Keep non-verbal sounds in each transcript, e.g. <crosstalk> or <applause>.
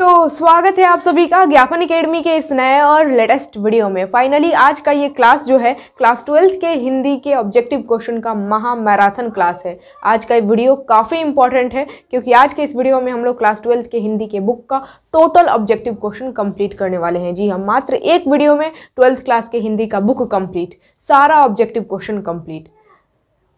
तो स्वागत है आप सभी का ज्ञापन एकेडमी के इस नए और लेटेस्ट वीडियो में फाइनली आज का ये क्लास जो है क्लास ट्वेल्थ के हिंदी के ऑब्जेक्टिव क्वेश्चन का महा मैराथन क्लास है आज का ये वीडियो काफ़ी इंपॉर्टेंट है क्योंकि आज के इस वीडियो में हम लोग क्लास ट्वेल्थ के हिंदी के बुक का टोटल ऑब्जेक्टिव क्वेश्चन कंप्लीट करने वाले हैं जी हम हाँ, मात्र एक वीडियो में ट्वेल्थ क्लास के हिंदी का बुक कंप्लीट सारा ऑब्जेक्टिव क्वेश्चन कंप्लीट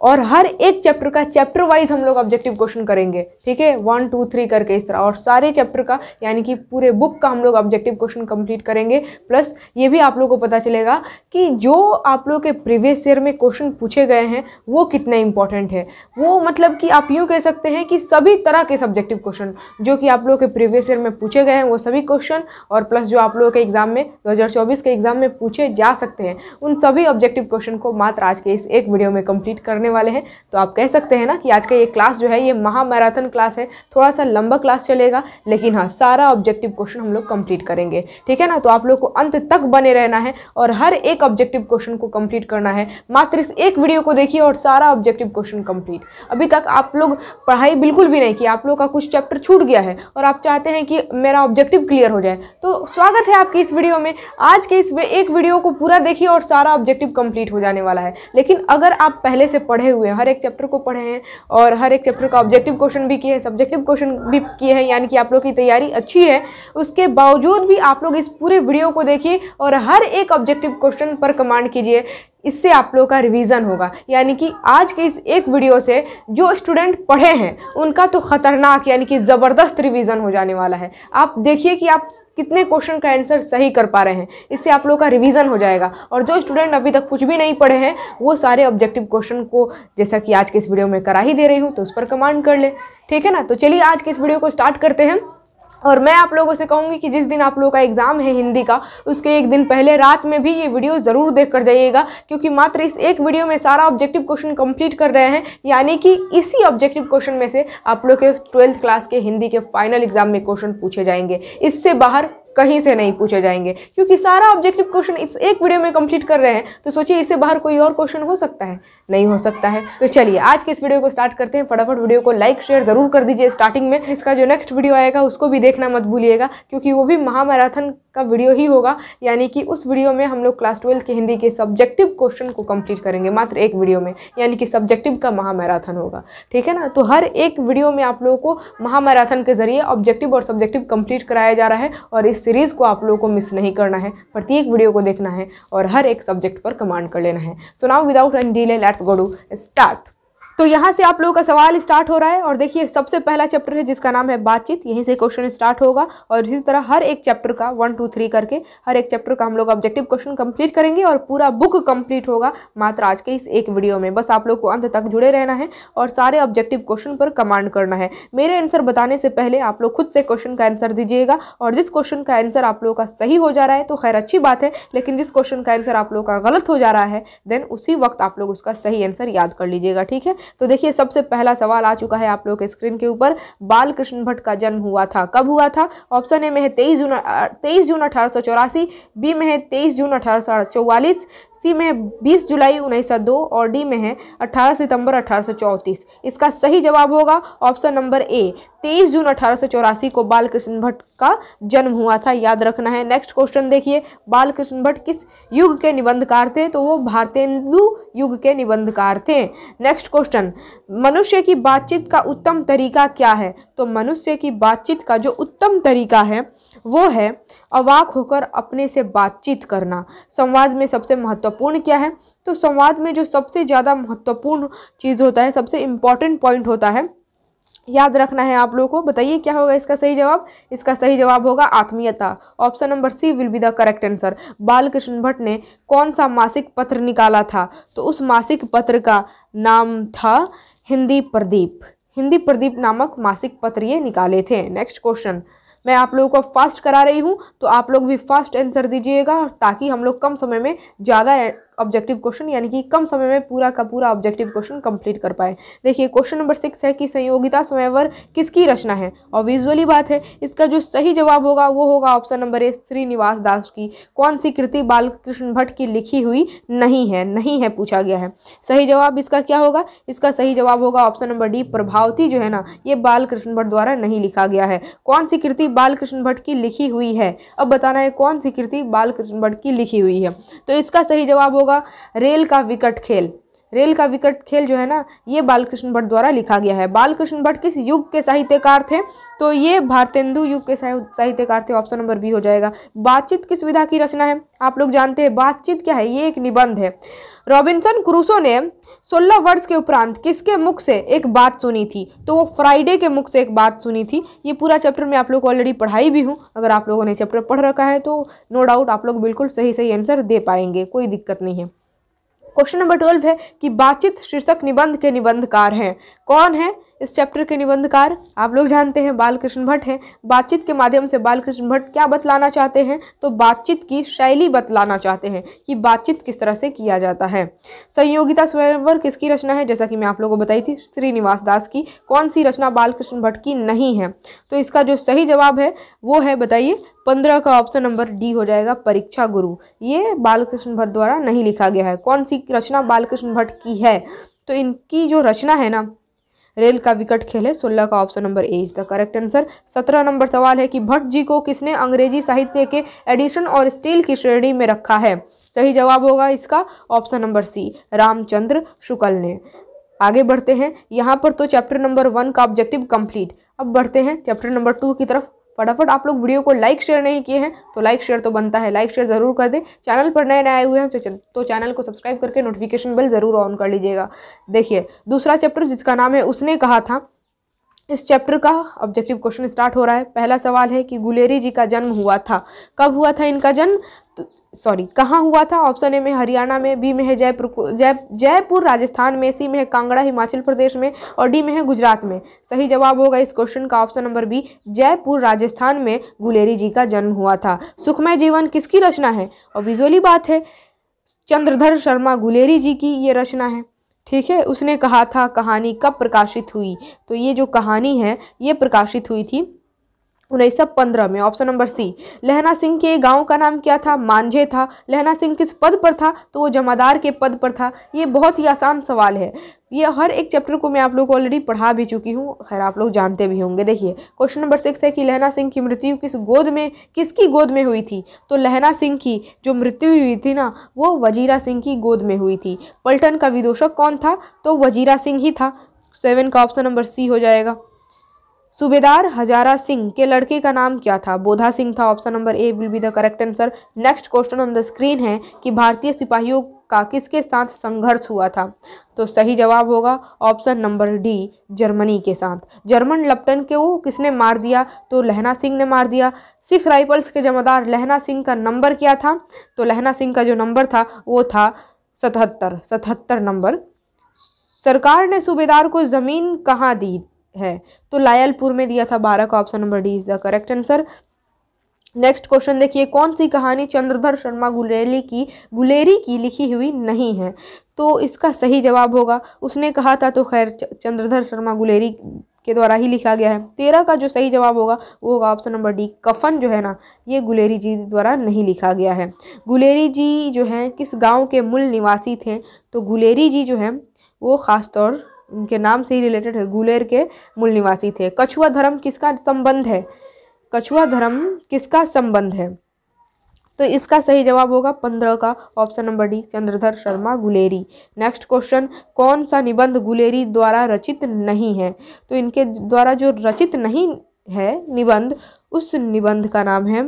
और हर एक चैप्टर का चैप्टर वाइज हम लोग ऑब्जेक्टिव क्वेश्चन करेंगे ठीक है वन टू थ्री करके इस तरह और सारे चैप्टर का यानी कि पूरे बुक का हम लोग ऑब्जेक्टिव क्वेश्चन कंप्लीट करेंगे प्लस ये भी आप लोग को पता चलेगा कि जो आप लोग के प्रीवियस ईयर में क्वेश्चन पूछे गए हैं वो कितने इंपॉर्टेंट है वो मतलब कि आप यूँ कह सकते हैं कि सभी तरह के सब्जेक्टिव क्वेश्चन जो कि आप लोग के प्रीवियस ईयर में पूछे गए हैं वो सभी क्वेश्चन और प्लस जो आप लोगों के एग्ज़ाम में दो के एग्ज़ाम में पूछे जा सकते हैं उन सभी ऑब्जेक्टिव क्वेश्चन को मात्र आज के इस एक वीडियो में कम्प्लीट करने करने वाले हैं तो आप कह सकते हैं ना कि आज का ये क्लास जो है ये महामैराथन क्लास है थोड़ा सा लंबा क्लास चलेगा लेकिन हाँ सारा ऑब्जेक्टिव क्वेश्चन हम लोग कंप्लीट करेंगे ठीक है ना तो आप लोग को अंत तक बने रहना है और हर एक ऑब्जेक्टिव क्वेश्चन को कंप्लीट करना है मात्र इस एक वीडियो को देखिए और सारा ऑब्जेक्टिव क्वेश्चन कंप्लीट अभी तक आप लोग पढ़ाई बिल्कुल भी नहीं की आप लोग का कुछ चैप्टर छूट गया है और आप चाहते हैं कि मेरा ऑब्जेक्टिव क्लियर हो जाए तो स्वागत है आपकी इस वीडियो में आज के इस एक वीडियो को पूरा देखिए और सारा ऑब्जेक्टिव कंप्लीट हो जाने वाला है लेकिन अगर आप पहले से पढ़ पढ़े हुए हैं हर एक चैप्टर को पढ़े हैं और हर एक चैप्टर का ऑब्जेक्टिव क्वेश्चन भी किए हैं सब्जेक्टिव क्वेश्चन भी किए हैं यानी कि आप लोग की तैयारी अच्छी है उसके बावजूद भी आप लोग इस पूरे वीडियो को देखिए और हर एक ऑब्जेक्टिव क्वेश्चन पर कमांड कीजिए इससे आप लोगों का रिवीजन होगा यानी कि आज के इस एक वीडियो से जो स्टूडेंट पढ़े हैं उनका तो ख़तरनाक यानी कि ज़बरदस्त रिवीजन हो जाने वाला है आप देखिए कि आप कितने क्वेश्चन का आंसर सही कर पा रहे हैं इससे आप लोगों का रिवीजन हो जाएगा और जो स्टूडेंट अभी तक कुछ भी नहीं पढ़े हैं वो सारे ऑब्जेक्टिव क्वेश्चन को जैसा कि आज के इस वीडियो में करा ही दे रही हूँ तो उस पर कमांड कर लें ठीक है ना तो चलिए आज के इस वीडियो को स्टार्ट करते हैं और मैं आप लोगों से कहूँगी कि जिस दिन आप लोगों का एग्ज़ाम है हिंदी का उसके एक दिन पहले रात में भी ये वीडियो ज़रूर देख कर जाइएगा क्योंकि मात्र इस एक वीडियो में सारा ऑब्जेक्टिव क्वेश्चन कंप्लीट कर रहे हैं यानी कि इसी ऑब्जेक्टिव क्वेश्चन में से आप लोग के ट्वेल्थ क्लास के हिंदी के फाइनल एग्ज़ाम में क्वेश्चन पूछे जाएंगे इससे बाहर कहीं से नहीं पूछे जाएंगे क्योंकि सारा ऑब्जेक्टिव क्वेश्चन इस एक वीडियो में कंप्लीट कर रहे हैं तो सोचिए इससे बाहर कोई और क्वेश्चन हो सकता है नहीं हो सकता है तो चलिए आज के इस वीडियो को स्टार्ट करते हैं फटाफट वीडियो को लाइक शेयर जरूर कर दीजिए स्टार्टिंग में इसका जो नेक्स्ट वीडियो आएगा उसको भी देखना मत भूलिएगा क्योंकि वो भी महामैराथन का वीडियो ही होगा यानी कि उस वीडियो में हम लोग क्लास ट्वेल्थ के हिंदी के सब्जेक्टिव क्वेश्चन को कंप्लीट करेंगे मात्र एक वीडियो में यानी कि सब्जेक्टिव का महामैराथन होगा ठीक है ना तो हर एक वीडियो में आप लोगों को महामैराथन के जरिए ऑब्जेक्टिव और सब्जेक्टिव कंप्लीट कराया जा रहा है और इस सीरीज़ को आप लोगों को मिस नहीं करना है प्रत्येक वीडियो को देखना है और हर एक सब्जेक्ट पर कमांड कर लेना है so now without an delay let's go do start तो यहाँ से आप लोगों का सवाल स्टार्ट हो रहा है और देखिए सबसे पहला चैप्टर है जिसका नाम है बातचीत यहीं से क्वेश्चन स्टार्ट होगा और इसी तरह हर एक चैप्टर का वन टू थ्री करके हर एक चैप्टर का हम लोग ऑब्जेक्टिव क्वेश्चन कंप्लीट करेंगे और पूरा बुक कंप्लीट होगा मात्र आज के इस एक वीडियो में बस आप लोग को अंत तक जुड़े रहना है और सारे ऑब्जेक्टिव क्वेश्चन पर कमांड करना है मेरे आंसर बताने से पहले आप लोग खुद से क्वेश्चन का आंसर दीजिएगा और जिस क्वेश्चन का आंसर आप लोगों का सही हो जा रहा है तो खैर अच्छी बात है लेकिन जिस क्वेश्चन का आंसर आप लोगों का गलत हो जा रहा है देन उसी वक्त आप लोग उसका सही आंसर याद कर लीजिएगा ठीक है तो देखिए सबसे पहला सवाल आ चुका है आप लोग के स्क्रीन के ऊपर बालकृष्ण भट्ट का जन्म हुआ था कब हुआ था ऑप्शन ए में है तेईस जून तेईस जून अठारह बी में है तेईस जून अठारह सी में है बीस जुलाई उन्नीस और डी में है 18 सितंबर अठारह इसका सही जवाब होगा ऑप्शन नंबर ए तेईस जून अठारह को बाल कृष्ण भट्ट का जन्म हुआ था याद रखना है नेक्स्ट क्वेश्चन देखिए बाल कृष्ण भट्ट किस युग के निबंधकार थे तो वो भारतेंदु युग के निबंधकार थे नेक्स्ट क्वेश्चन मनुष्य की बातचीत का उत्तम तरीका क्या है तो मनुष्य की बातचीत का जो उत्तम तरीका है वो है अवाक होकर अपने से बातचीत करना संवाद में सबसे महत्वपूर्ण क्या है तो संवाद में जो सबसे ज़्यादा महत्वपूर्ण चीज़ होता है सबसे इम्पॉर्टेंट पॉइंट होता है याद रखना है आप लोगों को बताइए क्या होगा इसका सही जवाब इसका सही जवाब होगा आत्मीयता option number C will be the correct answer Balkrishna Bhatt ने कौन सा मासिक पत्र निकाला था तो उस मासिक पत्र का नाम था हिंदी प्रदीप हिंदी प्रदीप नामक मासिक पत्र ये निकाले थे नेक्स्ट क्वेश्चन मैं आप लोगों को फास्ट करा रही हूँ तो आप लोग भी फास्ट आंसर दीजिएगा ताकि हम लोग कम समय में ज़्यादा ऑब्जेक्टिव क्वेश्चन यानी कि कम समय में पूरा का पूरा ऑब्जेक्टिव क्वेश्चन कंप्लीट कर पाए देखिए क्वेश्चन नंबर सिक्स है कि संयोगिता स्वयंवर किसकी रचना है और विजुअली बात है इसका जो सही जवाब होगा वो होगा option number A Shrinivas Das की कौन सी कृति बालकृष्ण भट्ट की लिखी हुई नहीं है नहीं है पूछा गया है सही जवाब इसका क्या होगा इसका सही जवाब होगा ऑप्शन नंबर डी प्रभावती जो है ना ये बालकृष्ण भट्ट द्वारा नहीं लिखा गया है कौन सी कृति बालकृष्ण भट्ट की लिखी हुई है अब बताना है कौन सी कृति बालकृष्ण भट्ट की लिखी हुई है तो इसका सही जवाब होगा होगा रेल का विकट खेल रेल का विकट खेल जो है ना ये बालकृष्ण भट्ट द्वारा लिखा गया है बालकृष्ण भट्ट किस युग के साहित्यकार थे तो ये भारतेंदु युग के साहित्यकार थे ऑप्शन नंबर बी हो जाएगा बातचीत किस विधा की रचना है आप लोग जानते हैं बातचीत क्या है ये एक निबंध है रॉबिन्सन क्रूसो ने 16 वर्ष के उपरांत किसके मुख से एक बात सुनी थी तो वो फ्राइडे के मुख से एक बात सुनी थी ये पूरा चैप्टर मैं आप लोग को ऑलरेडी पढ़ाई भी हूँ अगर आप लोगों ने चैप्टर पढ़ रखा है तो नो डाउट आप लोग बिल्कुल सही सही आंसर दे पाएंगे कोई दिक्कत नहीं है क्वेश्चन नंबर ट्वेल्व है कि बातचीत शीर्षक निबंध के निबंधकार हैं कौन है इस चैप्टर के निबंधकार आप लोग जानते हैं बालकृष्ण भट्ट हैं बातचीत के माध्यम से बालकृष्ण भट्ट क्या बतलाना चाहते हैं तो बातचीत की शैली बतलाना चाहते हैं कि बातचीत किस तरह से किया जाता है संयोगिता स्वयंवर किसकी रचना है जैसा कि मैं आप लोगों को बताई थी श्रीनिवास दास की कौन सी रचना बालकृष्ण भट्ट की नहीं है तो इसका जो सही जवाब है वो है बताइए पंद्रह का ऑप्शन नंबर डी हो जाएगा परीक्षा गुरु ये बालकृष्ण भट्ट द्वारा नहीं लिखा गया है कौन सी रचना बालकृष्ण भट्ट की है तो इनकी जो रचना है ना रेल का विकट खेल है सोलह का option number A is the correct answer सत्रह नंबर सवाल है कि भट्ट जी को किसने अंग्रेजी साहित्य के एडिशन और स्टील की श्रेणी में रखा है सही जवाब होगा इसका option number C Ramchandra Shukla ने आगे बढ़ते हैं यहाँ पर तो चैप्टर नंबर वन का ऑब्जेक्टिव कंप्लीट अब बढ़ते हैं चैप्टर नंबर टू की तरफ फटाफट आप लोग वीडियो को लाइक शेयर नहीं किए हैं तो लाइक शेयर तो बनता है लाइक शेयर ज़रूर कर दें चैनल पर नए नए आए हुए हैं तो, चैनल तो को सब्सक्राइब करके नोटिफिकेशन बेल ज़रूर ऑन कर लीजिएगा देखिए दूसरा चैप्टर जिसका नाम है उसने कहा था इस चैप्टर का ऑब्जेक्टिव क्वेश्चन स्टार्ट हो रहा है पहला सवाल है कि गुलेरी जी का जन्म हुआ था कब हुआ था इनका जन्म तो सॉरी कहाँ हुआ था ऑप्शन ए में हरियाणा में बी में है जयपुर जय जयपुर राजस्थान में सी में है कांगड़ा हिमाचल प्रदेश में और डी में है गुजरात में सही जवाब होगा इस क्वेश्चन का option number B Jaipur Rajasthan में गुलेरी जी का जन्म हुआ था सुखमय जीवन किसकी रचना है और विजुअली बात है चंद्रधर शर्मा गुलेरी जी की ये रचना है ठीक है उसने कहा था कहानी कब प्रकाशित हुई तो ये जो कहानी है ये प्रकाशित हुई थी उन्नीस सौ पंद्रह में ऑप्शन नंबर सी लहना सिंह के गांव का नाम क्या था मांझे था लहना सिंह किस पद पर था तो वो जमादार के पद पर था ये बहुत ही आसान सवाल है ये हर एक चैप्टर को मैं आप लोग को ऑलरेडी पढ़ा भी चुकी हूँ खैर आप लोग जानते भी होंगे देखिए क्वेश्चन नंबर सिक्स है कि लहना सिंह की मृत्यु किस गोद में किसकी गोद में हुई थी तो लहना सिंह की जो मृत्यु हुई थी ना वो वजीरा सिंह की गोद में हुई थी पलटन का विदूषक कौन था तो वजीरा सिंह ही था सेवन का ऑप्शन नंबर सी हो जाएगा सूबेदार हजारा सिंह के लड़के का नाम क्या था बोधा सिंह था option number A will be the correct answer next question on the screen है कि भारतीय सिपाहियों का किसके साथ संघर्ष हुआ था तो सही जवाब होगा ऑप्शन नंबर डी जर्मनी के साथ जर्मन लप्टन के वो किसने मार दिया तो लहना सिंह ने मार दिया सिख राइफल्स के जमादार लहना सिंह का नंबर क्या था तो लहना सिंह का जो नंबर था वो था सतहत्तर सतहत्तर नंबर सरकार ने सूबेदार को ज़मीन कहाँ दी है तो लायलपुर में दिया था बारह का option number D is the correct answer next question देखिए कौन सी कहानी चंद्रधर शर्मा गुलेरी की गुलेरी की लिखी हुई नहीं है तो इसका सही जवाब होगा उसने कहा था तो खैर चंद्रधर शर्मा गुलेरी के द्वारा ही लिखा गया है तेरह का जो सही जवाब होगा वो होगा ऑप्शन नंबर डी कफन जो है ना ये गुलेरी जी द्वारा नहीं लिखा गया है गुलेरी जी जो हैं किस गांव के मूल निवासी थे तो गुलेरी जी जो हैं वो ख़ास तौर उनके नाम से ही रिलेटेड है गुलेर के मूल निवासी थे कछुआ धर्म किसका संबंध है कछुआ धर्म किसका संबंध है तो इसका सही जवाब होगा पंद्रह का option number D Chandradhar Sharma Guleri next question कौन सा निबंध गुलेरी द्वारा रचित नहीं है तो इनके द्वारा जो रचित नहीं है निबंध उस निबंध का नाम है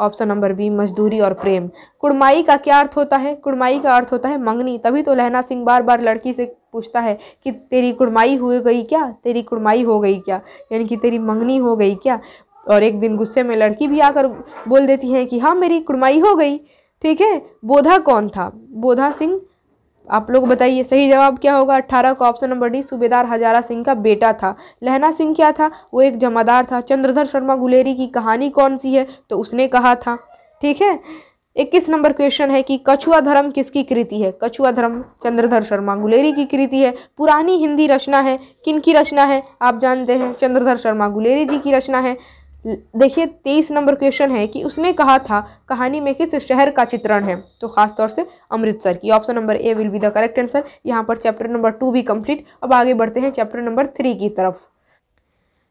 ऑप्शन नंबर बी मजदूरी और प्रेम कुड़माई का क्या अर्थ होता है कुड़माई का अर्थ होता है मंगनी तभी तो लहना सिंह बार बार लड़की से पूछता है कि तेरी कुड़माई हो गई क्या तेरी कुड़माई हो गई क्या यानी कि तेरी मंगनी हो गई क्या और एक दिन गुस्से में लड़की भी आकर बोल देती है कि हाँ मेरी कुड़माई हो गई ठीक है बोधा कौन था बोधा सिंह आप लोग बताइए सही जवाब क्या होगा अट्ठारह का ऑप्शन नंबर डी सूबेदार हजारा सिंह का बेटा था लहना सिंह क्या था वो एक जमादार था चंद्रधर शर्मा गुलेरी की कहानी कौन सी है तो उसने कहा था ठीक है इक्कीस नंबर क्वेश्चन है कि कछुआ धर्म किसकी कृति है कछुआ धर्म चंद्रधर शर्मा गुलेरी की कृति है पुरानी हिंदी रचना है किन की रचना है आप जानते हैं चंद्रधर शर्मा गुलेरी जी की रचना है देखिए तेईस नंबर क्वेश्चन है कि उसने कहा था कहानी में किस शहर का चित्रण है तो खास तौर से अमृतसर की option number A will be the correct answer यहाँ पर चैप्टर नंबर टू भी कंप्लीट अब आगे बढ़ते हैं चैप्टर नंबर थ्री की तरफ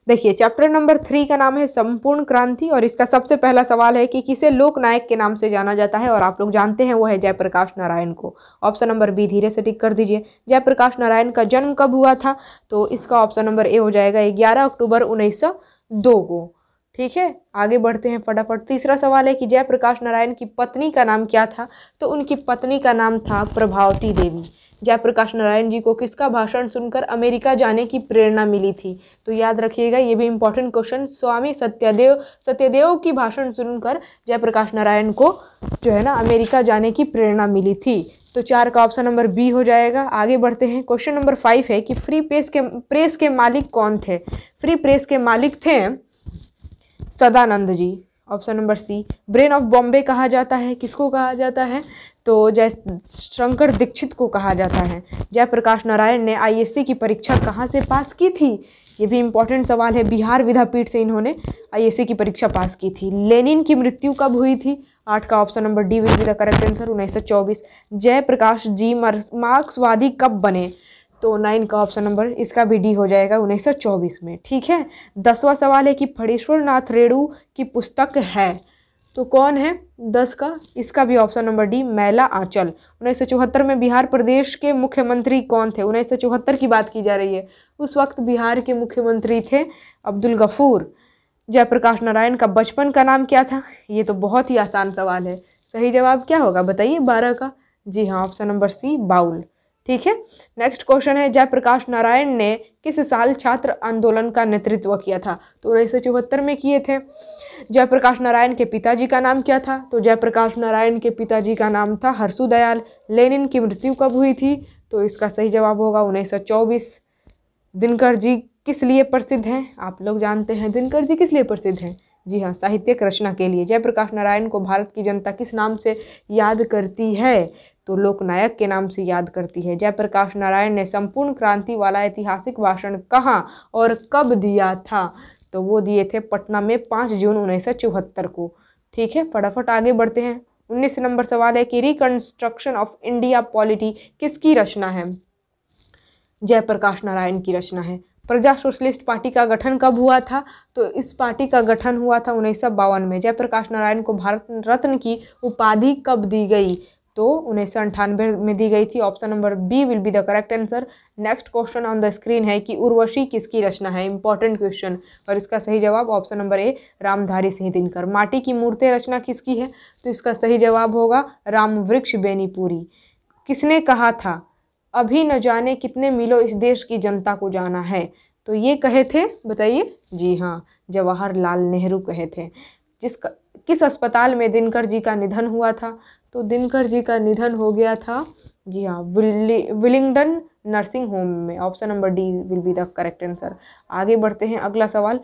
देखिए चैप्टर नंबर थ्री का नाम है संपूर्ण क्रांति और इसका सबसे पहला सवाल है कि किसे लोकनायक के नाम से जाना जाता है और आप लोग जानते हैं वो है जयप्रकाश नारायण को ऑप्शन नंबर बी धीरे से टिक कर दीजिए जयप्रकाश नारायण का जन्म कब हुआ था तो इसका ऑप्शन नंबर ए हो जाएगा ग्यारह अक्टूबर उन्नीस को ठीक है आगे बढ़ते हैं फटाफट तीसरा सवाल है कि जयप्रकाश नारायण की पत्नी का नाम क्या था तो उनकी पत्नी का नाम था प्रभावती देवी जयप्रकाश नारायण जी को किसका भाषण सुनकर अमेरिका जाने की प्रेरणा मिली थी तो याद रखिएगा ये भी इम्पॉर्टेंट क्वेश्चन स्वामी सत्यदेव सत्यदेव की भाषण सुनकर जयप्रकाश नारायण को जो है ना अमेरिका जाने की प्रेरणा मिली थी तो चार का ऑप्शन नंबर बी हो जाएगा आगे बढ़ते हैं क्वेश्चन नंबर फाइव है कि फ्री प्रेस के प्रेस के मालिक कौन थे फ्री प्रेस के मालिक थे Sadanand ji option number C brain of Bombay कहा जाता है किसको कहा जाता है तो जय शंकर दीक्षित को कहा जाता है जयप्रकाश नारायण ने आईएससी की परीक्षा कहाँ से पास की थी ये भी इम्पोर्टेंट सवाल है बिहार विद्यापीठ से इन्होंने आईएससी की परीक्षा पास की थी लेनिन की मृत्यु कब हुई थी आठ का option number D will be the correct answer उन्नीस सौ चौबीस जयप्रकाश जी मार्क्सवादी कब बने तो नाइन का ऑप्शन नंबर इसका भी डी हो जाएगा 1924 में ठीक है दसवा सवाल है कि फणीश्वर नाथ रेणु की पुस्तक है तो कौन है दस का इसका भी ऑप्शन नंबर डी मैला आंचल उन्नीस में बिहार प्रदेश के मुख्यमंत्री कौन थे उन्नीस की बात की जा रही है उस वक्त बिहार के मुख्यमंत्री थे अब्दुल गफूर जयप्रकाश नारायण का बचपन का नाम क्या था ये तो बहुत ही आसान सवाल है सही जवाब क्या होगा बताइए बारह का जी हाँ ऑप्शन नंबर सी बाउल ठीक है नेक्स्ट क्वेश्चन है जयप्रकाश नारायण ने किस साल छात्र आंदोलन का नेतृत्व किया था तो उन्नीस सौ चौहत्तर में किए थे जयप्रकाश नारायण के पिताजी का नाम क्या था तो जयप्रकाश नारायण के पिताजी का नाम था हर्षु दयाल लेनिन की मृत्यु कब हुई थी तो इसका सही जवाब होगा उन्नीस सौ चौबीस दिनकर जी किस लिए प्रसिद्ध हैं आप लोग जानते हैं दिनकर जी किस लिए प्रसिद्ध हैं जी हाँ साहित्यिक रचना के लिए जयप्रकाश नारायण को भारत की जनता किस नाम से याद करती है तो लोकनायक के नाम से याद करती है जयप्रकाश नारायण ने संपूर्ण क्रांति वाला ऐतिहासिक भाषण कहाँ और कब दिया था तो वो दिए थे पटना में पाँच जून उन्नीस को ठीक है फटाफट आगे बढ़ते हैं उन्नीस नंबर सवाल है कि रिकन्स्ट्रक्शन ऑफ इंडिया पॉलिटी किसकी रचना है जयप्रकाश नारायण की रचना है प्रजा सोशलिस्ट पार्टी का गठन कब हुआ था तो इस पार्टी का गठन हुआ था उन्नीस में जयप्रकाश नारायण को भारत रत्न की उपाधि कब दी गई तो उन्नीस सौ अंठानवे में दी गई थी option number B will be the correct answer next question on the screen है कि उर्वशी किसकी रचना है इंपॉर्टेंट क्वेश्चन और इसका सही जवाब option number A Ramdhari Singh Dinkar Mati ki मूर्ति रचना किसकी है तो इसका सही जवाब होगा राम वृक्ष बेनीपुरी किसने कहा था अभी न जाने कितने मिलो इस देश की जनता को जाना है तो ये कहे थे बताइए जी हाँ जवाहरलाल नेहरू कहे थे जिसका किस अस्पताल में दिनकर जी का निधन हुआ था तो दिनकर जी का निधन हो गया था जी हाँ विलि विलिंगडन नर्सिंग होम में option number D will be the correct answer आगे बढ़ते हैं अगला सवाल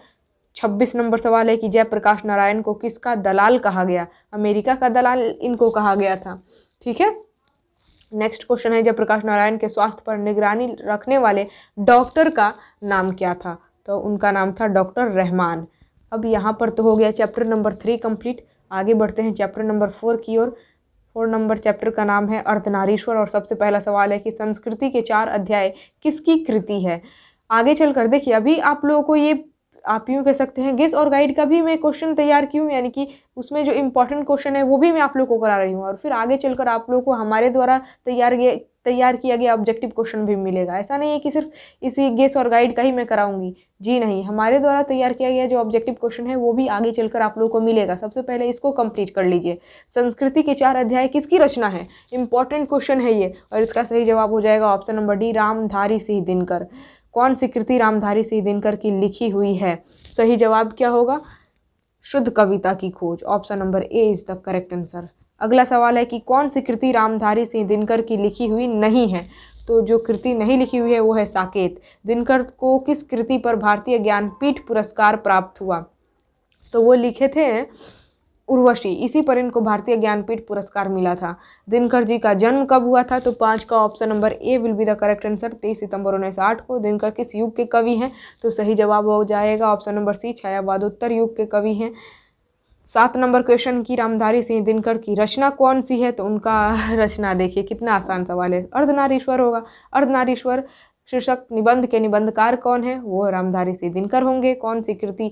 छब्बीस नंबर सवाल है कि जयप्रकाश नारायण को किसका दलाल कहा गया अमेरिका का दलाल इनको कहा गया था ठीक है नेक्स्ट क्वेश्चन है जयप्रकाश नारायण के स्वास्थ्य पर निगरानी रखने वाले डॉक्टर का नाम क्या था तो उनका नाम था डॉक्टर रहमान अब यहाँ पर तो हो गया चैप्टर नंबर थ्री कंप्लीट आगे बढ़ते हैं चैप्टर नंबर फोर की ओर फोर नंबर चैप्टर का नाम है अर्धनारीश्वर और सबसे पहला सवाल है कि संस्कृति के चार अध्याय किसकी कृति है आगे चल कर देखिए अभी आप लोगों को ये आप यूँ कह सकते हैं गेस और गाइड का भी मैं क्वेश्चन तैयार की हूँ यानी कि उसमें जो इंपॉर्टेंट क्वेश्चन है वो भी मैं आप लोग को करा रही हूँ और फिर आगे चलकर आप लोगों को हमारे द्वारा तैयार तैयार किया गया ऑब्जेक्टिव क्वेश्चन भी मिलेगा ऐसा नहीं है कि सिर्फ इसी गेस और गाइड का ही मैं कराऊंगी जी नहीं हमारे द्वारा तैयार किया गया जो ऑब्जेक्टिव क्वेश्चन है वो भी आगे चलकर आप लोगों को मिलेगा सबसे पहले इसको कंप्लीट कर लीजिए संस्कृति के चार अध्याय किसकी रचना है इंपॉर्टेंट क्वेश्चन है ये और इसका सही जवाब हो जाएगा option number D Ramdhari Singh Dinkar कौन सी कृति रामधारी सिंह दिनकर की लिखी हुई है सही जवाब क्या होगा शुद्ध कविता की खोज option number A is the correct answer अगला सवाल है कि कौन सी कृति रामधारी सिंह दिनकर की लिखी हुई नहीं है तो जो कृति नहीं लिखी हुई है वो है साकेत दिनकर को किस कृति पर भारतीय ज्ञानपीठ पुरस्कार प्राप्त हुआ तो वो लिखे थे उर्वशी इसी पर इनको भारतीय ज्ञानपीठ पुरस्कार मिला था दिनकर जी का जन्म कब हुआ था तो पाँच का option number A will be the correct answer तेईस सितंबर उन्नीस आठ को दिनकर किस युग के कवि हैं तो सही जवाब हो जाएगा ऑप्शन नंबर सी छायावाद उत्तर युग के कवि हैं सात नंबर क्वेश्चन की रामधारी सिंह दिनकर की रचना कौन सी है तो उनका <laughs> रचना देखिए कितना आसान सवाल है अर्धनारीश्वर होगा अर्धनारीश्वर शीर्षक निबंध के निबंधकार कौन है वो रामधारी सिंह दिनकर होंगे कौन सी कृति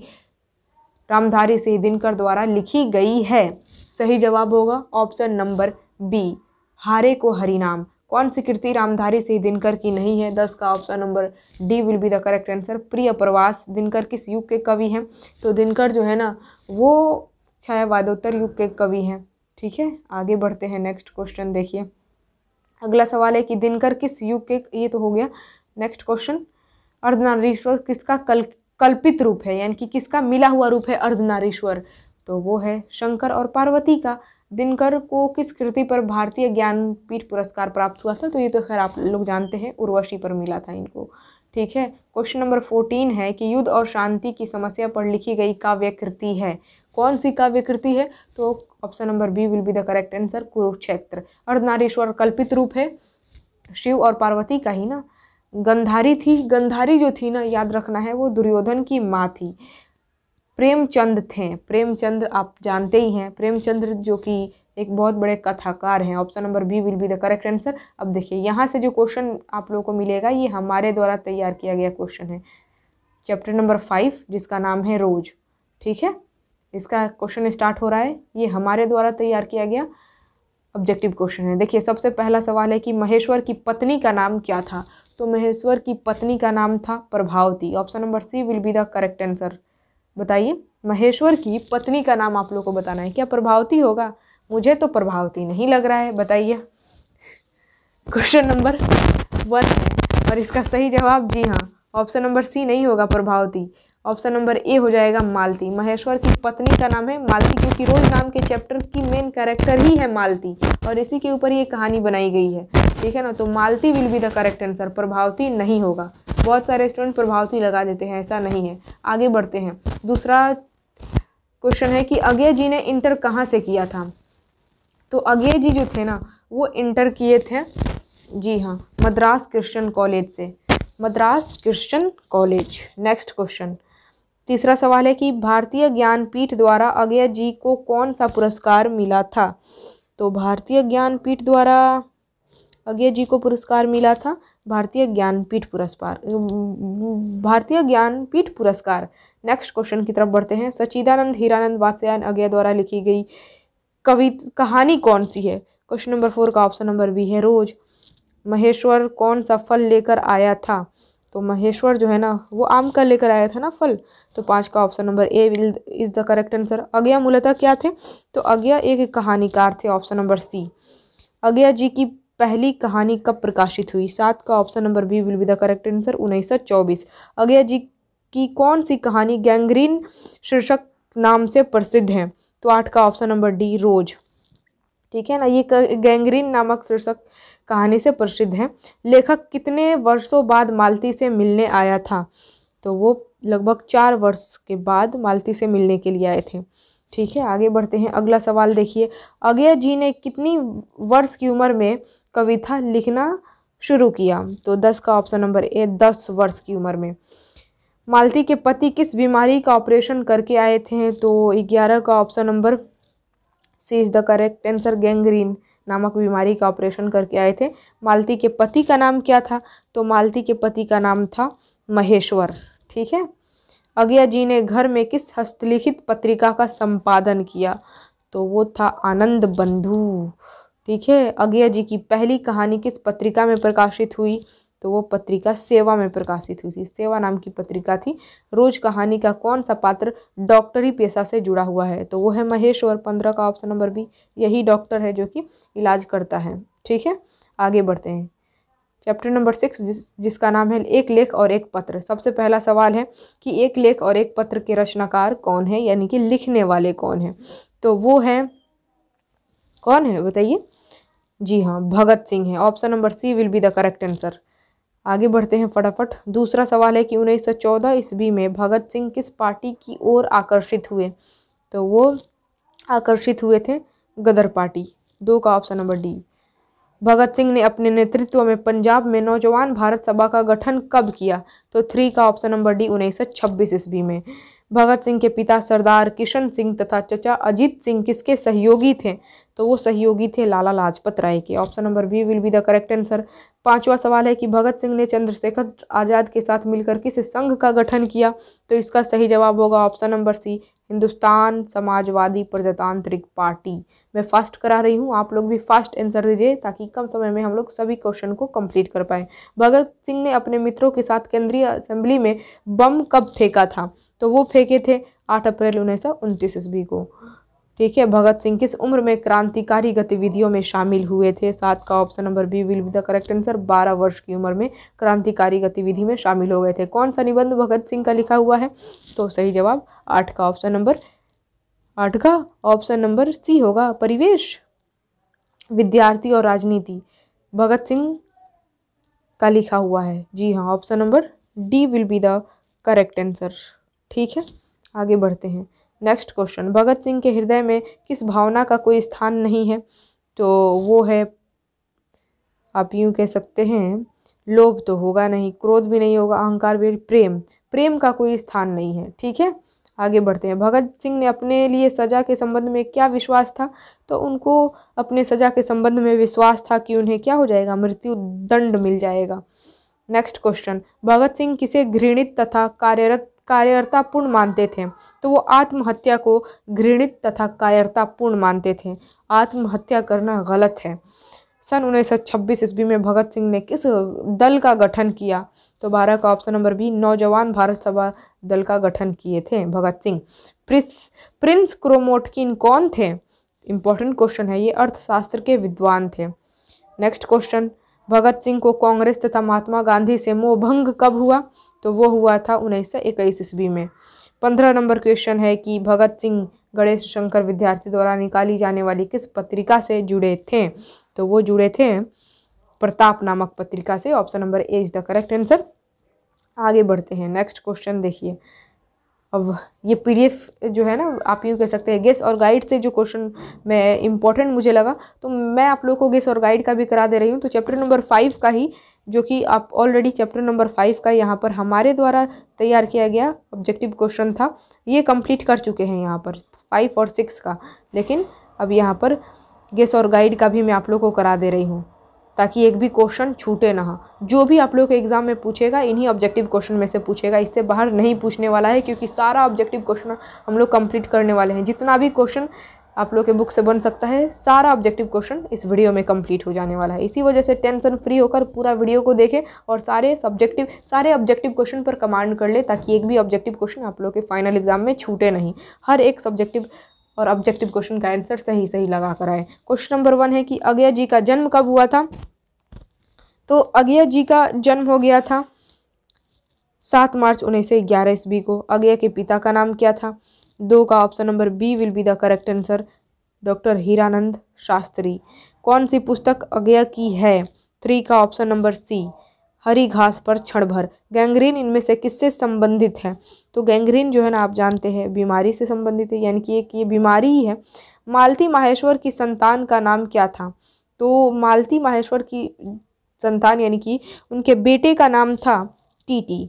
रामधारी सिंह दिनकर द्वारा लिखी गई है सही जवाब होगा ऑप्शन नंबर बी हारे को हरिनाम कौन सी कृति रामधारी सिंह दिनकर की नहीं है दस का option number D will be the correct answer Priya Pravas Dinkar किस युग के कवि हैं तो दिनकर जो है ना वो छायावादोत्तर युग के कवि हैं ठीक है आगे बढ़ते हैं नेक्स्ट क्वेश्चन देखिए अगला सवाल है कि दिनकर किस युग के ये तो हो गया नेक्स्ट क्वेश्चन अर्धनारीश्वर किसका कल कल्पित रूप है यानी कि किसका मिला हुआ रूप है अर्धनारीश्वर तो वो है शंकर और पार्वती का दिनकर को किस कृति पर भारतीय ज्ञानपीठ पुरस्कार प्राप्त हुआ था तो ये तो खैर आप लोग जानते हैं उर्वशी पर मिला था इनको ठीक है क्वेश्चन नंबर फोर्टीन है कि युद्ध और शांति की समस्या पर लिखी गई काव्य कृति है कौन सी काव्य कृति है तो option number B will be the correct answer Kurukshetra Ardhanarishwar कल्पित रूप है शिव और पार्वती का ही ना गंधारी थी गंधारी जो थी ना याद रखना है वो दुर्योधन की माँ थी प्रेमचंद थे प्रेमचंद आप जानते ही हैं प्रेमचंद्र जो कि एक बहुत बड़े कथाकार हैं option number B will be the correct answer अब देखिए यहाँ से जो क्वेश्चन आप लोगों को मिलेगा ये हमारे द्वारा तैयार किया गया क्वेश्चन है चैप्टर नंबर फाइव जिसका नाम है रोज ठीक है इसका क्वेश्चन स्टार्ट हो रहा है ये हमारे द्वारा तैयार किया गया ऑब्जेक्टिव क्वेश्चन है देखिए सबसे पहला सवाल है कि महेश्वर की पत्नी का नाम क्या था तो महेश्वर की पत्नी का नाम था Prabhavati option number C will be the correct answer बताइए महेश्वर की पत्नी का नाम आप लोग को बताना है क्या प्रभावती होगा मुझे तो प्रभावती नहीं लग रहा है बताइए क्वेश्चन नंबर वन है और इसका सही जवाब जी हाँ ऑप्शन नंबर सी नहीं होगा प्रभावती ऑप्शन नंबर ए हो जाएगा मालती महेश्वर की पत्नी का नाम है मालती क्योंकि रोज नाम के चैप्टर की मेन कैरेक्टर ही है मालती और इसी के ऊपर ये कहानी बनाई गई है ठीक है ना तो Malti will be the correct answer Prabhavati नहीं होगा बहुत सारे स्टूडेंट प्रभावती लगा देते हैं ऐसा नहीं है आगे बढ़ते हैं दूसरा क्वेश्चन है कि अज्ञे जी ने इंटर कहाँ से किया था तो अज्ञे जी जो थे ना वो इंटर किए थे जी हाँ मद्रास क्रिश्चियन कॉलेज से Madras Christian college next question तीसरा सवाल है कि भारतीय ज्ञानपीठ द्वारा अज्ञा जी को कौन सा पुरस्कार मिला था तो भारतीय ज्ञानपीठ द्वारा अज्ञा जी को पुरस्कार मिला था भारतीय ज्ञानपीठ पुरस्कार भारतीय ज्ञानपीठ पुरस्कार नेक्स्ट क्वेश्चन की तरफ बढ़ते हैं सचिदानंद हीरानंद वात्स्यायन अज्ञा द्वारा लिखी गई कवि कहानी कौन सी है क्वेश्चन नंबर फोर का ऑप्शन नंबर बी है रोज महेश्वर कौन सा फल लेकर आया था तो महेश्वर जो है ना वो आम का लेकर आया था ना फल तो पांच का option number A will is the correct answer Agyeya मूलतः क्या थे तो अज्ञा एक कहानीकार थे ऑप्शन नंबर सी अज्ञा जी की पहली कहानी कब प्रकाशित हुई सात का option number B will be the correct answer उन्नीस सौ चौबीस अज्ञा जी की कौन सी कहानी गैंग्रीन शीर्षक नाम से प्रसिद्ध है तो आठ का ऑप्शन नंबर डी रोज ठीक है ना ये गैंग्रीन नामक शीर्षक कहानी से प्रसिद्ध हैं लेखक कितने वर्षों बाद मालती से मिलने आया था तो वो लगभग चार वर्ष के बाद मालती से मिलने के लिए आए थे ठीक है आगे बढ़ते हैं अगला सवाल देखिए अज्ञा जी ने कितनी वर्ष की उम्र में कविता लिखना शुरू किया तो दस का ऑप्शन नंबर ए दस वर्ष की उम्र में मालती के पति किस बीमारी का ऑपरेशन करके आए थे तो ग्यारह का option number C is the correct answer gangrene नामक बीमारी का ऑपरेशन करके आए थे मालती के पति का नाम क्या था तो मालती के पति का नाम था महेश्वर ठीक है अज्ञा जी ने घर में किस हस्तलिखित पत्रिका का संपादन किया तो वो था आनंद बंधु ठीक है अज्ञा जी की पहली कहानी किस पत्रिका में प्रकाशित हुई तो वो पत्रिका सेवा में प्रकाशित हुई थी सेवा नाम की पत्रिका थी रोज कहानी का कौन सा पात्र डॉक्टरी पेशा से जुड़ा हुआ है तो वो है महेश और पंद्रह का ऑप्शन नंबर बी यही डॉक्टर है जो कि इलाज करता है ठीक है आगे बढ़ते हैं चैप्टर नंबर सिक्स जिस जिसका नाम है एक लेख और एक पत्र सबसे पहला सवाल है कि एक लेख और एक पत्र के रचनाकार कौन है यानी कि लिखने वाले कौन है तो वो है कौन है बताइए जी हाँ भगत सिंह है option number C will be the correct answer आगे बढ़ते हैं फटाफट दूसरा सवाल है कि उन्नीस सौ चौदह ईस्वी में भगत सिंह किस पार्टी की ओर आकर्षित हुए तो वो आकर्षित हुए थे गदर पार्टी दो का option number D Bhagat Singh ने अपने नेतृत्व में पंजाब में नौजवान भारत सभा का गठन कब किया तो थ्री का ऑप्शन नंबर डी उन्नीस सौ छब्बीस ईस्वी में भगत सिंह के पिता सरदार किशन सिंह तथा चचा अजीत सिंह किसके सहयोगी थे तो वो सहयोगी थे लाला लाजपत राय के option number B will be the correct answer पांचवा सवाल है कि भगत सिंह ने चंद्रशेखर आज़ाद के साथ मिलकर किस संघ का गठन किया तो इसका सही जवाब होगा option number C Hindustan Samajwadi Prajatantrik party मैं फास्ट करा रही हूँ आप लोग भी फास्ट आंसर दीजिए ताकि कम समय में हम लोग सभी क्वेश्चन को कंप्लीट कर पाएँ भगत सिंह ने अपने मित्रों के साथ केंद्रीय असेंबली में बम कब फेंका था तो वो फेंके थे आठ अप्रैल उन्नीस सौ ईस्वी को ठीक है भगत सिंह किस उम्र में क्रांतिकारी गतिविधियों में शामिल हुए थे सात का option number B will be the correct answer बारह वर्ष की उम्र में क्रांतिकारी गतिविधि में शामिल हो गए थे कौन सा निबंध भगत सिंह का लिखा हुआ है तो सही जवाब आठ का ऑप्शन नंबर आठ का ऑप्शन नंबर सी होगा परिवेश विद्यार्थी और राजनीति भगत सिंह का लिखा हुआ है जी हाँ option number D will be the correct answer ठीक है आगे बढ़ते हैं नेक्स्ट क्वेश्चन भगत सिंह के हृदय में किस भावना का कोई स्थान नहीं है तो वो है आप यूँ कह सकते हैं लोभ तो होगा नहीं क्रोध भी नहीं होगा अहंकार भी प्रेम प्रेम का कोई स्थान नहीं है ठीक है आगे बढ़ते हैं भगत सिंह ने अपने लिए सज़ा के संबंध में क्या विश्वास था तो उनको अपने सज़ा के संबंध में विश्वास था कि उन्हें क्या हो जाएगा मृत्यु दंड मिल जाएगा नेक्स्ट क्वेश्चन भगत सिंह किसे घृणित तथा कार्यरत कायरतापूर्ण मानते थे तो वो आत्महत्या को घृणित तथा कायरतापूर्ण मानते थे आत्महत्या करना गलत है सन छब्बीस ईस्वी में भगत सिंह ने किस दल का गठन किया तो बारह का ऑप्शन नंबर बी नौजवान भारत सभा दल का गठन किए थे Bhagat Singh prince prince Kropotkin कौन थे इम्पोर्टेंट क्वेश्चन है ये अर्थशास्त्र के विद्वान थे नेक्स्ट क्वेश्चन भगत सिंह को कांग्रेस तथा महात्मा गांधी से मोहभंग कब हुआ तो वो हुआ था उन्नीस सौ इक्कीस ईस्वी में पंद्रह नंबर क्वेश्चन है कि भगत सिंह गणेश शंकर विद्यार्थी द्वारा निकाली जाने वाली किस पत्रिका से जुड़े थे तो वो जुड़े थे प्रताप नामक पत्रिका से option number A is the correct answer आगे बढ़ते हैं नेक्स्ट क्वेश्चन देखिए अब ये पीडीएफ जो है ना आप यूँ कह सकते हैं गेस और गाइड से जो क्वेश्चन मैं इंपॉर्टेंट मुझे लगा तो मैं आप लोगों को गेस और गाइड का भी करा दे रही हूँ तो चैप्टर नंबर फाइव का ही जो कि आप ऑलरेडी चैप्टर नंबर फाइव का यहाँ पर हमारे द्वारा तैयार किया गया ऑब्जेक्टिव क्वेश्चन था ये कम्प्लीट कर चुके हैं यहाँ पर फाइव और सिक्स का लेकिन अब यहाँ पर गेस और गाइड का भी मैं आप लोग को करा दे रही हूँ ताकि एक भी क्वेश्चन छूटे ना जो भी आप लोग के एग्ज़ाम में पूछेगा इन्हीं ऑब्जेक्टिव क्वेश्चन में से पूछेगा इससे बाहर नहीं पूछने वाला है क्योंकि सारा ऑब्जेक्टिव क्वेश्चन हम लोग कंप्लीट करने वाले हैं जितना भी क्वेश्चन आप लोग के बुक से बन सकता है सारा ऑब्जेक्टिव क्वेश्चन इस वीडियो में कंप्लीट हो जाने वाला है इसी वजह से टेंशन फ्री होकर पूरा वीडियो को देखें और सारे सब्जेक्टिव सारे ऑब्जेक्टिव क्वेश्चन पर कमांड कर ले ताकि एक भी ऑब्जेक्टिव क्वेश्चन आप लोग के फाइनल एग्जाम में छूटे नहीं हर एक सब्जेक्टिव और ऑब्जेक्टिव क्वेश्चन का आंसर सही सही लगा कर आए क्वेश्चन नंबर वन है कि अगय जी का जन्म कब हुआ था तो अगय जी का जन्म हो गया था सात मार्च उन्नीस सौ ग्यारह ईस्वी को अगय के पिता का नाम क्या था दो का option number B will be the correct answer doctor Hiranand Shastri कौन सी पुस्तक अगय की है थ्री का ऑप्शन नंबर सी हरी घास पर क्षण भर गैंग्रीन इनमें से किससे संबंधित है तो गैंग्रीन जो है ना आप जानते हैं बीमारी से संबंधित है यानी कि एक ये बीमारी ही है मालती माहेश्वर की संतान का नाम क्या था तो मालती माहेश्वर की संतान यानी कि उनके बेटे का नाम था टीटी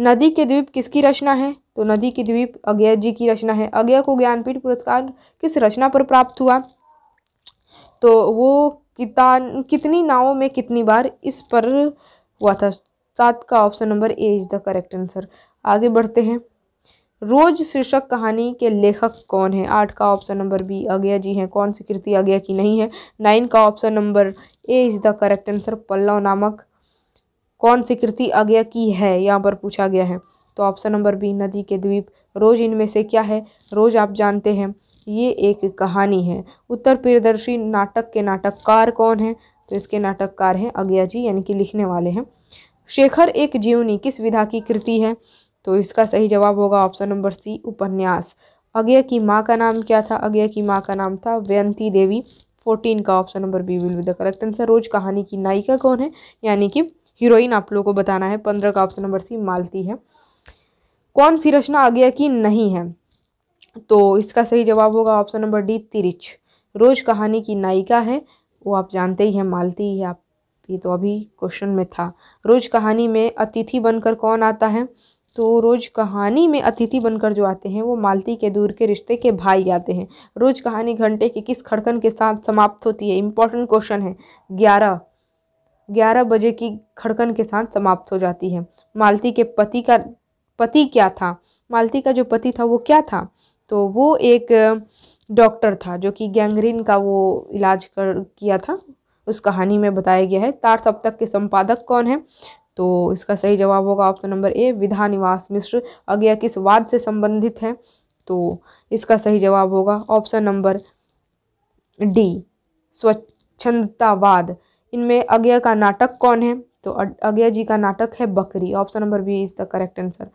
नदी के द्वीप किसकी रचना है तो नदी के द्वीप अज्ञा जी की रचना है अज्ञा को ज्ञानपीठ पुरस्कार किस रचना पर प्राप्त हुआ तो वो कितान कितनी नावों में कितनी बार इस पर हुआ था सात का option number A is the correct answer आगे बढ़ते हैं रोज शीर्षक कहानी के लेखक कौन है आठ का ऑप्शन नंबर बी अज्ञा जी हैं कौन सी कृति अज्ञा की नहीं है नाइन का option number A is the correct answer Pallav नामक कौन सी कृति अज्ञा की है यहाँ पर पूछा गया है तो ऑप्शन नंबर बी नदी के द्वीप रोज इनमें से क्या है रोज आप जानते हैं ये एक कहानी है उत्तर प्रियदर्शी नाटक के नाटककार कौन है तो इसके नाटककार हैं अज्ञा जी यानी कि लिखने वाले हैं शेखर एक जीवनी किस विधा की कृति है तो इसका सही जवाब होगा ऑप्शन नंबर सी उपन्यास अज्ञा की माँ का नाम क्या था अज्ञा की माँ का नाम था व्यंती देवी फोर्टीन का option number B will be the correct answer Roz कहानी की नायिका कौन है यानी कि हीरोइन आप लोगों को बताना है पंद्रह का ऑप्शन नंबर सी मालती है कौन सी रचना अज्ञा की नहीं है तो इसका सही जवाब होगा option number D Tirich Roz कहानी की नायिका है वो आप जानते ही हैं मालती ही आप ये तो अभी क्वेश्चन में था रोज कहानी में अतिथि बनकर कौन आता है तो रोज कहानी में अतिथि बनकर जो आते हैं वो मालती के दूर के रिश्ते के भाई आते हैं रोज कहानी घंटे की किस खड़कन के साथ समाप्त होती है इम्पोर्टेंट क्वेश्चन है ग्यारह ग्यारह बजे की खड़कन के साथ समाप्त हो जाती है मालती के पति का पति क्या था मालती का जो पति था वो क्या था तो वो एक डॉक्टर था जो कि गैंग्रीन का वो इलाज कर किया था उस कहानी में बताया गया है तार सप्तक के संपादक कौन है तो इसका सही जवाब होगा ऑप्शन नंबर ए विधा निवास मिश्र अज्ञा किस वाद से संबंधित है तो इसका सही जवाब होगा ऑप्शन नंबर डी स्वच्छंदतावाद इनमें अज्ञा का नाटक कौन है तो अज्ञा जी का नाटक है Bakri option number B is the correct answer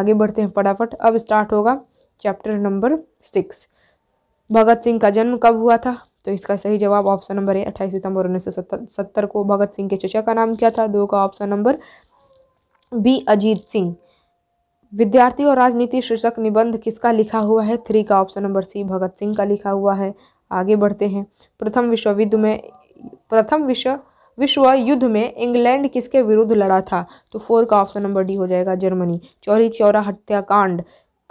आगे बढ़ते हैं फटाफट अब स्टार्ट होगा chapter number six Bhagat Singh का जन्म कब हुआ था तो इसका सही जवाब ऑप्शन नंबर ए अट्ठाईस सितंबर उन्नीस सौ सत्तर को भगत सिंह के चचा का नाम क्या था दो का option number B Ajit Singh विद्यार्थी और राजनीति शीर्षक निबंध किसका लिखा हुआ है थ्री का option number C Bhagat Singh का लिखा हुआ है आगे बढ़ते हैं प्रथम विश्व युद्ध में प्रथम विश्व विश्व युद्ध में इंग्लैंड किसके विरुद्ध लड़ा था तो फोर का ऑप्शन नंबर डी हो जाएगा जर्मनी चौरी चौरा हत्याकांड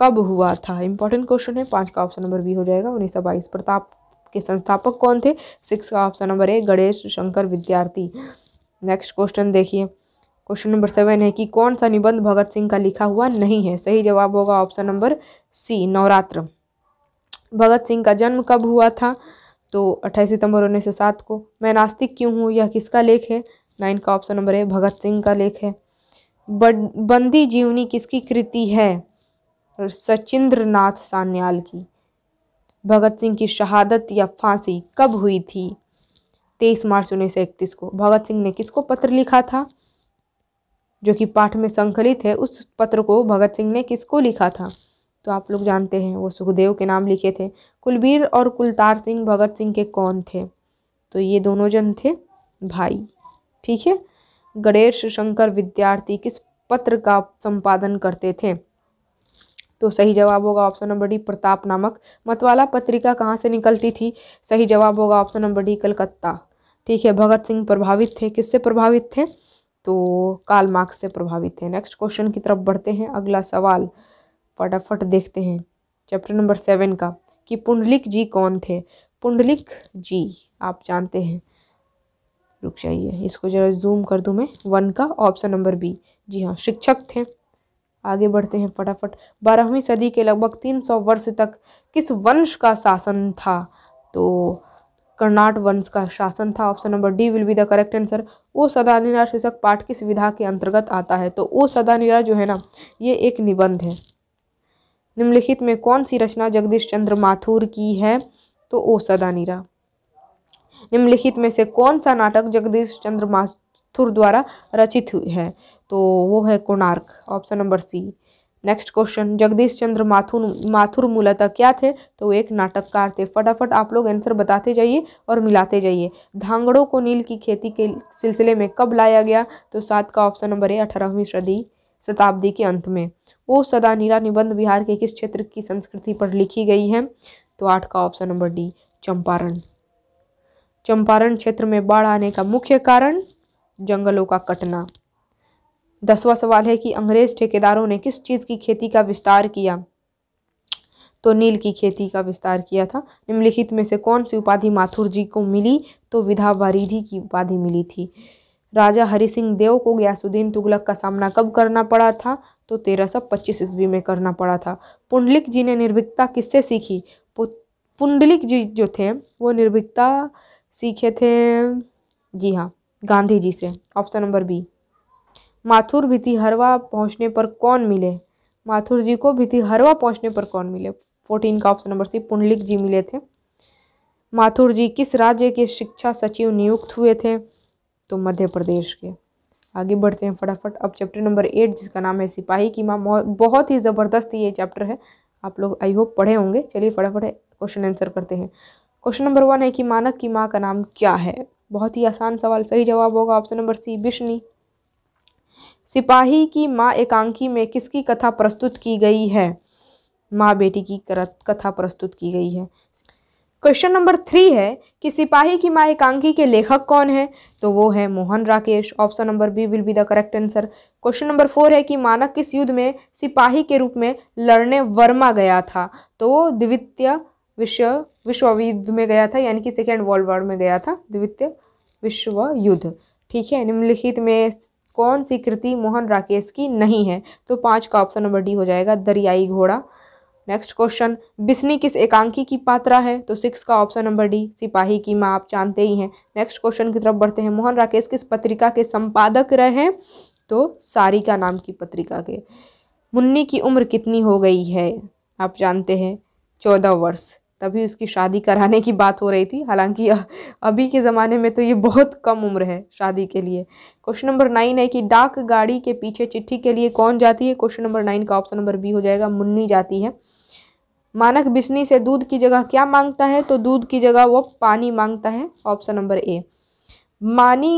कब हुआ था इंपॉर्टेंट क्वेश्चन है पाँच का ऑप्शन नंबर बी हो जाएगा उन्नीस सौ बाईस प्रताप के संस्थापक कौन थे सिक्स का option number A Ganesh Shankar Vidyarthi next question देखिए क्वेश्चन नंबर सेवन है कि कौन सा निबंध भगत सिंह का लिखा हुआ नहीं है सही जवाब होगा option number C Navratra Bhagat Singh का जन्म कब हुआ था तो अट्ठाईस सितंबर उन्नीस सौ सात को मैं नास्तिक क्यों हूँ यह किसका लेख है नाइन का option number A Bhagat Singh का लेख है बंदी जीवनी किसकी कृति है सचिंद्र नाथ सान्याल की भगत सिंह की शहादत या फांसी कब हुई थी तेईस मार्च उन्नीस सौ इकतीस को भगत सिंह ने किसको पत्र लिखा था जो कि पाठ में संकलित है उस पत्र को भगत सिंह ने किसको लिखा था तो आप लोग जानते हैं वो सुखदेव के नाम लिखे थे कुलबीर और कुलतार सिंह भगत सिंह के कौन थे तो ये दोनों जन थे भाई ठीक है गणेश शंकर विद्यार्थी किस पत्र का संपादन करते थे तो सही जवाब होगा ऑप्शन नंबर डी प्रताप नामक मतवाला पत्रिका कहाँ से निकलती थी सही जवाब होगा ऑप्शन नंबर डी कलकत्ता ठीक है भगत सिंह प्रभावित थे किससे प्रभावित थे तो काल मार्क्स से प्रभावित थे नेक्स्ट क्वेश्चन की तरफ बढ़ते हैं अगला सवाल फटाफट देखते हैं चैप्टर नंबर सेवन का कि पुंडलिक जी कौन थे पुंडलिक जी आप जानते हैं रुक जाइए इसको जरा जूम कर दूँ मैं वन का ऑप्शन नंबर बी जी हाँ शिक्षक थे आगे बढ़ते हैं फटाफट बारहवीं सदी के लगभग 300 वर्ष तक किस वंश का शासन था तो कर्नाट वंश का शासन था option number D will be the correct answer Sada Sadanira शीर्षक पाठ किस विधा के अंतर्गत आता है तो ओ निरा जो है ना ये एक निबंध है निम्नलिखित में कौन सी रचना जगदीश चंद्र माथुर की है तो ओ सदा निरा निम्नलिखित में से कौन सा नाटक जगदीश चंद्र थुर द्वारा रचित हुई है तो वो है Konark option number C next question Jagdish Chandra Mathur Mathur मूलतः क्या थे तो एक नाटककार थे फटाफट आप लोग आंसर बताते जाइए और मिलाते जाइए धांगड़ों को नील की खेती के सिलसिले में कब लाया गया तो सात का ऑप्शन नंबर है अठारहवीं सदी शताब्दी के अंत में वो सदा नीला निबंध बिहार के किस क्षेत्र की संस्कृति पर लिखी गई है तो आठ का option number D Champaran Champaran क्षेत्र में बाढ़ आने का मुख्य कारण जंगलों का कटना दसवा सवाल है कि अंग्रेज ठेकेदारों ने किस चीज़ की खेती का विस्तार किया तो नील की खेती का विस्तार किया था निम्नलिखित में से कौन सी उपाधि माथुर जी को मिली तो विधा वारिधि की उपाधि मिली थी राजा हरि सिंह देव को गयासुद्दीन तुगलक का सामना कब करना पड़ा था तो तेरह सौ पच्चीस ईस्वी में करना पड़ा था पुंडलिक जी ने निर्भिकता किससे सीखी पुंडलिक जी जो थे वो निर्भिकता सीखे थे जी हाँ गांधी जी से option number B Mathur Bhitiharwa पहुंचने पर कौन मिले माथुर जी को भितिहरवा पहुंचने पर कौन मिले फोर्टीन का option number C Pundalik ji मिले थे माथुर जी किस राज्य के शिक्षा सचिव नियुक्त हुए थे तो मध्य प्रदेश के आगे बढ़ते हैं फटाफट अब चैप्टर नंबर एट जिसका नाम है सिपाही की माँ बहुत ही ज़बरदस्त ये चैप्टर है आप लोग आई होप पढ़े होंगे चलिए फटाफट क्वेश्चन आंसर करते हैं क्वेश्चन नंबर वन है कि मानक की माँ का नाम क्या है बहुत ही आसान सवाल सही जवाब होगा ऑप्शन नंबर सी बिश्नी सिपाही की माँ एकांकी में किसकी कथा प्रस्तुत की गई है माँ बेटी की कथा प्रस्तुत की गई है क्वेश्चन नंबर थ्री है कि सिपाही की माँ एकांकी के लेखक कौन है तो वो है Mohan Rakesh option number B will be the correct answer question number four है कि मानक किस युद्ध में सिपाही के रूप में लड़ने वर्मा गया था तो द्वितीय विश्व विश्व युद्ध में गया था यानी कि सेकेंड वर्ल्ड वॉर में गया था द्वितीय विश्व युद्ध ठीक है निम्नलिखित में कौन सी कृति मोहन राकेश की नहीं है तो पाँच का ऑप्शन नंबर डी हो जाएगा दरियाई घोड़ा नेक्स्ट क्वेश्चन बिस्नी किस एकांकी की पात्रा है तो सिक्स का ऑप्शन नंबर डी सिपाही की माँ आप जानते ही हैं नेक्स्ट क्वेश्चन की तरफ बढ़ते हैं मोहन राकेश किस पत्रिका के संपादक रहे तो सारिका नाम की पत्रिका के मुन्नी की उम्र कितनी हो गई है आप जानते हैं चौदह वर्ष तभी उसकी शादी कराने की बात हो रही थी हालांकि अभी के ज़माने में तो ये बहुत कम उम्र है शादी के लिए क्वेश्चन नंबर नाइन है कि डाक गाड़ी के पीछे चिट्ठी के लिए कौन जाती है क्वेश्चन नंबर नाइन का ऑप्शन नंबर बी हो जाएगा मुन्नी जाती है मानक बिस्नी से दूध की जगह क्या मांगता है तो दूध की जगह वो पानी मांगता है ऑप्शन नंबर ए मानी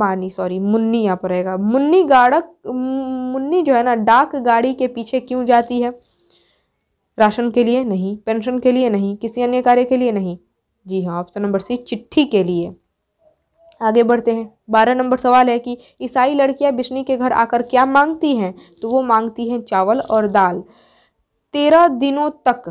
मानी सॉरी मुन्नी यहाँ पर रहेगा मुन्नी गाड़क मुन्नी जो है ना डाक गाड़ी के पीछे क्यों जाती है राशन के लिए नहीं पेंशन के लिए नहीं किसी अन्य कार्य के लिए नहीं जी हाँ ऑप्शन नंबर सी चिट्ठी के लिए आगे बढ़ते हैं बारह नंबर सवाल है कि ईसाई लड़कियां बिश्नी के घर आकर क्या मांगती हैं तो वो मांगती हैं चावल और दाल तेरह दिनों तक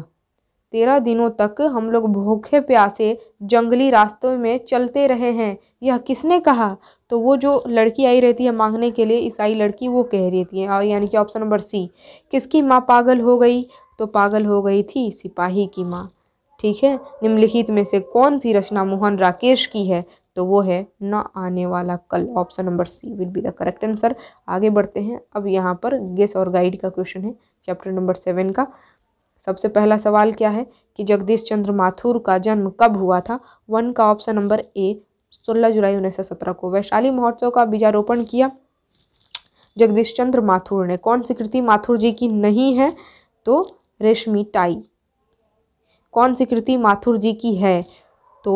तेरह दिनों तक हम लोग भूखे प्यासे जंगली रास्तों में चलते रहे हैं यह किसने कहा तो वो जो लड़की आई रहती है मांगने के लिए ईसाई लड़की वो कह रही थी यानी कि ऑप्शन नंबर सी किसकी माँ पागल हो गई तो पागल हो गई थी सिपाही की माँ ठीक है निम्नलिखित में से कौन सी रचना मोहन राकेश की है तो वो है न आने वाला कल option number C will be the correct answer आगे बढ़ते हैं अब यहाँ पर गेस और गाइड का क्वेश्चन है चैप्टर नंबर सेवन का सबसे पहला सवाल क्या है कि जगदीश चंद्र माथुर का जन्म कब हुआ था वन का ऑप्शन नंबर ए सोलह जुलाई उन्नीस सौ सत्रह को वैशाली महोत्सव का बीजारोपण किया जगदीश चंद्र माथुर ने कौन सी कृति माथुर जी की नहीं है तो रेशमी टाई कौन सी कृति माथुर जी की है तो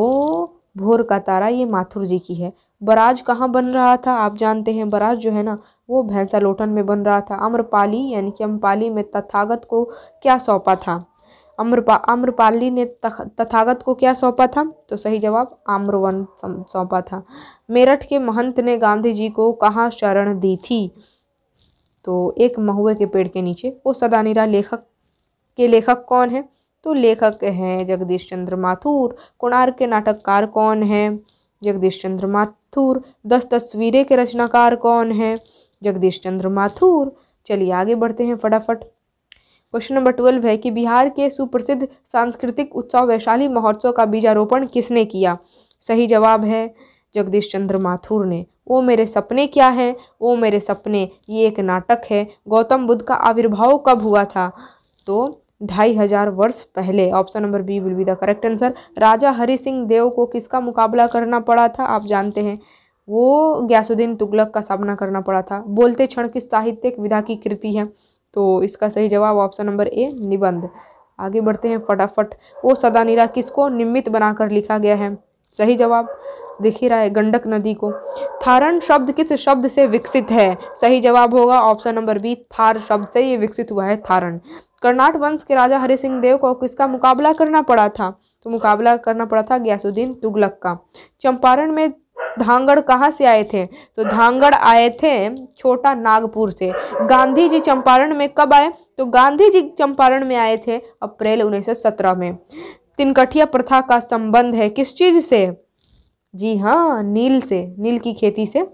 भोर का तारा ये माथुर जी की है बराज कहाँ बन रहा था आप जानते हैं बराज जो है ना वो भैंसा लोटन में बन रहा था अम्रपाली यानी कि अम्रपाली में तथागत को क्या सौंपा था अम्रपा अम्रपाली ने तथागत को क्या सौंपा था तो सही जवाब आम्रवन सौंपा था मेरठ के महंत ने गांधी जी को कहाँ शरण दी थी तो एक महुए के पेड़ के नीचे वो सदानीरा लेखक के लेखक कौन हैं तो लेखक हैं जगदीश चंद्र माथुर कुणार के नाटककार कौन हैं जगदीश चंद्र माथुर दस तस्वीरें के रचनाकार कौन हैं जगदीश चंद्र माथुर चलिए आगे बढ़ते हैं फटाफट क्वेश्चन नंबर ट्वेल्व है कि बिहार के सुप्रसिद्ध सांस्कृतिक उत्सव वैशाली महोत्सव का बीजारोपण किसने किया सही जवाब है जगदीश चंद्र माथुर ने वो मेरे सपने क्या हैं वो मेरे सपने ये एक नाटक है गौतम बुद्ध का आविर्भाव कब हुआ था तो ढाई हजार वर्ष पहले option number B will be the correct answer Raja Hari Singh Dev को किसका मुकाबला करना पड़ा था आप जानते हैं वो ग्यासुद्दीन तुगलक का सामना करना पड़ा था बोलते क्षण की साहित्यिक विधा की कृति है तो इसका सही जवाब ऑप्शन नंबर ए निबंध आगे बढ़ते हैं फटाफट वो सदा निरा किसको निमित्त बनाकर लिखा गया है सही जवाब दिख ही रहा है गंडक नदी को थारण शब्द किस शब्द से विकसित है सही जवाब होगा ऑप्शन नंबर बी थार शब्द से ये विकसित हुआ है थारण कर्नाट वंश के राजा हरि सिंह देव को किसका मुकाबला करना पड़ा था तो मुकाबला करना पड़ा था गयासुद्दीन तुगलक का चंपारण में धांगड़ कहाँ से आए थे तो धांगड़ आए थे छोटा नागपुर से गांधी जी चंपारण में कब आए तो गांधी जी चंपारण में आए थे अप्रैल 1917 में तिनकठिया प्रथा का संबंध है किस चीज से जी हाँ नील से नील की खेती से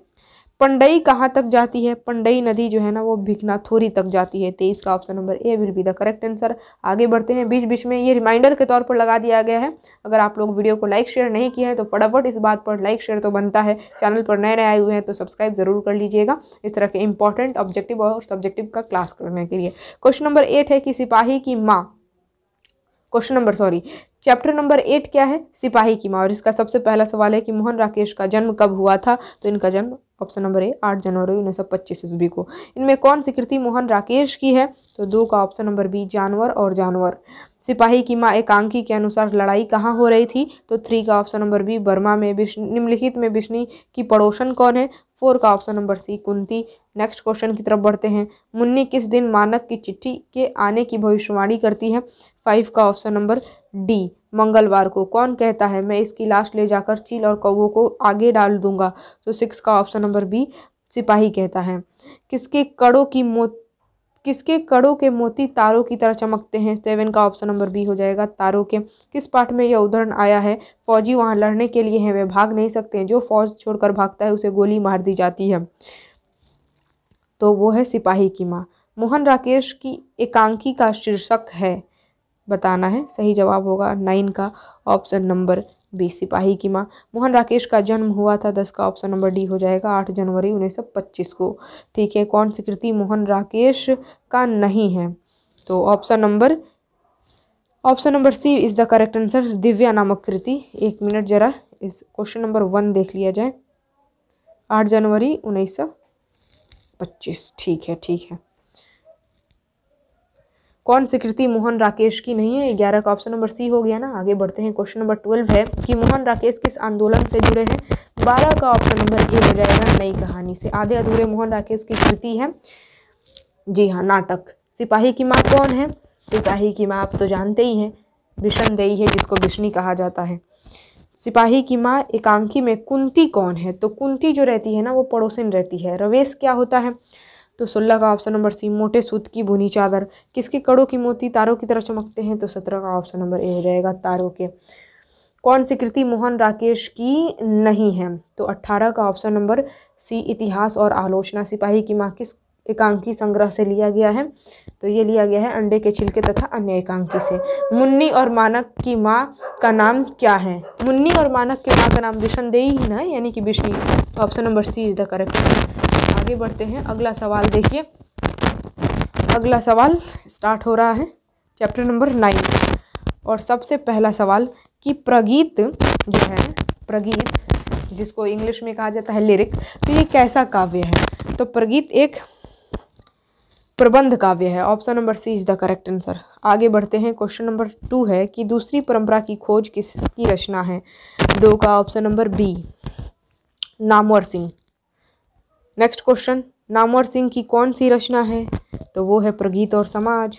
पंडई कहाँ तक जाती है पंडई नदी जो है ना वो भिकनाथोरी तक जाती है तेईस का option number A will be the correct answer आगे बढ़ते हैं बीच बीच में ये रिमाइंडर के तौर पर लगा दिया गया है अगर आप लोग वीडियो को लाइक शेयर नहीं किए हैं तो फटाफट इस बात पर लाइक शेयर तो बनता है चैनल पर नए नए आए हुए हैं तो सब्सक्राइब जरूर कर लीजिएगा इस तरह के इंपॉर्टेंट ऑब्जेक्टिव और सब्जेक्टिव का क्लास करने के लिए क्वेश्चन नंबर एट है कि सिपाही की माँ question number sorry chapter number eight क्या है सिपाही की माँ और इसका सबसे पहला सवाल है कि मोहन राकेश का जन्म कब हुआ था तो इनका जन्म ऑप्शन नंबर ए आठ जनवरी उन्नीस सौ पच्चीस ईस्वी को इनमें कौन सी कृति मोहन राकेश की है तो दो का ऑप्शन नंबर बी जानवर और जानवर सिपाही की माँ एकांकी के अनुसार लड़ाई कहाँ हो रही थी तो थ्री का ऑप्शन नंबर बी बर्मा में निम्नलिखित में बिश्नी की पड़ोसन कौन है फोर का option number C Kunti next question की तरफ बढ़ते हैं मुन्नी किस दिन मानक की चिट्ठी के आने की भविष्यवाणी करती है फाइव का ऑप्शन नंबर डी मंगलवार को कौन कहता है मैं इसकी लाश ले जाकर चील और कौ को आगे डाल दूंगा तो सिक्स का ऑप्शन नंबर बी सिपाही कहता है किसके कड़ों की मोत किसके कड़ों के मोती तारों की तरह चमकते हैं सेवन का ऑप्शन नंबर बी हो जाएगा तारों के किस पाठ में यह उदाहरण आया है फौजी वहाँ लड़ने के लिए हैं वे भाग नहीं सकते हैं जो फौज छोड़कर भागता है उसे गोली मार दी जाती है तो वो है सिपाही की माँ मोहन राकेश की एकांकी का शीर्षक है बताना है सही जवाब होगा नाइन का ऑप्शन नंबर बी सिपाही की माँ मोहन राकेश का जन्म हुआ था दस का ऑप्शन नंबर डी हो जाएगा आठ जनवरी उन्नीस सौ पच्चीस को ठीक है कौन सी कृति मोहन राकेश का नहीं है तो option number option number C is the correct answer Divya नामक कृति एक मिनट जरा इस क्वेश्चन नंबर वन देख लिया जाए आठ जनवरी उन्नीस सौ पच्चीस ठीक है ठीक है कौन सी कृति मोहन राकेश की नहीं है ग्यारह का ऑप्शन नंबर सी हो गया ना आगे बढ़ते हैं क्वेश्चन नंबर ट्वेल्व है कि मोहन राकेश किस आंदोलन से जुड़े हैं बारह का ऑप्शन नंबर ए हो जाएगा नई कहानी से आधे अधूरे मोहन राकेश की कृति है जी हाँ नाटक सिपाही की माँ कौन है सिपाही की माँ आप तो जानते ही हैं विषण देई है जिसको विष्णी कहा जाता है सिपाही की माँ एकांकी में कुंती कौन है तो कुंती जो रहती है ना वो पड़ोसिन रहती है रवेश क्या होता है तो सोलह का ऑप्शन नंबर सी मोटे सूत की बुनी चादर किसके कड़ों की मोती तारों की तरह चमकते हैं तो सत्रह का ऑप्शन नंबर ए हो जाएगा तारों के कौन सी कृति मोहन राकेश की नहीं है तो अट्ठारह का ऑप्शन नंबर सी इतिहास और आलोचना सिपाही की माँ किस एकांकी संग्रह से लिया गया है तो ये लिया गया है अंडे के छिलके तथा अन्य एकांकी से मुन्नी और मानक की माँ का नाम क्या है मुन्नी और मानक की माँ का नाम देई ही ना यानी कि विष्णु तो option number C is the correct आगे बढ़ते हैं अगला सवाल देखिए अगला सवाल स्टार्ट हो रहा है चैप्टर नंबर नाइन और सबसे पहला सवाल कि प्रगीत जो है प्रगीत जिसको इंग्लिश में कहा जाता है लिरिक तो ये कैसा काव्य है तो प्रगीत एक प्रबंध काव्य है option number C is the correct answer आगे बढ़ते हैं क्वेश्चन नंबर टू है कि दूसरी परंपरा की खोज किसकी रचना है दो का option number B Namvar Singh next question Namvar Singh की कौन सी रचना है तो वो है प्रगीत और समाज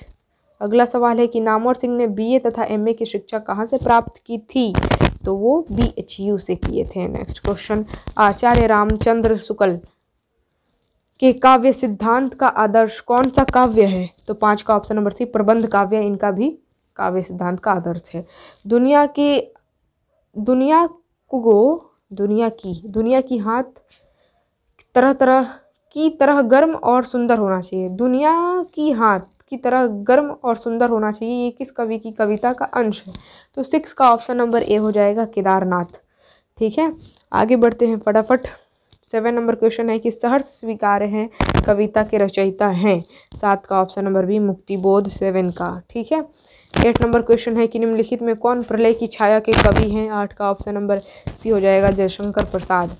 अगला सवाल है कि नामवर सिंह ने बीए तथा एमए की शिक्षा कहाँ से प्राप्त की थी तो वो बी एच यू से किए थे नेक्स्ट क्वेश्चन आचार्य रामचंद्र शुक्ल के काव्य सिद्धांत का आदर्श कौन सा काव्य है तो पाँच का ऑप्शन नंबर सी प्रबंध काव्य इनका भी काव्य सिद्धांत का आदर्श है दुनिया के दुनिया को दुनिया की दुनिया की हाथ तरह तरह की तरह गर्म और सुंदर होना चाहिए दुनिया की हाथ की तरह गर्म और सुंदर होना चाहिए ये किस कवि की कविता का अंश है तो सिक्स का ऑप्शन नंबर ए हो जाएगा केदारनाथ ठीक है आगे बढ़ते हैं फटाफट सेवन नंबर क्वेश्चन है कि सहर्ष स्वीकार हैं कविता के रचयिता हैं सात का option number B Muktibodh seven का ठीक है एट नंबर क्वेश्चन है कि निम्नलिखित में कौन प्रलय की छाया के कवि हैं आठ का ऑप्शन नंबर सी हो जाएगा जयशंकर प्रसाद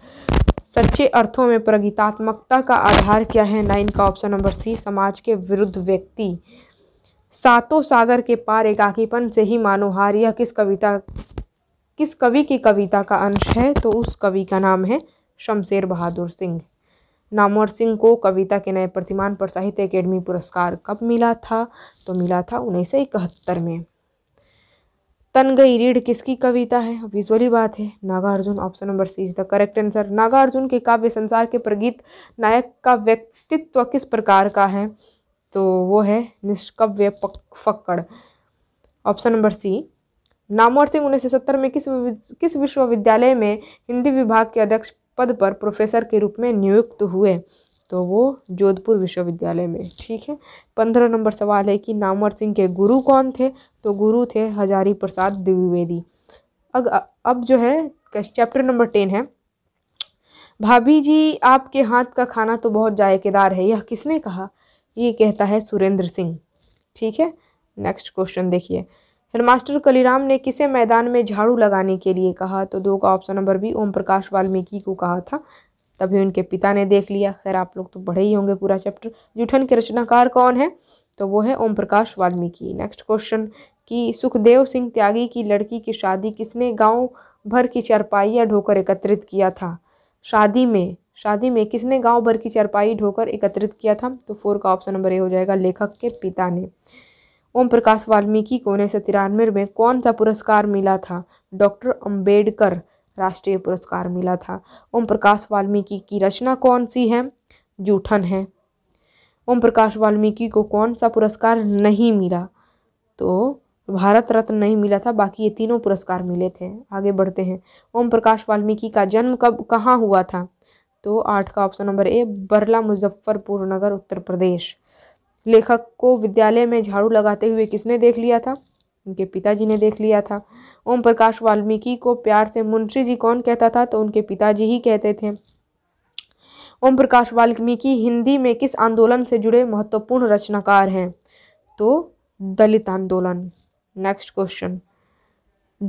सच्चे अर्थों में प्रगीतात्मकता का आधार क्या है नाइन का ऑप्शन नंबर सी समाज के विरुद्ध व्यक्ति सातों सागर के पार एकाकीपन से ही मानोहार यह किस कविता किस कवि की कविता का अंश है तो उस कवि का नाम है शमशेर बहादुर सिंह नामवर सिंह को कविता के नए प्रतिमान पर साहित्य अकेडमी पुरस्कार कब मिला था तो मिला था उन्नीस में तन गई रीढ़ किसकी कविता है विजुअली बात है Nagarjun option number C is the correct answer Nagarjun के काव्य संसार के प्रगीत नायक का व्यक्तित्व किस प्रकार का है तो वो है निष्कव्य फक्कड़ option number C Namvar Singh उन्नीस सौ सत्तर में किस किस विश्वविद्यालय में हिंदी विभाग के अध्यक्ष पद पर प्रोफेसर के रूप में नियुक्त हुए तो वो जोधपुर विश्वविद्यालय में ठीक है पंद्रह नंबर सवाल है कि नामवर सिंह के गुरु कौन थे तो गुरु थे हजारी प्रसाद द्विवेदी अग अब जो है चैप्टर नंबर टेन है भाभी जी आपके हाथ का खाना तो बहुत जायकेदार है यह किसने कहा ये कहता है सुरेंद्र सिंह ठीक है नेक्स्ट क्वेश्चन देखिए हेडमास्टर कलीराम ने किसे मैदान में झाड़ू लगाने के लिए कहा तो दो का option number B Om Prakash Valmiki को कहा था तभी उनके पिता ने देख लिया खैर आप लोग तो पढ़े ही होंगे पूरा चैप्टर जूठन के रचनाकार कौन है तो वो है ओम प्रकाश वाल्मीकि नेक्स्ट क्वेश्चन कि सुखदेव सिंह त्यागी की लड़की की शादी किसने गांव भर की चरपाइयाँ ढोकर एकत्रित किया था शादी में शादी में किसने गांव भर की चरपाई ढोकर एकत्रित किया था तो फोर का ऑप्शन नंबर ए हो जाएगा लेखक के पिता ने ओम प्रकाश वाल्मीकि को उन्नीस सौ तिरानवे में कौन सा पुरस्कार मिला था डॉक्टर अम्बेडकर राष्ट्रीय पुरस्कार मिला था ओम प्रकाश वाल्मीकि की रचना कौन सी है जूठन है ओम प्रकाश वाल्मीकि को कौन सा पुरस्कार नहीं मिला तो भारत रत्न नहीं मिला था बाकी ये तीनों पुरस्कार मिले थे आगे बढ़ते हैं ओम प्रकाश वाल्मीकि का जन्म कब कहाँ हुआ था तो आठ का option number A Barla Muzaffarpur नगर उत्तर प्रदेश लेखक को विद्यालय में झाड़ू लगाते हुए किसने देख लिया था उनके पिताजी ने देख लिया था ओम प्रकाश वाल्मीकि को प्यार से मुंशी जी कौन कहता था तो उनके पिताजी ही कहते थे ओम प्रकाश वाल्मीकि हिंदी में किस आंदोलन से जुड़े महत्वपूर्ण रचनाकार हैं तो दलित आंदोलन नेक्स्ट क्वेश्चन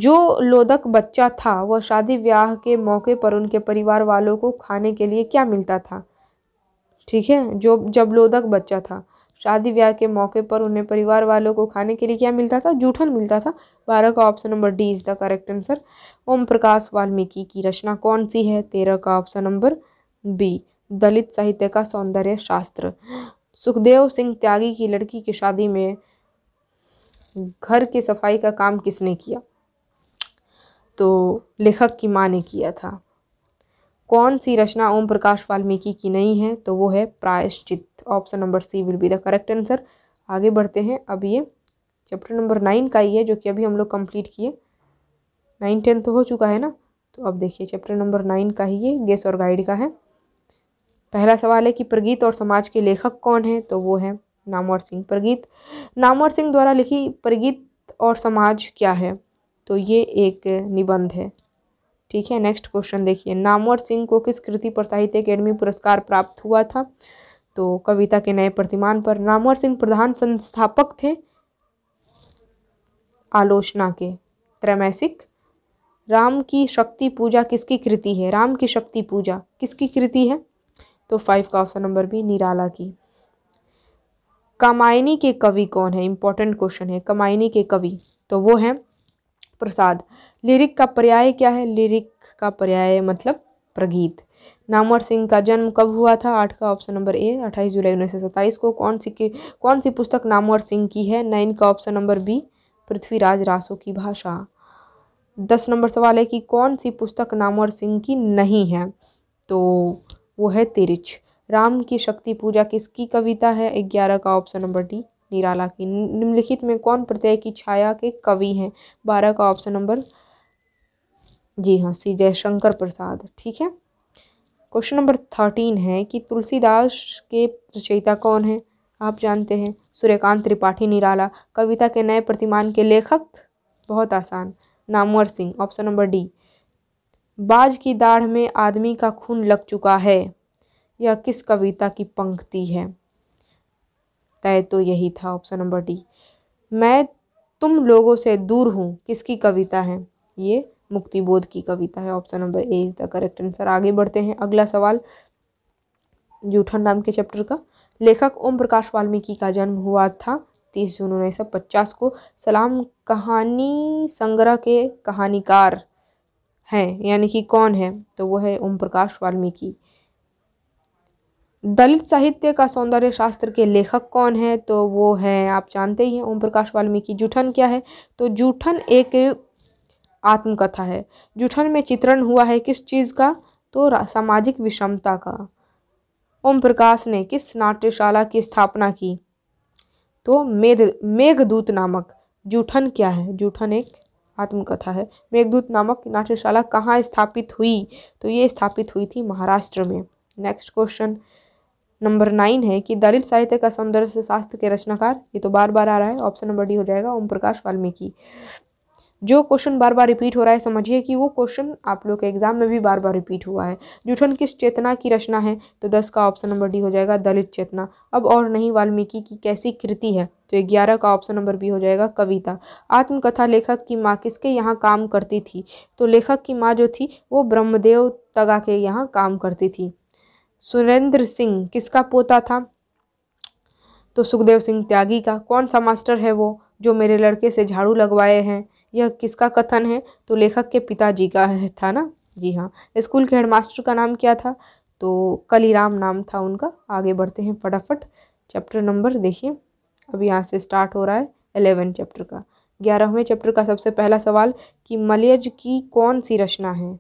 जो लोदक बच्चा था वह शादी ब्याह के मौके पर उनके परिवार वालों को खाने के लिए क्या मिलता था ठीक है जो जब लोदक बच्चा था शादी ब्याह के मौके पर उन्हें परिवार वालों को खाने के लिए क्या मिलता था जूठन मिलता था बारह का option number D is the correct answer Om Prakash Valmiki की रचना कौन सी है तेरह का ऑप्शन नंबर बी दलित साहित्य का सौंदर्य शास्त्र सुखदेव सिंह त्यागी की लड़की की शादी में घर की सफाई का काम किसने किया तो लेखक की माँ ने किया था कौन सी रचना ओम प्रकाश वाल्मीकि की नहीं है तो वो है Prayashchit option number C will be the correct answer आगे बढ़ते हैं अब ये चैप्टर नंबर नाइन का ही है जो कि अभी हम लोग कंप्लीट किए नाइन टेन तो हो चुका है ना तो अब देखिए चैप्टर नंबर नाइन का ही ये गेस और गाइड का है पहला सवाल है कि प्रगीत और समाज के लेखक कौन है तो वो है नामवर सिंह प्रगीत नामवर सिंह द्वारा लिखी प्रगीत और समाज क्या है तो ये एक निबंध है ठीक है नेक्स्ट क्वेश्चन देखिए नामवर सिंह को किस कृति पर साहित्य अकेडमी पुरस्कार प्राप्त हुआ था तो कविता के नए प्रतिमान पर नामवर सिंह प्रधान संस्थापक थे आलोचना के त्रैमासिक राम की शक्ति पूजा किसकी कृति है राम की शक्ति पूजा किसकी कृति है तो फाइव का ऑप्शन नंबर बी निराला की कामायनी के कवि कौन है इंपॉर्टेंट क्वेश्चन है कामायनी के कवि तो वो हैं प्रसाद लिरिक का पर्याय क्या है लिरिक का पर्याय मतलब प्रगीत नामवर सिंह का जन्म कब हुआ था आठ का ऑप्शन नंबर ए अट्ठाईस जुलाई उन्नीस सौ सत्ताईस को कौन सी की कौन सी पुस्तक नामवर सिंह की है नाइन का option number B Prithviraj Raso की भाषा दस नंबर सवाल है कि कौन सी पुस्तक नामवर सिंह की नहीं है तो वो है तिरिच राम की शक्ति पूजा किसकी कविता है ग्यारह का ऑप्शन नंबर डी निराला की निम्नलिखित में कौन प्रत्यय की छाया के कवि हैं बारह का ऑप्शन नंबर जी हाँ सी जयशंकर प्रसाद ठीक है क्वेश्चन नंबर थर्टीन है कि तुलसीदास के रचयिता कौन है आप जानते हैं सूर्यकांत त्रिपाठी निराला कविता के नए प्रतिमान के लेखक बहुत आसान Namvar Singh option number D बाज की दाढ़ में आदमी का खून लग चुका है यह किस कविता की पंक्ति है तय तो यही था ऑप्शन नंबर डी मैं तुम लोगों से दूर हूँ किसकी कविता है ये मुक्तिबोध की कविता है option number A is the correct answer आगे बढ़ते हैं अगला सवाल जूठन नाम के चैप्टर का लेखक ओम प्रकाश वाल्मीकि का जन्म हुआ था तीस जून उन्नीस सौ पचास को सलाम कहानी संग्रह के कहानीकार हैं यानी कि कौन है तो वो है ओम प्रकाश वाल्मीकि दलित साहित्य का सौंदर्य शास्त्र के लेखक कौन है तो वो हैं आप जानते ही हैं ओम प्रकाश वाल्मीकि जूठन क्या है तो जूठन एक आत्मकथा है जूठन में चित्रण हुआ है किस चीज़ का तो सामाजिक विषमता का ओम प्रकाश ने किस नाट्यशाला की स्थापना की तो मेघ मेघदूत नामक जूठन क्या है जूठन एक आत्मकथा है मेघदूत नामक नाट्यशाला कहाँ स्थापित हुई तो ये स्थापित हुई थी महाराष्ट्र में नेक्स्ट क्वेश्चन नंबर नाइन है कि दलित साहित्य का सौंदर्य शास्त्र के रचनाकार ये तो बार बार आ रहा है ऑप्शन नंबर डी हो जाएगा ओम प्रकाश वाल्मीकि जो क्वेश्चन बार बार रिपीट हो रहा है समझिए कि वो क्वेश्चन आप लोग के एग्जाम में भी बार बार रिपीट हुआ है जुठन किस चेतना की रचना है तो दस का ऑप्शन नंबर डी हो जाएगा दलित चेतना अब और नहीं वाल्मीकि की कैसी कृति है तो ग्यारह का ऑप्शन नंबर बी हो जाएगा कविता आत्मकथा लेखक की माँ किसके यहाँ काम करती थी तो लेखक की माँ जो थी वो ब्रह्मदेव तगा के यहाँ काम करती थी सुरेंद्र सिंह किसका पोता था तो सुखदेव सिंह त्यागी का कौन सा मास्टर है वो जो मेरे लड़के से झाड़ू लगवाए हैं यह किसका कथन है तो लेखक के पिताजी का है था ना जी हाँ स्कूल के हेडमास्टर का नाम क्या था तो कलीराम नाम था उनका आगे बढ़ते हैं फटाफट चैप्टर नंबर देखिए अब यहाँ से स्टार्ट हो रहा है एलेवन चैप्टर का ग्यारहवें चैप्टर का सबसे पहला सवाल कि मलयज की कौन सी रचना है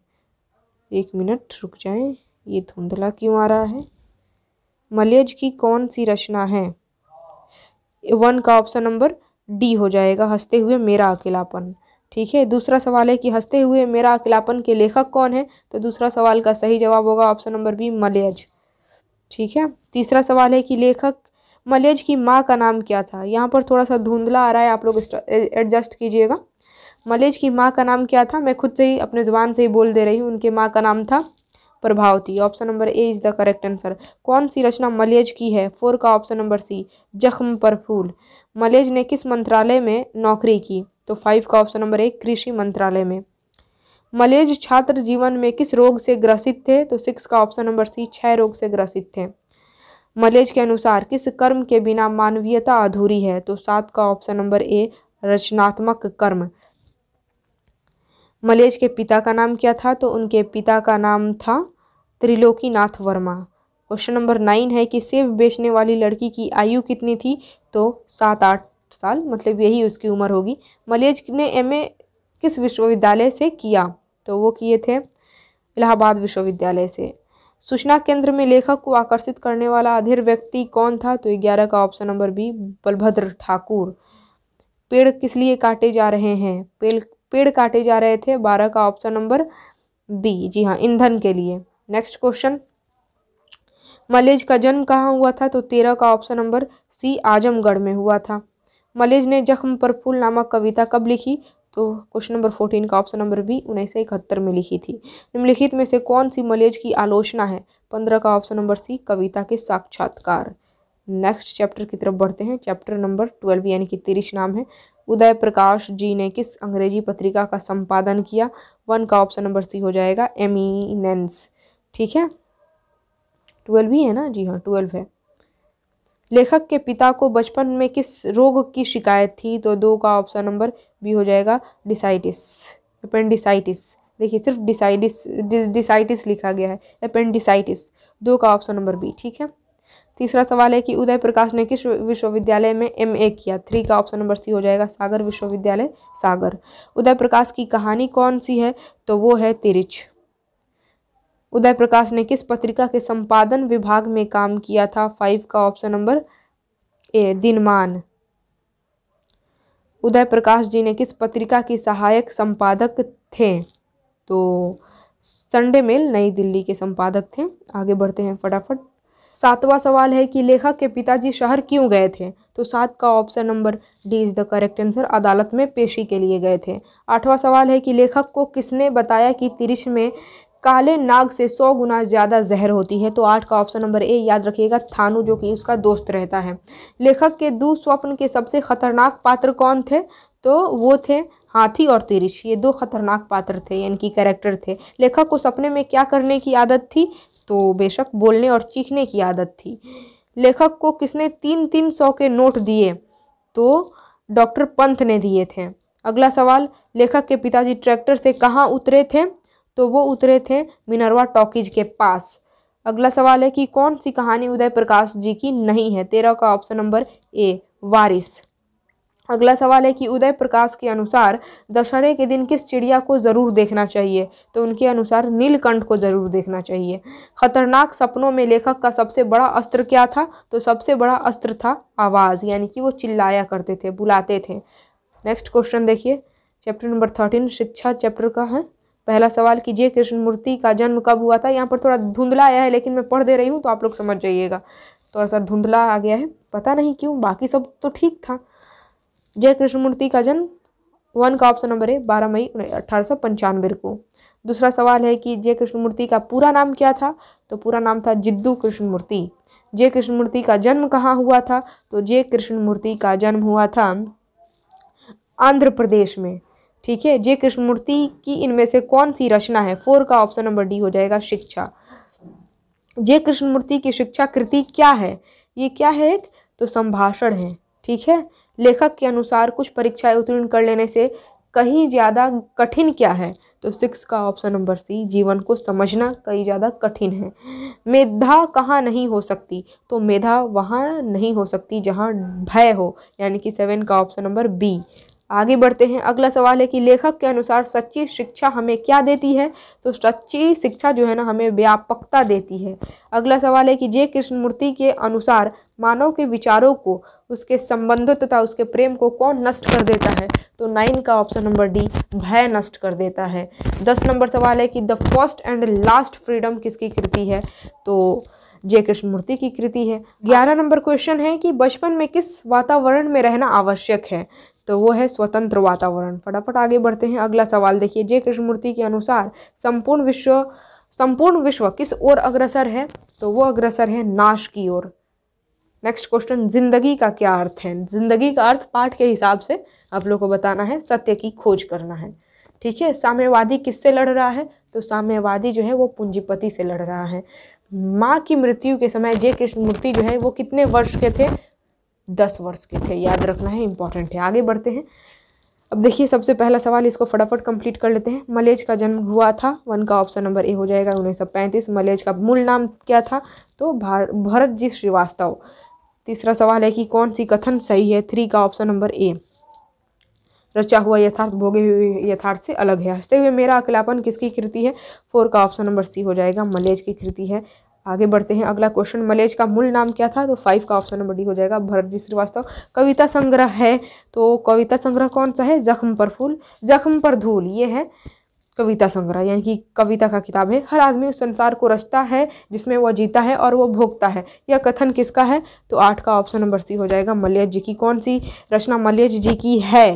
एक मिनट रुक जाएँ ये धुंधला क्यों आ रहा है मलेज की कौन सी रचना है वन का ऑप्शन नंबर डी हो जाएगा हंसते हुए मेरा अकेलापन ठीक है दूसरा सवाल है कि हंसते हुए मेरा अकेलापन के लेखक कौन है तो दूसरा सवाल का सही जवाब होगा ऑप्शन नंबर बी मलेज ठीक है तीसरा सवाल है कि लेखक मलेज की माँ का नाम क्या था यहाँ पर थोड़ा सा धुंधला आ रहा है आप लोग एडजस्ट कीजिएगा मलेज की माँ का नाम क्या था मैं खुद से ही अपने जबान से ही बोल दे रही हूँ उनके माँ का नाम था प्रभाव थी option number A is the correct answer कौन सी रचना मलेज की है फोर का ऑप्शन नंबर सी जख्म पर फूल मलेज ने किस मंत्रालय में नौकरी की तो फाइव का ऑप्शन नंबर ए कृषि मंत्रालय में मलेज छात्र जीवन में किस रोग से ग्रसित थे तो सिक्स का ऑप्शन नंबर सी छः रोग से ग्रसित थे मलेज के अनुसार किस कर्म के बिना मानवीयता अधूरी है तो सात का ऑप्शन नंबर ए रचनात्मक कर्म मलेज के पिता का नाम क्या था तो उनके पिता का नाम था Triloki Nath Verma question number nine है कि सेब बेचने वाली लड़की की आयु कितनी थी तो सात आठ साल मतलब यही उसकी उम्र होगी मलेज ने एम किस विश्वविद्यालय से किया तो वो किए थे इलाहाबाद विश्वविद्यालय से सूचना केंद्र में लेखक को आकर्षित करने वाला अधीर व्यक्ति कौन था तो ग्यारह का option number B Balbhadra Thakur पेड़ किस लिए काटे जा रहे हैं पेड़ पेड़ काटे जा रहे थे बारह का ऑप्शन नंबर बी जी हाँ ईंधन के लिए नेक्स्ट क्वेश्चन मलेज का जन्म कहाँ हुआ था तो तेरह का ऑप्शन नंबर सी आजमगढ़ में हुआ था मलेज ने जख्म पर फूल नामक कविता कब लिखी तो क्वेश्चन नंबर फोर्टीन का ऑप्शन नंबर बी उन्नीस सौ इकहत्तर में लिखी थी निम्नलिखित में से कौन सी मलेज की आलोचना है पंद्रह का ऑप्शन नंबर सी कविता के साक्षात्कार नेक्स्ट चैप्टर की तरफ बढ़ते हैं चैप्टर नंबर ट्वेल्व यानी कि तिरिश नाम है उदय प्रकाश जी ने किस अंग्रेजी पत्रिका का संपादन किया वन का ऑप्शन नंबर सी हो जाएगा एमिनेंस ठीक है ट्वेल्व ही है ना जी हाँ ट्वेल्व है लेखक के पिता को बचपन में किस रोग की शिकायत थी तो दो का ऑप्शन नंबर बी हो जाएगा डिसाइटिस अपेंडिसाइटिस देखिए सिर्फ डिसाइटिस डिसाइटिस लिखा गया है अपेंडिसाइटिस दो का ऑप्शन नंबर बी ठीक है तीसरा सवाल है कि उदय प्रकाश ने किस विश्वविद्यालय में एम ए किया थ्री का ऑप्शन नंबर सी हो जाएगा सागर विश्वविद्यालय सागर उदय प्रकाश की कहानी कौन सी है तो वो है तिरिछ उदय प्रकाश ने किस पत्रिका के संपादन विभाग में काम किया था फाइव का ऑप्शन नंबर ए दिनमान उदय प्रकाश जी ने किस पत्रिका की सहायक संपादक थे तो संडे मेल नई दिल्ली के संपादक थे आगे बढ़ते हैं फटाफट सातवां सवाल है कि लेखक के पिताजी शहर क्यों गए थे तो सात का option number D is the correct answer अदालत में पेशी के लिए गए थे आठवां सवाल है कि लेखक को किसने बताया कि तिरिश में काले नाग से सौ गुना ज़्यादा जहर होती है तो आठ का ऑप्शन नंबर ए याद रखिएगा थानू जो कि उसका दोस्त रहता है लेखक के दो स्वप्न के सबसे खतरनाक पात्र कौन थे तो वो थे हाथी और तिरिश ये दो खतरनाक पात्र थे यानी कि कैरेक्टर थे लेखक को सपने में क्या करने की आदत थी तो बेशक बोलने और चीखने की आदत थी लेखक को किसने तीन तीन सौ के नोट दिए तो डॉक्टर पंथ ने दिए थे अगला सवाल लेखक के पिताजी ट्रैक्टर से कहाँ उतरे थे तो वो उतरे थे मिनरवा टॉकीज के पास अगला सवाल है कि कौन सी कहानी उदय प्रकाश जी की नहीं है तेरह का ऑप्शन नंबर ए वारिस अगला सवाल है कि उदय प्रकाश के अनुसार दशहरे के दिन किस चिड़िया को ज़रूर देखना चाहिए तो उनके अनुसार नीलकंठ को ज़रूर देखना चाहिए खतरनाक सपनों में लेखक का सबसे बड़ा अस्त्र क्या था तो सबसे बड़ा अस्त्र था आवाज़ यानी कि वो चिल्लाया करते थे बुलाते थे नेक्स्ट क्वेश्चन देखिए चैप्टर नंबर थर्टीन शिक्षा चैप्टर का है पहला सवाल कीजिए मूर्ति का जन्म कब हुआ था यहाँ पर थोड़ा धुंधला आया है लेकिन मैं पढ़ दे रही हूँ तो आप लोग समझ जाइएगा थोड़ा सा धुंधला आ गया है पता नहीं क्यों बाकी सब तो ठीक था जय कृष्ण मूर्ति का जन्म वन का ऑप्शन नंबर है बारह मई अठारह को दूसरा सवाल है कि जय कृष्णमूर्ति का पूरा नाम क्या था तो पूरा नाम था जिद्दू कृष्णमूर्ति जय कृष्णमूर्ति का जन्म कहाँ हुआ था तो जय कृष्णमूर्ति का जन्म हुआ था आंध्र प्रदेश में ठीक है जे कृष्णमूर्ति की इनमें से कौन सी रचना है फोर का ऑप्शन नंबर डी हो जाएगा शिक्षा जे कृष्णमूर्ति की शिक्षा कृति क्या है ये क्या है एक तो संभाषण है ठीक है लेखक के अनुसार कुछ परीक्षाएं उत्तीर्ण कर लेने से कहीं ज़्यादा कठिन क्या है तो सिक्स का ऑप्शन नंबर सी जीवन को समझना कहीं ज़्यादा कठिन है मेधा कहाँ नहीं हो सकती तो मेधा वहाँ नहीं हो सकती जहाँ भय हो यानी कि सेवन का ऑप्शन नंबर बी आगे बढ़ते हैं अगला सवाल है कि लेखक के अनुसार सच्ची शिक्षा हमें क्या देती है तो सच्ची शिक्षा जो है ना हमें व्यापकता देती है अगला सवाल है कि जे कृष्णमूर्ति के अनुसार मानव के विचारों को उसके संबंधों तथा उसके प्रेम को कौन नष्ट कर देता है तो नाइन का ऑप्शन नंबर डी भय नष्ट कर देता है दस नंबर सवाल है कि the first and last freedom किसकी कृति है तो जय कृष्णमूर्ति की कृति है ग्यारह नंबर क्वेश्चन है कि बचपन में किस वातावरण में रहना आवश्यक है तो वो है स्वतंत्र वातावरण फटाफट आगे बढ़ते हैं अगला सवाल देखिए जय कृष्णमूर्ति के अनुसार संपूर्ण विश्व संपूर्ण विश्व किस ओर अग्रसर है तो वो अग्रसर है नाश की ओर नेक्स्ट क्वेश्चन जिंदगी का क्या अर्थ है जिंदगी का अर्थ पाठ के हिसाब से आप लोग को बताना है सत्य की खोज करना है ठीक है साम्यवादी किससे लड़ रहा है तो साम्यवादी जो है वो पूंजीपति से लड़ रहा है माँ की मृत्यु के समय जय कृष्णमूर्ति जो है वो कितने वर्ष के थे दस वर्ष के थे याद रखना है इंपॉर्टेंट है आगे बढ़ते हैं अब देखिए सबसे पहला सवाल इसको फटाफट कंप्लीट कर लेते हैं मलेज का जन्म हुआ था वन का ऑप्शन नंबर ए हो जाएगा उन्नीस सौ पैंतीस मलेज का मूल नाम क्या था तो भार भरत जी श्रीवास्तव तीसरा सवाल है कि कौन सी कथन सही है थ्री का ऑप्शन नंबर ए रचा हुआ यथार्थ भोगे हुए यथार्थ से अलग है हंसते हुए मेरा अकलापन किसकी कृति है फोर का ऑप्शन नंबर सी हो जाएगा मलेज की कृति है आगे बढ़ते हैं अगला क्वेश्चन मलेज का मूल नाम क्या था तो फाइव का ऑप्शन नंबर डी हो जाएगा भरत जी श्रीवास्तव कविता संग्रह है तो कविता संग्रह कौन सा है जख्म पर फूल जख्म पर धूल ये है कविता संग्रह यानी कि कविता का किताब है हर आदमी उस संसार को रचता है जिसमें वह जीता है और वह भोगता है यह कथन किसका है तो आठ का ऑप्शन नंबर सी हो जाएगा मल्यज जी की कौन सी रचना मल्य जी की है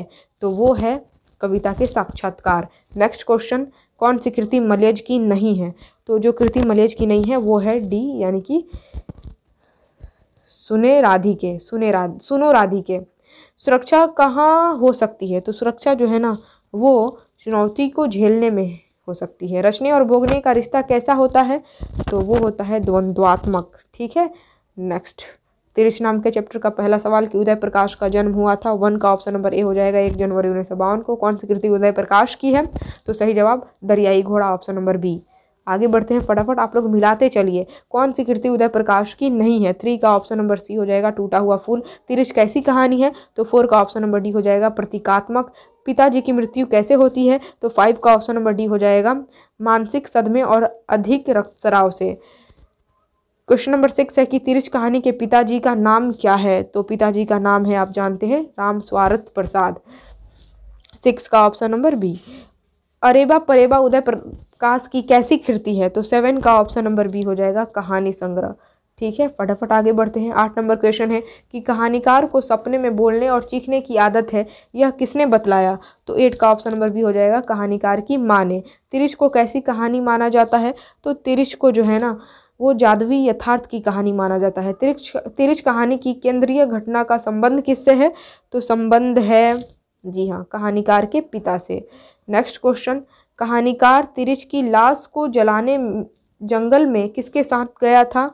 तो वो है कविता के साक्षात्कार नेक्स्ट क्वेश्चन कौन सी कृति मलेज की नहीं है तो जो कृति मलेज की नहीं है वो है डी यानी कि सुने राधी के सुने राध सुनो राधी के सुरक्षा कहाँ हो सकती है तो सुरक्षा जो है ना वो चुनौती को झेलने में हो सकती है रचने और भोगने का रिश्ता कैसा होता है तो वो होता है द्वंद्वात्मक ठीक है नेक्स्ट तिरिश नाम के चैप्टर का पहला सवाल कि उदय प्रकाश का जन्म हुआ था वन का ऑप्शन नंबर ए हो जाएगा एक जनवरी उन्नीस को कौन सी कृति उदय प्रकाश की है तो सही जवाब दरियाई घोड़ा ऑप्शन नंबर बी आगे बढ़ते हैं फटाफट आप लोग मिलाते चलिए कौन सी कृति उदय प्रकाश की नहीं है थ्री का ऑप्शन नंबर सी हो जाएगा टूटा हुआ फूल तिरिश कैसी कहानी है तो फोर का ऑप्शन नंबर डी हो जाएगा प्रतीकात्मक पिताजी की मृत्यु कैसे होती है तो फाइव का ऑप्शन नंबर डी हो जाएगा मानसिक सदमे और अधिक रक्तसराव से क्वेश्चन नंबर सिक्स है कि तीरज कहानी के पिताजी का नाम क्या है तो पिताजी का नाम है आप जानते हैं राम स्वारथ प्रसाद सिक्स का option number B Areba Pareba Uday Prakash की कैसी कृति है तो सेवन का ऑप्शन नंबर बी हो जाएगा कहानी संग्रह ठीक है फटाफट आगे बढ़ते हैं आठ नंबर क्वेश्चन है कि कहानीकार को सपने में बोलने और चीखने की आदत है यह किसने बतलाया तो एट का ऑप्शन नंबर बी हो जाएगा कहानीकार की माँ ने तिरिश को कैसी कहानी माना जाता है तो तिरिश को जो है ना वो जादवी यथार्थ की कहानी माना जाता है तिरिच तिरिच कहानी की केंद्रीय घटना का संबंध किससे है तो संबंध है जी हाँ कहानीकार के पिता से नेक्स्ट क्वेश्चन कहानीकार तिरिच की लाश को जलाने जंगल में किसके साथ गया था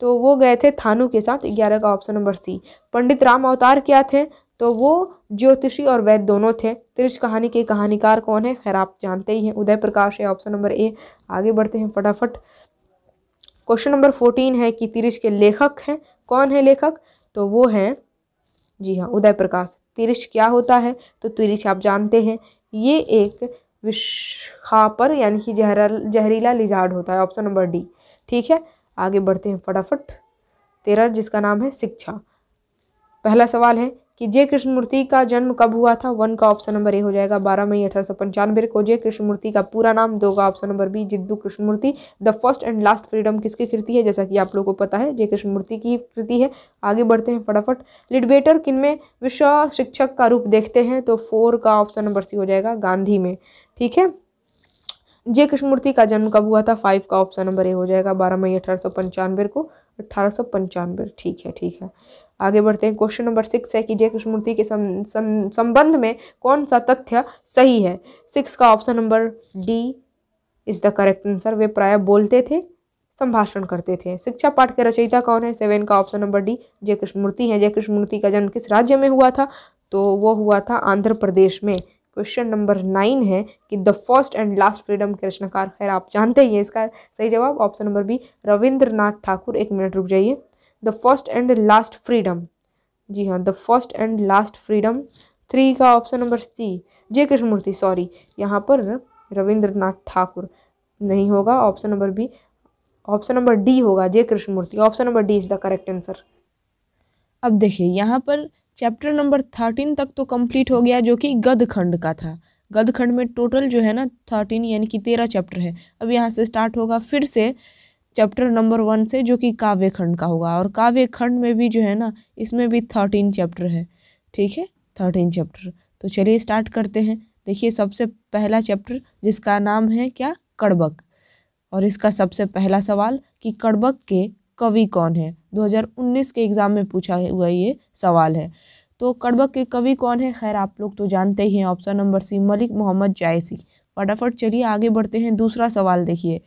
तो वो गए थे थानू के साथ ग्यारह का option number C Pandit Ram Avtar क्या थे तो वो ज्योतिषी और वैद्य दोनों थे त्रिश कहानी के कहानीकार कौन है खैर आप जानते ही हैं उदय प्रकाश है ऑप्शन नंबर ए आगे बढ़ते हैं फटाफट क्वेश्चन नंबर फोर्टीन है कि तिरिश के लेखक हैं कौन है लेखक तो वो हैं जी हाँ उदय प्रकाश तिरिश क्या होता है तो तिरिश आप जानते हैं ये एक विषापर यानी कि जहरा जहरीला लिजार्ड होता है ऑप्शन नंबर डी ठीक है आगे बढ़ते हैं फटाफट तेरह जिसका नाम है शिक्षा पहला सवाल है कि जय कृष्णमूर्ति का जन्म कब हुआ था वन का ऑप्शन नंबर ए हो जाएगा बारह मई अठारह सौ पंचानवे को जय कृष्णमूर्ति का पूरा नाम दो का option number B Jiddu Krishnamurti the first and last freedom किसकी कृति है जैसा कि आप लोगों को पता है जय कृष्णमूर्ति की कृति है आगे बढ़ते हैं फटाफट लिटबेटर किन में विश्व शिक्षक का रूप देखते हैं तो फोर का ऑप्शन नंबर सी हो जाएगा गांधी में ठीक है जय कृष्णमूर्ति का जन्म कब हुआ था फाइव का ऑप्शन नंबर ए हो जाएगा बारह मई अठारह सौ पंचानवे को अठारह सौ पंचानवे ठीक है ठीक है आगे बढ़ते हैं क्वेश्चन नंबर सिक्स है कि जय कृष्णमूर्ति के संबंध में कौन सा तथ्य सही है सिक्स का option number D is the correct answer वे प्राय बोलते थे संभाषण करते थे शिक्षा पाठ के रचयिता कौन है सेवन का ऑप्शन नंबर डी जय कृष्णमूर्ति है जय कृष्णमूर्ति का जन्म किस राज्य में हुआ था तो वो हुआ था आंध्र प्रदेश में क्वेश्चन नंबर नाइन है कि the first and last freedom के रचनाकार खैर आप जानते ही हैं इसका सही जवाब option number B Rabindranath Thakur एक मिनट रुक जाइए the first and last freedom जी हाँ the first and last freedom three का option number C J Krishnamurti sorry यहाँ पर रविंद्रनाथ ठाकुर नहीं होगा option number B option number D होगा J Krishnamurti option number D is the correct answer अब देखिए यहाँ पर चैप्टर नंबर थर्टीन तक तो कंप्लीट हो गया जो कि गदखंड का था गदखंड में टोटल जो है ना थर्टीन यानी कि तेरह चैप्टर है अब यहाँ से स्टार्ट होगा फिर से चैप्टर नंबर वन से जो कि काव्य खंड का होगा और काव्य खंड में भी जो है ना इसमें भी थर्टीन चैप्टर है ठीक है थर्टीन चैप्टर तो चलिए स्टार्ट करते हैं देखिए सबसे पहला चैप्टर जिसका नाम है क्या कड़बक और इसका सबसे पहला सवाल कि कड़बक के कवि कौन है 2019 के एग्ज़ाम में पूछा हुआ ये सवाल है तो कड़बक के कवि कौन है खैर आप लोग तो जानते ही हैं option number C Malik Mohammad Jayasi फटाफट चलिए आगे बढ़ते हैं दूसरा सवाल देखिए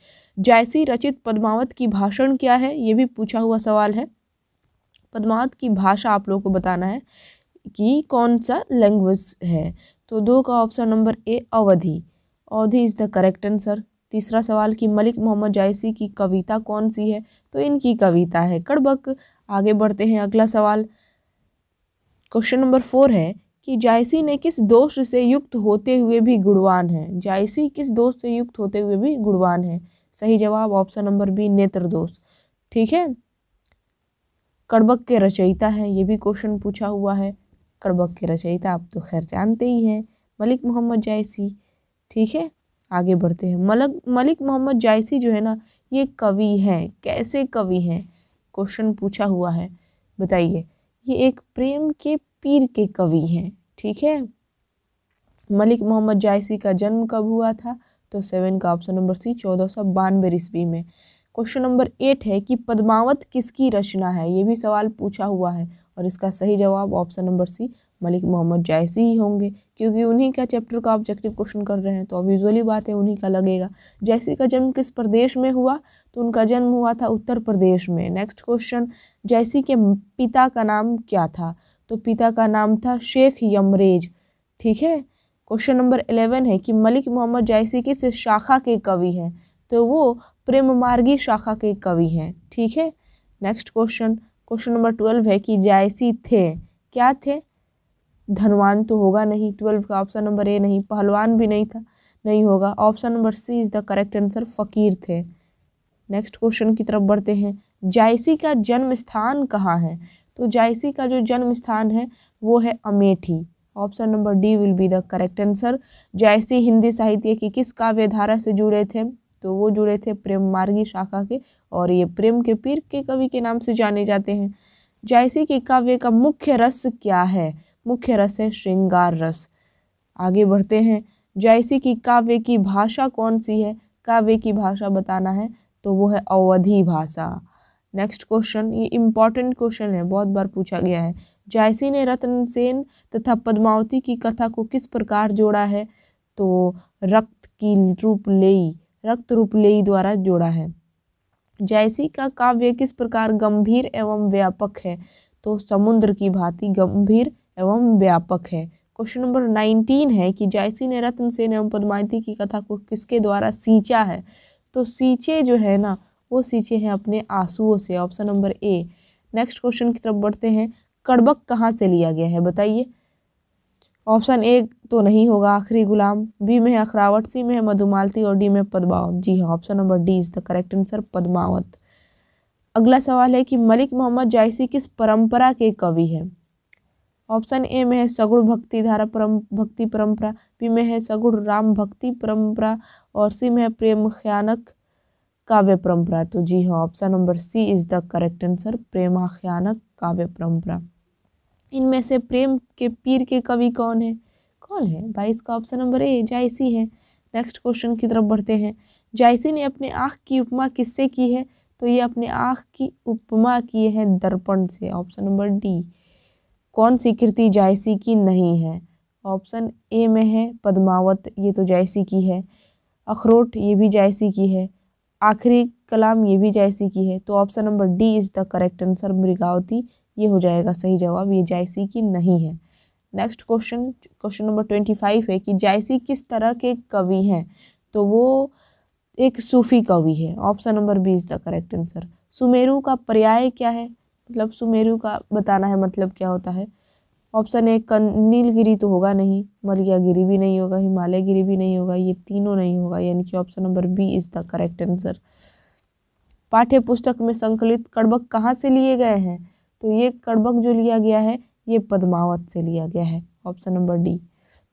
जैसी रचित पद्मावत की भाषण क्या है ये भी पूछा हुआ सवाल है पद्मावत की भाषा आप लोगों को बताना है कि कौन सा लैंग्वेज है तो दो का ऑप्शन नंबर ए अवधि अवधि इज़ द करेक्ट आंसर तीसरा सवाल कि मलिक मोहम्मद जायसी की कविता कौन सी है तो इनकी कविता है कड़बक आगे बढ़ते हैं अगला सवाल क्वेश्चन नंबर फोर है कि जायसी ने किस दोष से युक्त होते हुए भी गुणवान है जायसी किस दोष से युक्त होते हुए भी गुणवान है सही जवाब ऑप्शन नंबर बी दोष ठीक है कड़बक के रचयिता है ये भी क्वेश्चन पूछा हुआ है कड़बक के रचयिता आप तो खैर जानते ही हैं मलिक मोहम्मद जायसी ठीक है आगे बढ़ते हैं मलक मलिक मोहम्मद जायसी जो है ना ये कवि हैं कैसे कवि हैं क्वेश्चन पूछा हुआ है बताइए ये एक प्रेम के पीर के कवि हैं ठीक है मलिक मोहम्मद जायसी का जन्म कब हुआ था तो सेवन का ऑप्शन नंबर सी चौदह सौ बानवे ईस्वी में क्वेश्चन नंबर एट है कि पद्मावत किसकी रचना है ये भी सवाल पूछा हुआ है और इसका सही जवाब option number C Malik Mohammad Jayasi ही होंगे क्योंकि उन्हीं का चैप्टर का ऑब्जेक्टिव क्वेश्चन कर रहे हैं तो विजुअली बात है उन्हीं का लगेगा जैसी का जन्म किस प्रदेश में हुआ तो उनका जन्म हुआ था उत्तर प्रदेश में नेक्स्ट क्वेश्चन जैसी के पिता का नाम क्या था तो पिता का नाम था शेख यमरेज ठीक है क्वेश्चन नंबर इलेवन है कि मलिक मोहम्मद जायसी किस शाखा के कवि हैं तो वो प्रेम मार्गी शाखा के कवि हैं ठीक है next question question number twelve है कि जायसी थे क्या थे धनवान तो होगा नहीं ट्वेल्व का ऑप्शन नंबर ए नहीं पहलवान भी नहीं था नहीं होगा option number C is the correct answer फ़कीर थे नेक्स्ट क्वेश्चन की तरफ बढ़ते हैं जायसी का जन्म स्थान कहाँ है तो जायसी का जो जन्म स्थान है वो है Amethi option number D will be the correct answer जैसी हिंदी साहित्य की किस काव्य धारा से जुड़े थे तो वो जुड़े थे प्रेम मार्गी शाखा के और ये प्रेम के पीर के कवि के नाम से जाने जाते हैं जैसी के काव्य का मुख्य रस क्या है मुख्य रस है श्रृंगार रस आगे बढ़ते हैं जैसी की काव्य की भाषा कौन सी है काव्य की भाषा बताना है तो वो है अवधि भाषा नेक्स्ट क्वेश्चन ये इम्पॉर्टेंट क्वेश्चन है बहुत बार पूछा गया है जायसी ने सेन तथा पद्मावती की कथा को किस प्रकार जोड़ा है तो रक्त की रूपलेई रक्त रूपलेई द्वारा जोड़ा है जायसी का काव्य किस प्रकार गंभीर एवं व्यापक है तो समुद्र की भांति गंभीर एवं व्यापक है क्वेश्चन नंबर नाइनटीन है कि जायसी ने रत्न सेन एवं पद्मावती की कथा को किसके द्वारा सींचा है तो सींचे जो है ना वो सींचे हैं अपने आंसुओं से option number A next question की तरफ बढ़ते हैं कड़बक कहाँ से लिया गया है बताइए ऑप्शन ए तो नहीं होगा आखिरी गुलाम बी में है अखरावट सी में है मधुमालती और डी में पद्मावत जी हाँ option number D is the correct answer Padmavat अगला सवाल है कि मलिक मोहम्मद जायसी किस परंपरा के कवि हैं ऑप्शन ए में है सगुण भक्ति धारा परम भक्ति परंपरा बी में है सगुण राम भक्ति परंपरा और सी में है प्रेम ख्यानक काव्य परंपरा तो जी हाँ option number C is the correct answer प्रेमाख्यानक काव्य परंपरा इनमें से प्रेम के पीर के कवि कौन है कौन है बाईस का ऑप्शन नंबर ए जायसी है नेक्स्ट क्वेश्चन की तरफ बढ़ते हैं जायसी ने अपने आँख की उपमा किससे की है तो ये अपने आँख की उपमा की है दर्पण से ऑप्शन नंबर डी कौन सी कृति जायसी की नहीं है ऑप्शन ए में है पद्मावत ये तो जायसी की है अखरोट ये भी जायसी की है आखिरी कलाम ये भी जायसी की है तो option number D is the correct answer Mrigavati ये हो जाएगा सही जवाब ये जायसी की नहीं है next question question number twenty five है कि जायसी किस तरह के कवि हैं तो वो एक सूफ़ी कवि है option number B is the correct answer Sumeru का पर्याय क्या है मतलब सुमेरु का बताना है मतलब क्या होता है ऑप्शन ए कन नीलगिरी तो होगा नहीं मलियागिरी भी नहीं होगा हिमालय गिरी भी नहीं होगा ये तीनों नहीं होगा यानी कि option number B is the correct answer पाठ्य पुस्तक में संकलित कड़बक कहाँ से लिए गए हैं तो ये कड़बक जो लिया गया है ये पद्मावत से लिया गया है option number D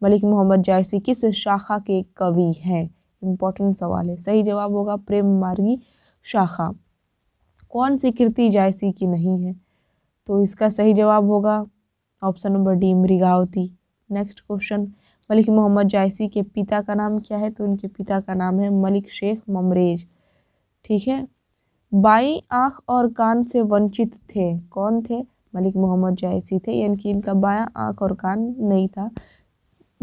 Malik Mohammad Jayasi किस शाखा के कवि हैं इम्पोर्टेंट सवाल है सही जवाब होगा प्रेम मार्गी शाखा कौन सी कृति जायसी की नहीं है तो इसका सही जवाब होगा option number D Mrigavati next question Malik Mohammad Jayasi के पिता का नाम क्या है तो उनके पिता का नाम है मलिक शेख ममरेज ठीक है बाई आँख और कान से वंचित थे कौन थे मलिक मोहम्मद जायसी थे यानी कि इनका बाया आँख और कान नहीं था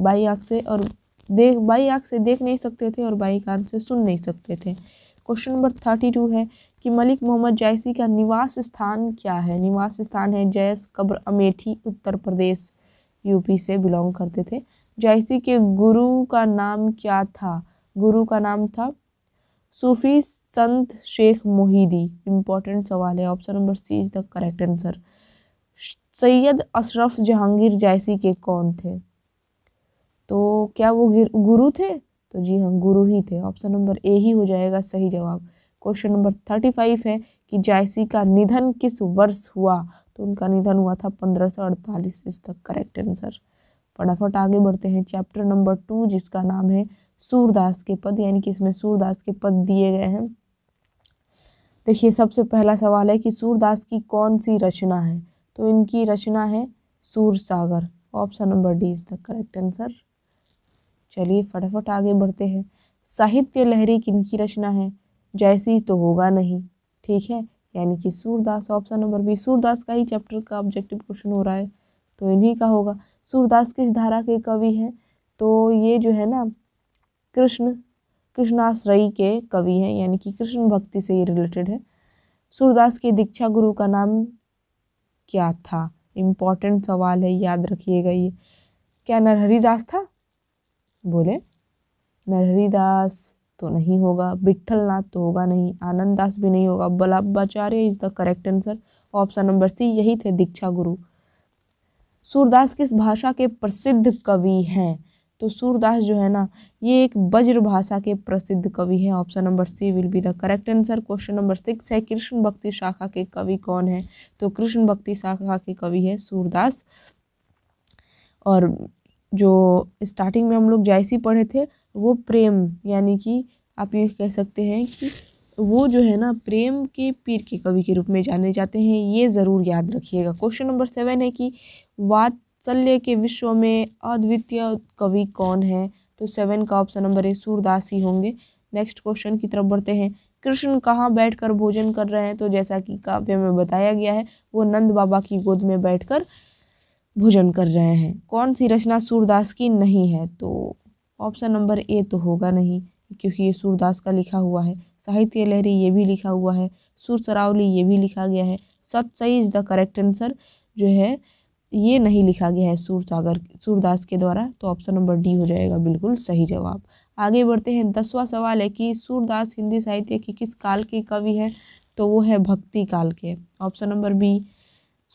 बाई आँख से और देख बाई आँख से देख नहीं सकते थे और बाई कान से सुन नहीं सकते थे क्वेश्चन नंबर थर्टी टू है कि मलिक मोहम्मद जायसी का निवास स्थान क्या है निवास स्थान है जैस कब्र अमेठी उत्तर प्रदेश यूपी से बिलोंग करते थे जायसी के गुरु का नाम क्या था गुरु का नाम था सूफी संत शेख मोहिदी इम्पॉर्टेंट सवाल है option number C is the correct answer Syed Ashraf Jahangir Jayasi के कौन थे तो क्या वो गुरु थे तो जी हाँ गुरु ही थे ऑप्शन नंबर ए ही हो जाएगा सही जवाब क्वेश्चन नंबर थर्टी फाइव है कि जायसी का निधन किस वर्ष हुआ तो उनका निधन हुआ था पंद्रह सौ अड़तालीस इज द करेक्ट आंसर फटाफट आगे बढ़ते हैं चैप्टर नंबर टू जिसका नाम है सूरदास के पद यानी कि इसमें सूरदास के पद दिए गए हैं देखिए सबसे पहला सवाल है कि सूरदास की कौन सी रचना है तो इनकी रचना है Sur Sagar option number D is the correct answer चलिए फटाफट आगे बढ़ते हैं साहित्य लहरी किनकी रचना है जैसी तो होगा नहीं ठीक है यानी कि Surdas option number B Surdas का ही चैप्टर का ऑब्जेक्टिव क्वेश्चन हो रहा है तो इन्हीं का होगा सूरदास किस धारा के कवि हैं तो ये जो है ना कृष्ण रई के कवि हैं यानी कि कृष्ण भक्ति से ये रिलेटेड है सूरदास के दीक्षा गुरु का नाम क्या था इम्पॉर्टेंट सवाल है याद रखिएगा ये क्या नरहरिदास था बोले नरहरिदास तो नहीं होगा बिट्ठल नाथ तो होगा नहीं आनंद दास भी नहीं होगा Vallabhacharya is the correct answer option number C यही थे दीक्षा गुरु सूरदास किस भाषा के प्रसिद्ध कवि हैं तो सूरदास जो है ना ये एक वज्र भाषा के प्रसिद्ध कवि हैं option number C will be the correct answer question number six है कृष्ण भक्ति शाखा के कवि कौन है तो कृष्ण भक्ति शाखा के कवि है सूरदास और जो स्टार्टिंग में हम लोग जायसी पढ़े थे वो प्रेम यानी कि आप ये कह सकते हैं कि वो जो है ना प्रेम के पीर के कवि के रूप में जाने जाते हैं ये ज़रूर याद रखिएगा क्वेश्चन नंबर सेवन है कि वात शल्य के विश्व में अद्वितीय कवि कौन है तो सेवन का ऑप्शन नंबर ए सूरदास ही होंगे नेक्स्ट क्वेश्चन की तरफ बढ़ते हैं कृष्ण कहाँ बैठकर भोजन कर रहे हैं तो जैसा कि काव्य में बताया गया है वो नंद बाबा की गोद में बैठकर भोजन कर रहे हैं कौन सी रचना सूरदास की नहीं है तो ऑप्शन नंबर ए तो होगा नहीं क्योंकि ये सूरदास का लिखा हुआ है साहित्य लहरी ये भी लिखा हुआ है सुर सरावली ये भी लिखा गया है सच सही इज़ द करेक्ट आंसर जो है ये नहीं लिखा गया है सूर सागर तो सूरदास के द्वारा तो ऑप्शन नंबर डी हो जाएगा बिल्कुल सही जवाब आगे बढ़ते हैं दसवां सवाल है कि सूरदास हिंदी साहित्य के किस काल के कवि हैं तो वो है भक्ति काल के ऑप्शन नंबर बी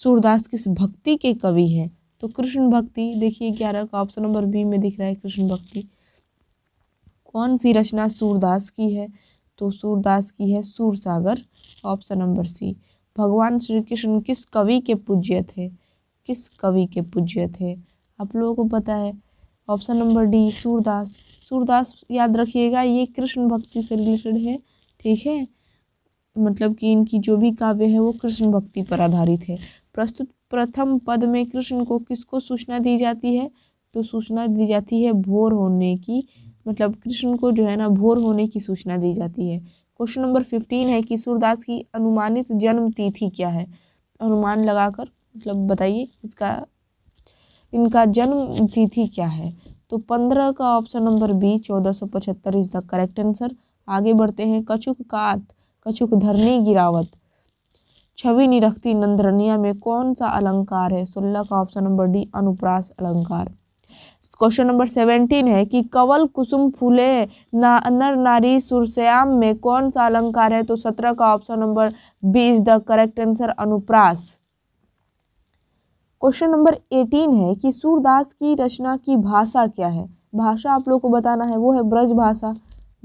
सूरदास किस भक्ति के कवि हैं तो कृष्ण भक्ति देखिए ग्यारह का ऑप्शन नंबर बी में दिख रहा है कृष्ण भक्ति कौन सी रचना सूरदास की है तो सूरदास की है सूरसागर ऑप्शन नंबर सी भगवान श्री कृष्ण किस कवि के पूज्य थे किस कवि के पूज्य थे आप लोगों को पता है option number D Surdas Surdas याद रखिएगा ये कृष्ण भक्ति से रिलेटेड है ठीक है मतलब कि इनकी जो भी काव्य है वो कृष्ण भक्ति पर आधारित है प्रस्तुत प्रथम पद में कृष्ण को किसको सूचना दी जाती है तो सूचना दी जाती है भोर होने की मतलब कृष्ण को जो है ना भोर होने की सूचना दी जाती है क्वेश्चन नंबर फिफ्टीन है कि सूरदास की अनुमानित जन्म तिथि क्या है अनुमान लगाकर मतलब बताइए इसका इनका जन्म तिथि क्या है तो पंद्रह का ऑप्शन नंबर बी चौदह सौ पचहत्तर इज द करेक्ट आंसर आगे बढ़ते हैं कछुक कात कछुक धरनी गिरावत छवि निरखती नंदरनिया में कौन सा अलंकार है सोलह का ऑप्शन नंबर डी अनुप्रास अलंकार क्वेश्चन नंबर सेवेंटीन है कि कवल कुसुम फूले ना नर नारी सुरश्याम में कौन सा अलंकार है तो सत्रह का option number B is the correct answer अनुप्रास क्वेश्चन नंबर एटीन है कि सूरदास की रचना की भाषा क्या है भाषा आप लोग को बताना है वो है ब्रज भाषा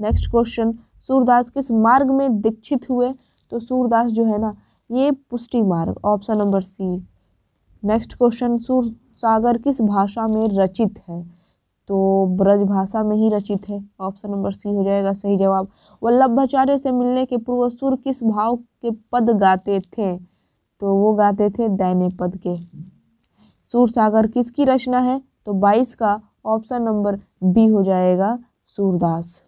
नेक्स्ट क्वेश्चन सूरदास किस मार्ग में दीक्षित हुए तो सूरदास जो है ना ये पुष्टि मार्ग option number C next question Sur Sagar किस भाषा में रचित है तो ब्रज भाषा में ही रचित है ऑप्शन नंबर सी हो जाएगा सही जवाब वल्लभाचार्य से मिलने के पूर्व सुर किस भाव के पद गाते थे तो वो गाते थे दैन्य पद के सूरसागर किसकी रचना है तो बाईस का ऑप्शन नंबर बी हो जाएगा सूरदास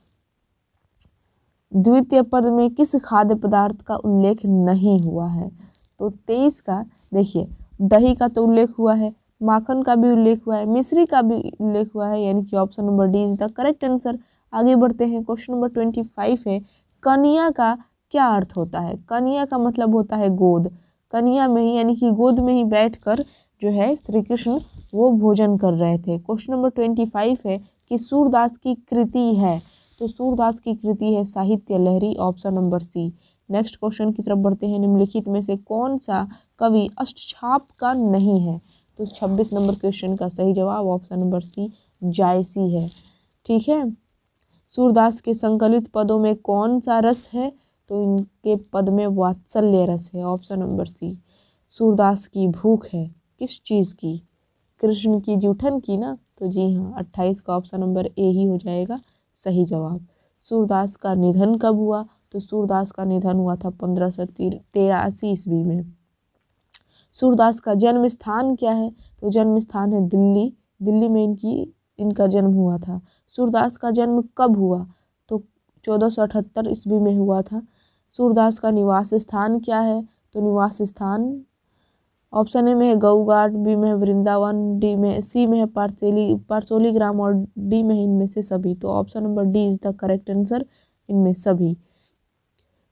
द्वितीय पद में किस खाद्य पदार्थ का उल्लेख नहीं हुआ है तो तेईस का देखिए दही का तो उल्लेख हुआ है माखन का भी उल्लेख हुआ है मिश्री का भी उल्लेख हुआ है यानी कि option number D is the correct answer आगे बढ़ते हैं क्वेश्चन नंबर ट्वेंटी फाइव है कनिया का क्या अर्थ होता है कनिया का मतलब होता है गोद कनिया में ही यानी कि गोद में ही बैठकर जो है श्री कृष्ण वो भोजन कर रहे थे क्वेश्चन नंबर ट्वेंटी फाइव है कि सूरदास की कृति है तो सूरदास की कृति है Sahitya Lahari option number C next question की तरफ बढ़ते हैं निम्नलिखित में से कौन सा कवि अष्टछाप का नहीं है तो छब्बीस नंबर क्वेश्चन का सही जवाब ऑप्शन नंबर सी जायसी है ठीक है सूरदास के संकलित पदों में कौन सा रस है तो इनके पद में वात्सल्य रस है ऑप्शन नंबर सी सूरदास की भूख है किस चीज़ की कृष्ण की जूठन की ना तो जी हाँ अट्ठाईस का ऑप्शन नंबर ए ही हो जाएगा सही जवाब सूरदास का निधन कब हुआ तो सूरदास का निधन हुआ था पंद्रह सौ तेरासी ईस्वी में सूरदास का जन्म स्थान क्या है तो जन्म स्थान है दिल्ली दिल्ली में इनकी इनका जन्म हुआ था सूरदास का जन्म कब हुआ तो चौदह सौ अठहत्तर ईस्वी में हुआ था सूरदास का निवास स्थान क्या है तो निवास स्थान ऑप्शन ए में है गऊ घाट बी में है वृंदावन डी में सी में है पार्सोली पार्सोली ग्राम और डी में है इनमें से सभी तो option number D is the correct answer इनमें सभी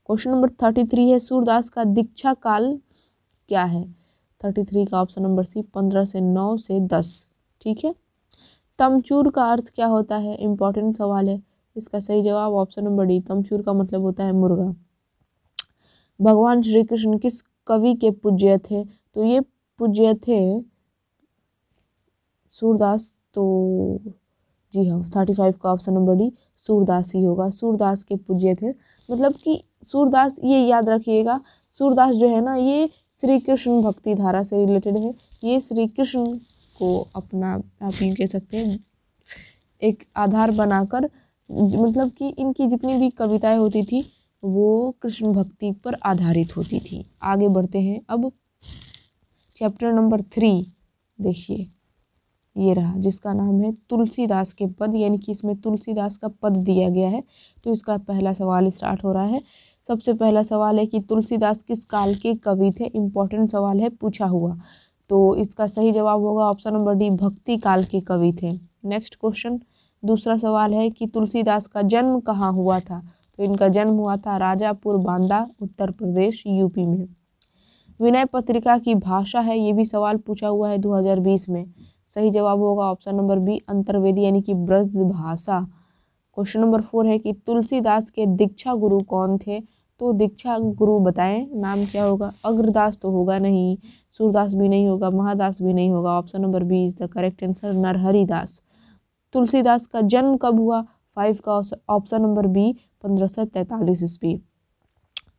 क्वेश्चन नंबर थर्टी थ्री है सूरदास का दीक्षा काल क्या है थर्टी थ्री का ऑप्शन नंबर सी पंद्रह से नौ से दस ठीक है तमचूर का अर्थ क्या होता है इम्पॉर्टेंट सवाल है इसका सही जवाब ऑप्शन नंबर डी तमचूर का मतलब होता है मुर्गा भगवान श्री कृष्ण किस कवि के पूज्य थे तो ये पूज्य थे सूरदास तो जी हाँ थर्टी फाइव का ऑप्शन नंबर डी सूरदास ही होगा सूरदास के पूज्य थे मतलब कि सूरदास ये याद रखिएगा सूरदास जो है ना ये श्री कृष्ण भक्ति धारा से रिलेटेड है ये श्री कृष्ण को अपना आप यूँ कह सकते हैं एक आधार बनाकर मतलब कि इनकी जितनी भी कविताएं होती थी वो कृष्ण भक्ति पर आधारित होती थी आगे बढ़ते हैं अब चैप्टर नंबर थ्री देखिए ये रहा जिसका नाम है तुलसीदास के पद यानी कि इसमें तुलसीदास का पद दिया गया है तो इसका पहला सवाल स्टार्ट हो रहा है सबसे पहला सवाल है कि तुलसीदास किस काल के कवि थे इम्पोर्टेंट सवाल है पूछा हुआ तो इसका सही जवाब होगा ऑप्शन नंबर डी भक्ति काल के कवि थे नेक्स्ट क्वेश्चन दूसरा सवाल है कि तुलसीदास का जन्म कहाँ हुआ था तो इनका जन्म हुआ था राजापुर बांदा उत्तर प्रदेश यूपी में विनय पत्रिका की भाषा है ये भी सवाल पूछा हुआ है 2020 में सही जवाब होगा ऑप्शन नंबर बी अंतर्वेदी यानी कि ब्रज भाषा क्वेश्चन नंबर फोर है कि तुलसीदास के दीक्षा गुरु कौन थे तो दीक्षा गुरु बताएं नाम क्या होगा अग्रदास तो होगा नहीं सूरदास भी नहीं होगा महादास भी नहीं होगा option number B is the correct answer Narharidas Tulsidas का जन्म कब हुआ फाइव का ऑप्शन नंबर बी पंद्रह सौ तैंतालीस ईस्वी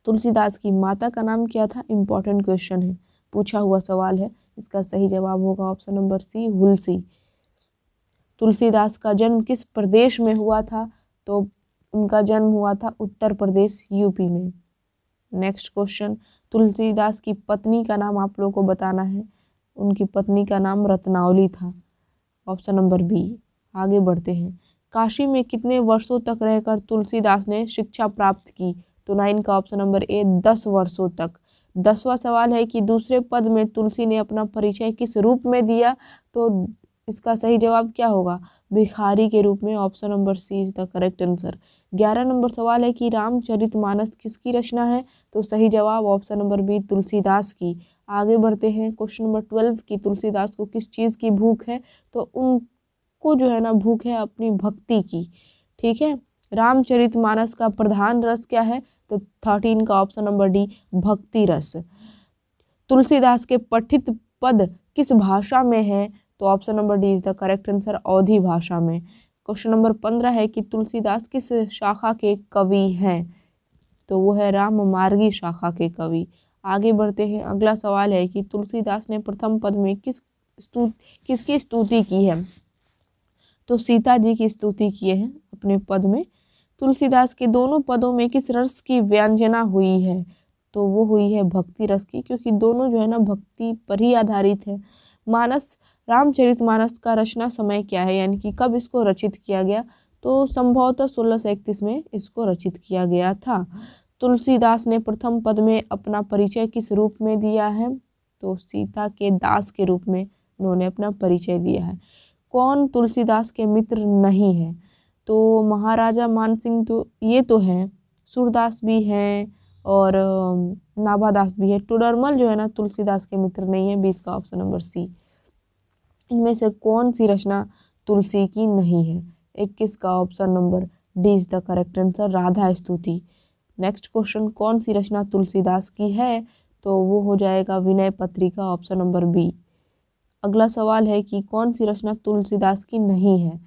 तुलसीदास की माता का नाम क्या था इम्पॉर्टेंट क्वेश्चन है पूछा हुआ सवाल है इसका सही जवाब होगा option number C Hulsi Tulsidas का जन्म किस प्रदेश में हुआ था तो उनका जन्म हुआ था उत्तर प्रदेश यूपी में नेक्स्ट क्वेश्चन तुलसीदास की पत्नी का नाम आप लोगों को बताना है उनकी पत्नी का नाम रत्नावली था ऑप्शन नंबर बी आगे बढ़ते हैं काशी में कितने वर्षों तक रहकर तुलसीदास ने शिक्षा प्राप्त की तो नाइन का ऑप्शन नंबर ए दस वर्षों तक दसवां सवाल है कि दूसरे पद में तुलसी ने अपना परिचय किस रूप में दिया तो इसका सही जवाब क्या होगा भिखारी के रूप में option number C is the correct answer ग्यारह नंबर सवाल है कि रामचरितमानस किसकी रचना है तो सही जवाब ऑप्शन नंबर बी तुलसीदास की आगे बढ़ते हैं क्वेश्चन नंबर ट्वेल्व की तुलसीदास को किस चीज़ की भूख है तो उनको जो है ना भूख है अपनी भक्ति की ठीक है रामचरितमानस का प्रधान रस क्या है तो थर्टीन का ऑप्शन नंबर डी भक्ति रस तुलसीदास के पठित पद किस भाषा में है तो option number D is the correct answer Awadhi भाषा में क्वेश्चन नंबर पंद्रह है कि तुलसीदास किस शाखा के कवि हैं तो वो है राम मार्गी शाखा के कवि आगे बढ़ते हैं अगला सवाल है कि तुलसीदास ने प्रथम पद में किस स्तु किसकी स्तुति की है तो सीता जी की स्तुति किए हैं अपने पद में तुलसीदास के दोनों पदों में किस रस की व्यंजना हुई है तो वो हुई है भक्ति रस की क्योंकि दोनों जो है ना भक्ति पर ही आधारित है मानस रामचरित मानस का रचना समय क्या है यानी कि कब इसको रचित किया गया तो संभवतः सोलह सौ इकतीस में इसको रचित किया गया था तुलसीदास ने प्रथम पद में अपना परिचय किस रूप में दिया है तो सीता के दास के रूप में उन्होंने अपना परिचय दिया है कौन तुलसीदास के मित्र नहीं है तो महाराजा मानसिंह तो ये तो हैं सूरदास भी हैं और नाभादास भी है टुडरमल जो है ना तुलसीदास के मित्र नहीं है बीस का ऑप्शन नंबर सी इनमें से कौन सी रचना तुलसी की नहीं है इक्कीस का option number D is the correct answer राधा स्तुति नेक्स्ट क्वेश्चन कौन सी रचना तुलसीदास की है तो वो हो जाएगा विनय पत्रिका ऑप्शन नंबर बी अगला सवाल है कि कौन सी रचना तुलसीदास की नहीं है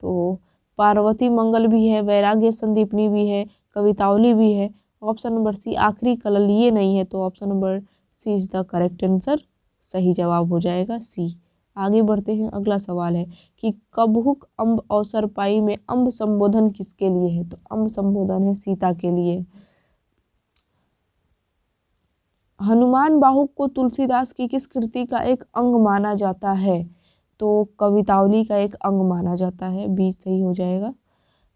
तो पार्वती मंगल भी है वैराग्य संदीपनी भी है कवितावली भी है ऑप्शन नंबर सी आखिरी कलल ये नहीं है तो option number C is the correct answer सही जवाब हो जाएगा सी आगे बढ़ते हैं अगला सवाल है कि कबहुक अम्ब अवसर पाई में अम्ब संबोधन किसके लिए है तो अम्ब संबोधन है सीता के लिए हनुमान बाहुक को तुलसीदास की किस कृति का एक अंग माना जाता है तो कवितावली का एक अंग माना जाता है बी सही हो जाएगा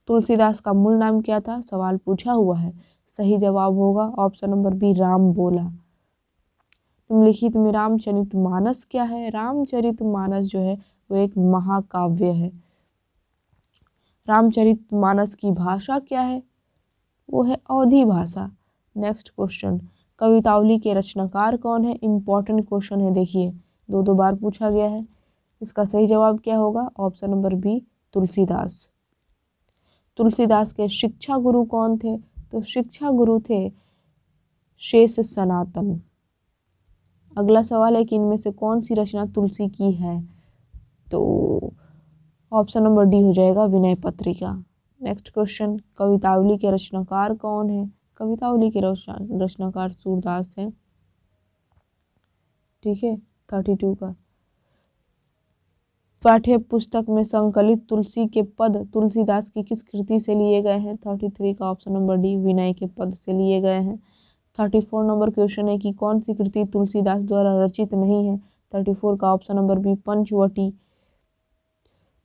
तुलसीदास का मूल नाम क्या था सवाल पूछा हुआ है सही जवाब होगा ऑप्शन नंबर बी राम बोला निम्नलिखित में रामचरित मानस क्या है रामचरित मानस जो है वो एक महाकाव्य है रामचरित मानस की भाषा क्या है वो है अवधि भाषा नेक्स्ट क्वेश्चन कवितावली के रचनाकार कौन है इम्पॉर्टेंट क्वेश्चन है देखिए दो दो बार पूछा गया है इसका सही जवाब क्या होगा option number B Tulsidas Tulsidas के शिक्षा गुरु कौन थे तो शिक्षा गुरु थे शेष सनातन अगला सवाल है कि इनमें से कौन सी रचना तुलसी की है तो ऑप्शन नंबर डी हो जाएगा विनय पत्रिका नेक्स्ट क्वेश्चन कवितावली के रचनाकार कौन है कवितावली के रचनाकार सूरदास हैं ठीक है थर्टी टू का पाठ्य पुस्तक में संकलित तुलसी के पद तुलसीदास की किस कृति से लिए गए हैं थर्टी थ्री का ऑप्शन नंबर डी विनय के पद से लिए गए हैं थर्टी फोर नंबर क्वेश्चन है कि कौन सी कृति तुलसीदास द्वारा रचित नहीं है थर्टी फोर का option number B Panchavati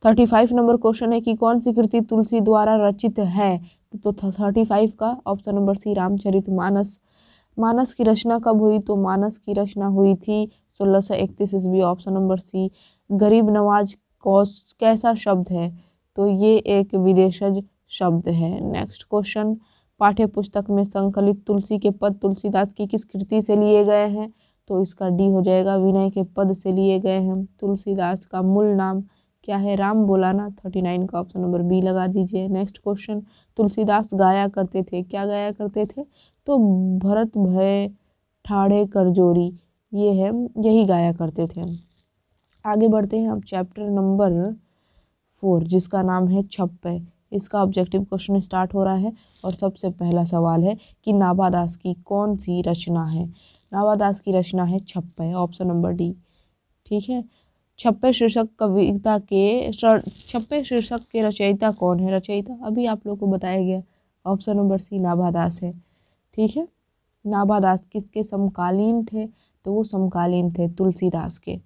thirty five number question है कि कौन सी कृति तुलसी द्वारा रचित है तो थर्टी फाइव का option number C Ramcharit Manas Manas की रचना कब हुई तो मानस की रचना हुई थी सोलह सौ इकतीस ईस्वी ऑप्शन नंबर सी गरीब नवाज कौस कैसा शब्द है तो ये एक विदेशज शब्द है नेक्स्ट क्वेश्चन पाठ्य पुस्तक में संकलित तुलसी के पद तुलसीदास की किस कृति से लिए गए हैं तो इसका डी हो जाएगा विनय के पद से लिए गए हैं तुलसीदास का मूल नाम क्या है राम बोलाना थर्टी नाइन का ऑप्शन नंबर बी लगा दीजिए नेक्स्ट क्वेश्चन तुलसीदास गाया करते थे क्या गाया करते थे तो भरत भय ठाढ़े करजोरी ये है यही गाया करते थे आगे बढ़ते हैं अब चैप्टर नंबर फोर जिसका नाम है छप्पे इसका ऑब्जेक्टिव क्वेश्चन स्टार्ट हो रहा है और सबसे पहला सवाल है कि नाभादास की कौन सी रचना है नाभादास की रचना है छप्पे ऑप्शन नंबर डी ठीक है छप्पे शीर्षक कविता के छप्पे शीर्षक के रचयिता कौन है रचयिता अभी आप लोग को बताया गया ऑप्शन नंबर सी नाभादास है ठीक है नाभादास किसके समकालीन थे तो वो समकालीन थे तुलसीदास के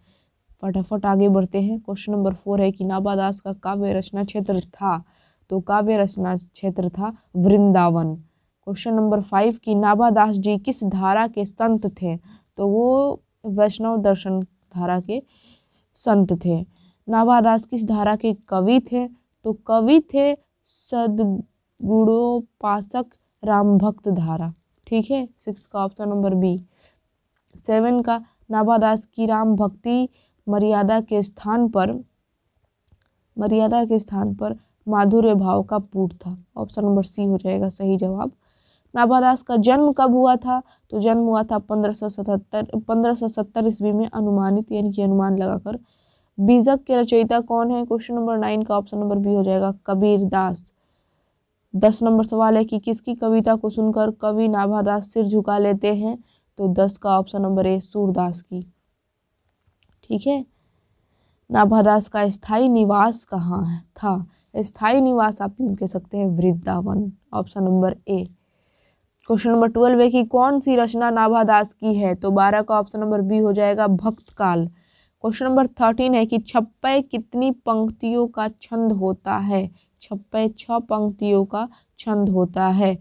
फटाफट आगे बढ़ते हैं क्वेश्चन नंबर फोर है कि नाबादास का काव्य रचना क्षेत्र था तो काव्य रचना क्षेत्र था वृंदावन क्वेश्चन नंबर फाइव की नाबादास जी किस धारा के संत थे तो वो वैष्णव दर्शन धारा के संत थे नाबादास किस धारा के कवि थे तो कवि थे सदगुणोपासक राम भक्त धारा ठीक है सिक्स का ऑप्शन नंबर बी सेवन का नाबादास की राम भक्ति मर्यादा के स्थान पर मर्यादा के स्थान पर माधुर्य भाव का पूट था ऑप्शन नंबर सी हो जाएगा सही जवाब नाभादास का जन्म कब हुआ था तो जन्म हुआ था पंद्रह सौ सतहत्तर पंद्रह सौ सत्तर ईस्वी में अनुमानित यानी कि अनुमान लगाकर बीजक के रचयिता कौन है क्वेश्चन नंबर नाइन का ऑप्शन नंबर बी हो जाएगा कबीर दास दस नंबर सवाल है कि किसकी कविता को सुनकर कवि नाभादास सिर झुका लेते हैं तो दस का ऑप्शन नंबर ए सूरदास की ठीक है नाभादास का स्थाई निवास कहाँ था स्थाई निवास आप लिख सकते हैं Vrindavan option number A question number twelve है कि कौन सी रचना नाभादास की है तो बारह का ऑप्शन नंबर बी हो जाएगा भक्त काल क्वेश्चन नंबर थर्टीन है कि छप्पे कितनी पंक्तियों का छंद होता है छप्पे छः पंक्तियों का छंद होता है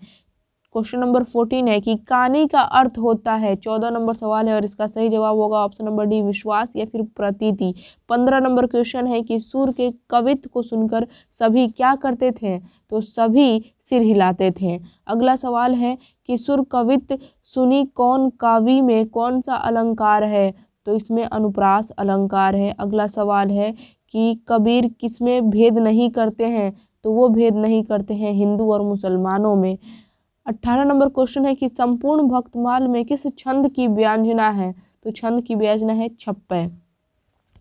क्वेश्चन नंबर फोर्टीन है कि कानी का अर्थ होता है चौदह नंबर सवाल है और इसका सही जवाब होगा ऑप्शन नंबर डी विश्वास या फिर प्रतीति पंद्रह नंबर क्वेश्चन है कि सूर्य के कवित्व को सुनकर सभी क्या करते थे तो सभी सिर हिलाते थे अगला सवाल है कि सुर कवित्व सुनी कौन काव्य में कौन सा अलंकार है तो इसमें अनुप्रास अलंकार है अगला सवाल है कि कबीर किसमें भेद नहीं करते हैं तो वो भेद नहीं करते हैं हिंदू और मुसलमानों में अट्ठारह नंबर क्वेश्चन है कि संपूर्ण भक्तमाल में किस छंद की व्यंजना है तो छंद की व्यंजना है छप्पे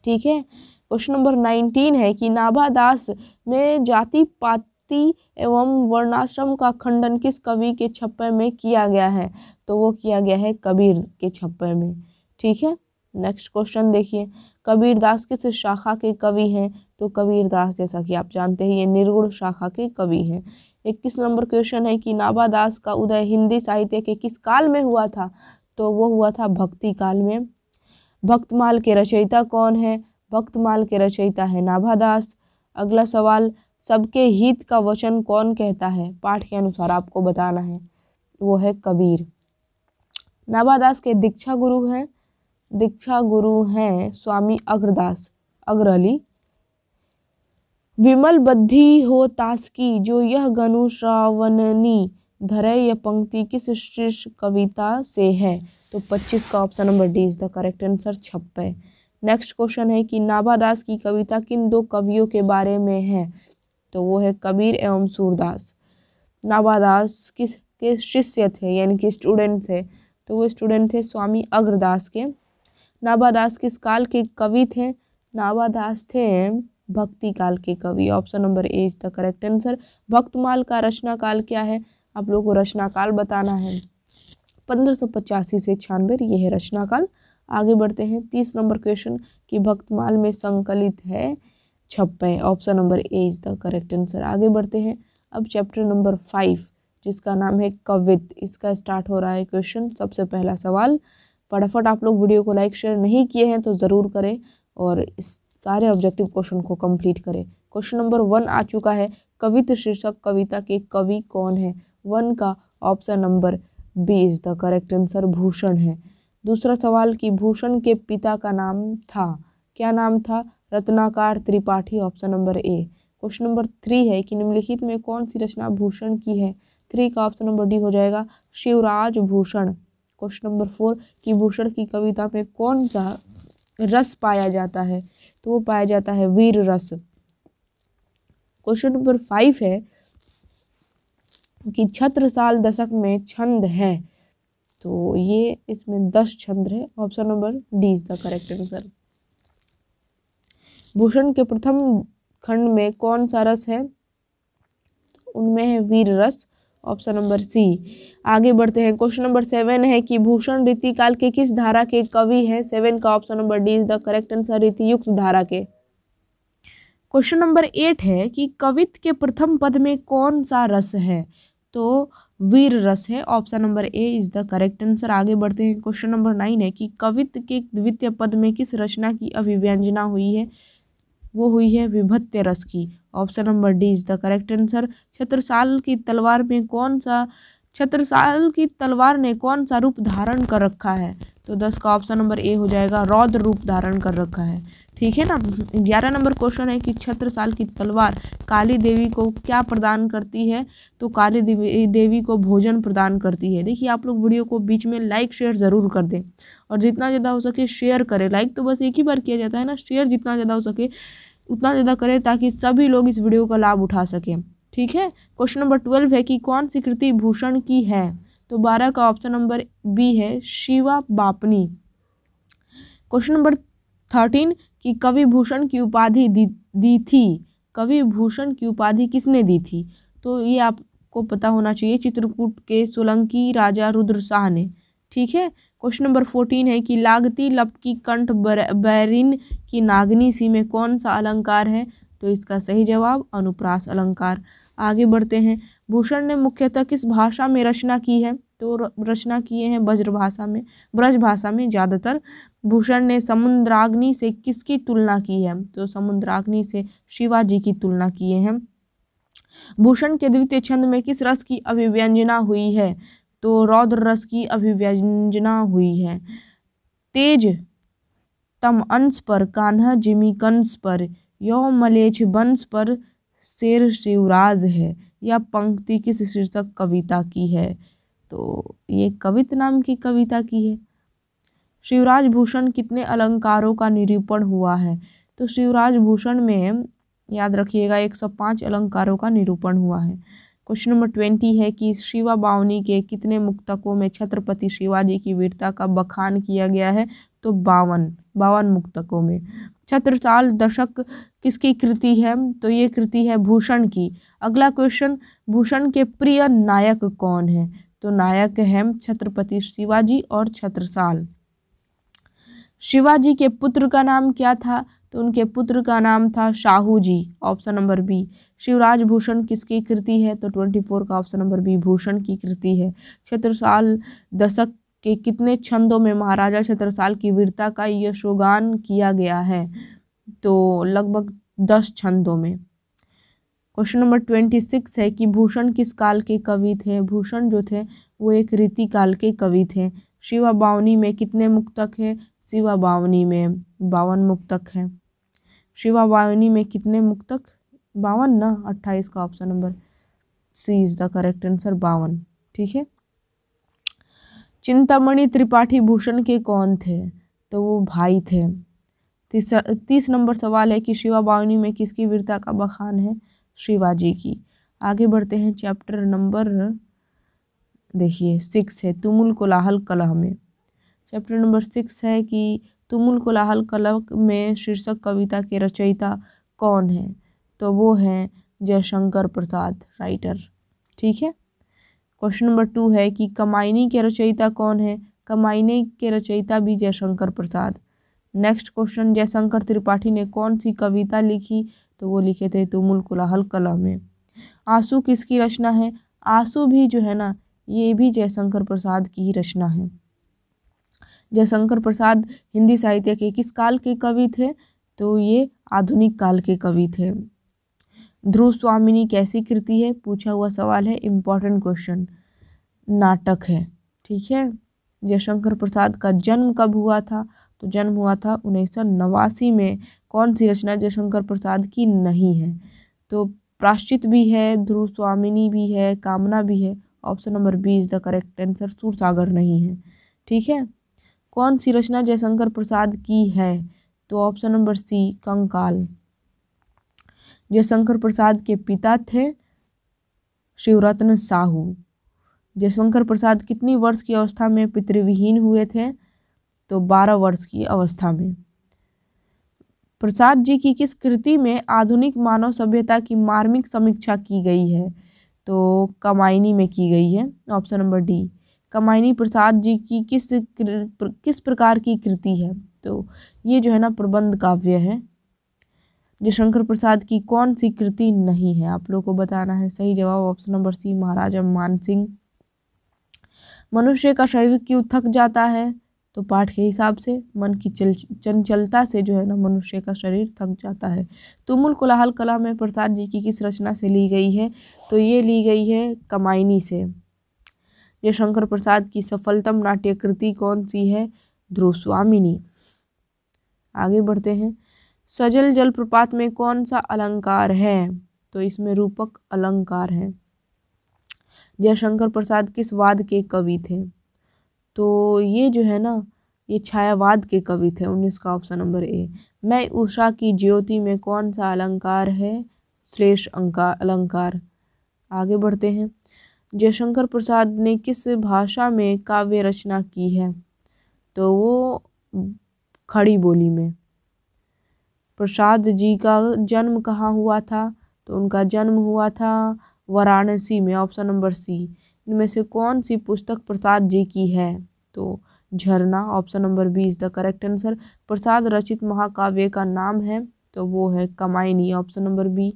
ठीक है क्वेश्चन नंबर नाइनटीन है कि नाभादास में जाति पाति एवं वर्णाश्रम का खंडन किस कवि के छप्पे में किया गया है तो वो किया गया है कबीर के छप्पे में ठीक है नेक्स्ट क्वेश्चन देखिए कबीर दास किस शाखा के कवि हैं तो कबीरदास जैसा कि आप जानते हैं ये निर्गुण शाखा के कवि हैं इक्कीस नंबर क्वेश्चन है कि नाभादास का उदय हिंदी साहित्य के किस काल में हुआ था तो वो हुआ था भक्ति काल में भक्तमाल के रचयिता कौन है भक्तमाल के रचयिता है नाभादास अगला सवाल सबके हित का वचन कौन कहता है पाठ के अनुसार आपको बताना है वो है कबीर नाभादास के दीक्षा गुरु हैं दीक्षा गुरु हैं स्वामी अग्रदास अग्रली विमल बद्धि हो तासकी जो यह गनु श्रावणनी धरय यह पंक्ति किस शीर्ष कविता से है तो 25 का option number D is the correct answer छप्पे नेक्स्ट क्वेश्चन है कि नाभादास की कविता किन दो कवियों के बारे में है तो वो है कबीर एवं सूरदास नाभादास किस के शिष्य थे यानी कि स्टूडेंट थे तो वो स्टूडेंट थे स्वामी अग्रदास के नाभादास किस काल के कवि थे नाभादास थे भक्ति काल के कवि option number A is the correct answer Bhaktamal का रचना काल क्या है आप लोगों को रचना काल बताना है पंद्रह सौ पचासी से छियानवे ये है रचना काल आगे बढ़ते हैं तीस नंबर क्वेश्चन कि भक्तमाल में संकलित है छप्पे option number A is the correct answer आगे बढ़ते हैं अब चैप्टर नंबर फाइव जिसका नाम है कवित इसका स्टार्ट हो रहा है क्वेश्चन सबसे पहला सवाल फटाफट आप लोग वीडियो को लाइक शेयर नहीं किए हैं तो ज़रूर करें और इस सारे ऑब्जेक्टिव क्वेश्चन को कंप्लीट करें क्वेश्चन नंबर वन आ चुका है कवित शीर्षक कविता के कवि कौन है वन का option number B is the correct answer Bhushan है दूसरा सवाल कि भूषण के पिता का नाम था क्या नाम था Ratnakar Tripathi option number A question number three है कि निम्नलिखित में कौन सी रचना भूषण की है थ्री का ऑप्शन नंबर डी हो जाएगा Shivraj Bhushan question number four कि भूषण की कविता में कौन सा रस पाया जाता है तो वो पाया जाता है वीर रस क्वेश्चन नंबर फाइव है कि छत्रसाल दशक में छंद है तो ये इसमें दस छंद है option number D is the correct answer Bhushan के प्रथम खंड में कौन सा रस है उनमें है वीर रस ऑप्शन नंबर सी आगे बढ़ते हैं क्वेश्चन नंबर सेवन है कि भूषण रीतिकाल के किस धारा के कवि हैं सेवन का option number D is the correct answer रीतियुक्त धारा के क्वेश्चन नंबर एट है कि कवित के प्रथम पद में कौन सा रस है तो वीर रस है option number A is the correct answer आगे बढ़ते हैं क्वेश्चन नंबर नाइन है कि कवित के द्वितीय पद में किस रचना की अभिव्यंजना हुई है वो हुई है विभत्य रस की option number D is the correct answer Chhatrasal की तलवार में कौन सा छत्रसाल की तलवार ने कौन सा रूप धारण कर रखा है तो दस का ऑप्शन नंबर ए हो जाएगा रौद्र रूप धारण कर रखा है ठीक है ना ग्यारह नंबर क्वेश्चन है कि छत्रसाल की तलवार काली देवी को क्या प्रदान करती है तो काली देवी देवी को भोजन प्रदान करती है देखिए आप लोग वीडियो को बीच में लाइक शेयर ज़रूर कर दें और जितना ज़्यादा हो सके शेयर करें लाइक तो बस एक ही बार किया जाता है ना शेयर जितना ज़्यादा हो सके उतना ज़्यादा करें ताकि सभी लोग इस वीडियो का लाभ उठा सकें ठीक है क्वेश्चन नंबर ट्वेल्व है कि कौन सी कृति भूषण की है तो बारह का ऑप्शन नंबर बी है Shiva Bavani question number thirteen कि कवि भूषण की उपाधि दी दी थी कवि भूषण की उपाधि किसने दी थी तो ये आपको पता होना चाहिए चित्रकूट के सोलंकी राजा रुद्र शाह ने ठीक है क्वेश्चन नंबर फोर्टीन है कि लागती लप की कंठ बैरिन की नागनी सी में कौन सा अलंकार है तो इसका सही जवाब अनुप्रास अलंकार आगे बढ़ते हैं भूषण ने मुख्यतः किस भाषा में रचना की है तो रचना किए हैं ब्रज भाषा में ब्रज भाषा में ज़्यादातर भूषण ने समुद्राग्नि से किसकी तुलना की है तो समुद्राग्नि से शिवाजी की तुलना किए हैं भूषण के द्वितीय छंद में किस रस की अभिव्यंजना हुई है तो रौद्र रस की अभिव्यंजना हुई है तेज तम अंश पर कान्हा जिमी कंस पर यौ मलेच्छ वंश पर शेर शिवराज है यह पंक्ति किस शीर्षक कविता की है तो ये कवित नाम की कविता की है शिवराज भूषण कितने अलंकारों का निरूपण हुआ है तो शिवराज भूषण में याद रखिएगा 105 अलंकारों का निरूपण हुआ है क्वेश्चन नंबर ट्वेंटी है कि शिवा बावनी के कितने मुक्तकों में छत्रपति शिवाजी की वीरता का बखान किया गया है तो बावन बावन मुक्तकों में छत्रसाल दशक किसकी कृति है तो ये कृति है भूषण की अगला क्वेश्चन भूषण के प्रिय नायक कौन है तो नायक है छत्रपति शिवाजी और छत्रसाल शिवाजी के पुत्र का नाम क्या था तो उनके पुत्र का नाम था Shahu ji option number B Shivraj Bhushan किसकी कृति है तो ट्वेंटी फोर का ऑप्शन नंबर बी भूषण की कृति है छत्रसाल दशक के कितने छंदों में महाराजा छत्रसाल की वीरता का यशोगान किया गया है तो लगभग दस छंदों में क्वेश्चन नंबर ट्वेंटी सिक्स है कि भूषण किस काल के कवि थे भूषण जो थे वो एक रीति काल के कवि थे शिवा बावनी में कितने मुक्तक है शिवा बावनी में बावन मुक्तक है शिवा वायुनी में कितने मुक्तक बावन ना अट्ठाईस का option number C is the correct answer बावन ठीक है चिंतामणि त्रिपाठी भूषण के कौन थे तो वो भाई थे तीसरा तीस नंबर सवाल है कि शिवा बावनी में किसकी वीरता का बखान है शिवाजी की आगे बढ़ते हैं चैप्टर नंबर देखिए सिक्स है तुमुल कोलाहल कलह में चैप्टर नंबर सिक्स है कि तुमुल कोलाहल कलक में शीर्षक कविता के रचयिता कौन है तो वो हैं जयशंकर प्रसाद राइटर ठीक है क्वेश्चन नंबर टू है कि कमाइनी के रचयिता कौन है कमाइनी के रचयिता भी जयशंकर प्रसाद नेक्स्ट क्वेश्चन जयशंकर त्रिपाठी ने कौन सी कविता लिखी तो वो लिखे थे तुमुल कोलाहल कला में आंसू किसकी रचना है आंसू भी जो है ना ये भी जयशंकर प्रसाद की ही रचना है जयशंकर प्रसाद हिंदी साहित्य के किस काल के कवि थे तो ये आधुनिक काल के कवि थे ध्रुव स्वामिनी कैसी कृति है पूछा हुआ सवाल है इम्पॉर्टेंट क्वेश्चन नाटक है ठीक है जयशंकर प्रसाद का जन्म कब हुआ था तो जन्म हुआ था उन्नीस सौ नवासी में कौन सी रचना जयशंकर प्रसाद की नहीं है तो प्राश्चित भी है ध्रुव स्वामिनी भी है कामना भी है option number B is the correct answer Sursagar नहीं है ठीक है कौन सी रचना जयशंकर प्रसाद की है तो ऑप्शन नंबर सी कंकाल जयशंकर प्रसाद के पिता थे शिवरत्न साहू जयशंकर प्रसाद कितनी वर्ष की अवस्था में पितृविहीन हुए थे तो बारह वर्ष की अवस्था में प्रसाद जी की किस कृति में आधुनिक मानव सभ्यता की मार्मिक समीक्षा की गई है तो कमाइनी में की गई है option number D Kamayani Prasad ji की किस किस प्रकार की कृति है तो ये जो है ना प्रबंध काव्य है जयशंकर प्रसाद की कौन सी कृति नहीं है आप लोगों को बताना है सही जवाब ऑप्शन नंबर सी महाराजा मान सिंह मनुष्य का शरीर क्यों थक जाता है तो पाठ के हिसाब से मन की चल चंचलता से जो है ना मनुष्य का शरीर थक जाता है तुमुल कोलाहल कला में प्रसाद जी की किस रचना से ली गई है तो ये ली गई है कमायनी से या शंकर प्रसाद की सफलतम नाट्यकृति कौन सी है ध्रुस्वामिनी आगे बढ़ते हैं सजल जलप्रपात में कौन सा अलंकार है तो इसमें रूपक अलंकार है जयशंकर प्रसाद किस वाद के कवि थे तो ये जो है ना ये छायावाद के कवि थे उन्नीस का ऑप्शन नंबर ए मैं उषा की ज्योति में कौन सा अलंकार है श्रेष्ठ अंकार अलंकार आगे बढ़ते हैं जयशंकर प्रसाद ने किस भाषा में काव्य रचना की है तो वो खड़ी बोली में प्रसाद जी का जन्म कहाँ हुआ था तो उनका जन्म हुआ था वाराणसी में ऑप्शन नंबर सी इनमें से कौन सी पुस्तक प्रसाद जी की है तो Jharna option number B is the correct answer Prasad रचित महाकाव्य का नाम है तो वो है Kamayani option number B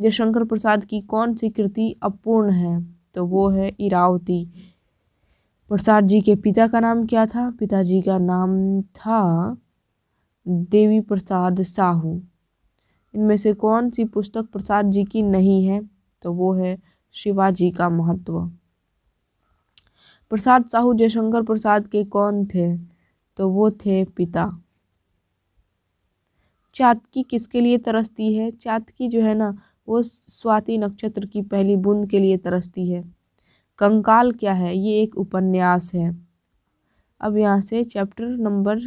Jayshankar Prasad की कौन सी कृति अपूर्ण है तो वो है इरावती प्रसाद जी के पिता का नाम क्या था पिताजी का नाम था देवी प्रसाद साहू इनमें से कौन सी पुस्तक प्रसाद जी की नहीं है तो वो है शिवाजी का महत्व प्रसाद साहू जयशंकर प्रसाद के कौन थे तो वो थे पिता चातकी किसके लिए तरसती है चातकी जो है ना वो स्वाति नक्षत्र की पहली बूंद के लिए तरसती है कंकाल क्या है ये एक उपन्यास है अब यहाँ से चैप्टर नंबर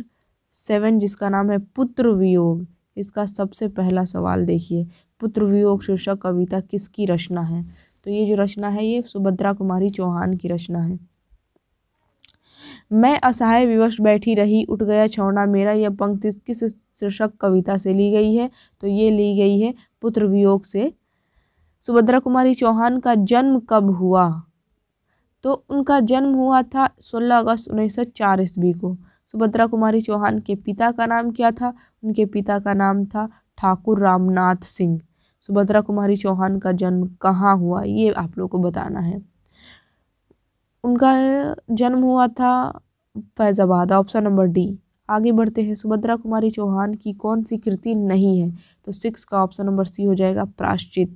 सेवन जिसका नाम है पुत्र वियोग इसका सबसे पहला सवाल देखिए पुत्र वियोग शीर्षक कविता किसकी रचना है तो ये जो रचना है ये सुभद्रा कुमारी चौहान की रचना है मैं असहाय विवश बैठी रही उठ गया छोड़ना मेरा यह पंक्ति किस शीर्षक कविता से ली गई है तो ये ली गई है पुत्र वियोग से सुभद्रा कुमारी चौहान का जन्म कब हुआ तो उनका जन्म हुआ था 16 अगस्त उन्नीस सौ चार ईस्वी को सुभद्रा कुमारी चौहान के पिता का नाम क्या था उनके पिता का नाम था ठाकुर रामनाथ सिंह सुभद्रा कुमारी चौहान का जन्म कहाँ हुआ ये आप लोग को बताना है उनका जन्म हुआ था फैज़ाबाद ऑप्शन नंबर डी आगे बढ़ते हैं सुभद्रा कुमारी चौहान की कौन सी कृति नहीं है तो सिक्स का ऑप्शन नंबर सी हो जाएगा प्राश्चित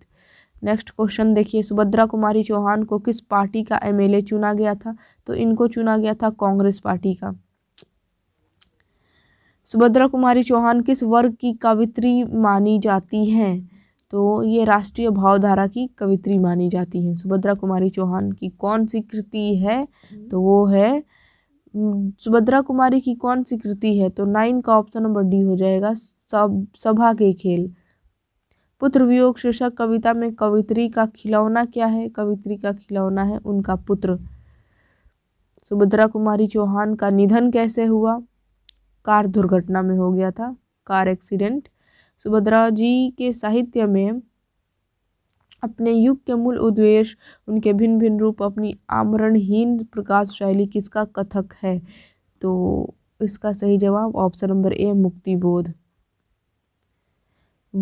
नेक्स्ट क्वेश्चन देखिए सुभद्रा कुमारी चौहान को किस पार्टी का एमएलए चुना गया था तो इनको चुना गया था कांग्रेस पार्टी का सुभद्रा कुमारी चौहान किस वर्ग की कवित्री मानी जाती हैं तो ये राष्ट्रीय भावधारा की कवित्री मानी जाती हैं सुभद्रा कुमारी चौहान की कौन सी कृति है हम्म। तो वो है सुभद्रा कुमारी की कौन सी कृति है तो नाइन का ऑप्शन नंबर डी हो जाएगा सब सभा के खेल पुत्र वियोग शीर्षक कविता में कवित्री का खिलौना क्या है कवित्री का खिलौना है उनका पुत्र सुभद्रा कुमारी चौहान का निधन कैसे हुआ कार दुर्घटना में हो गया था कार एक्सीडेंट सुभद्रा जी के साहित्य में अपने युग के मूल उद्देश्य उनके भिन्न भिन्न रूप अपनी आमरणहीन प्रकाश शैली किसका कथक है तो इसका सही जवाब ऑप्शन नंबर ए मुक्तिबोध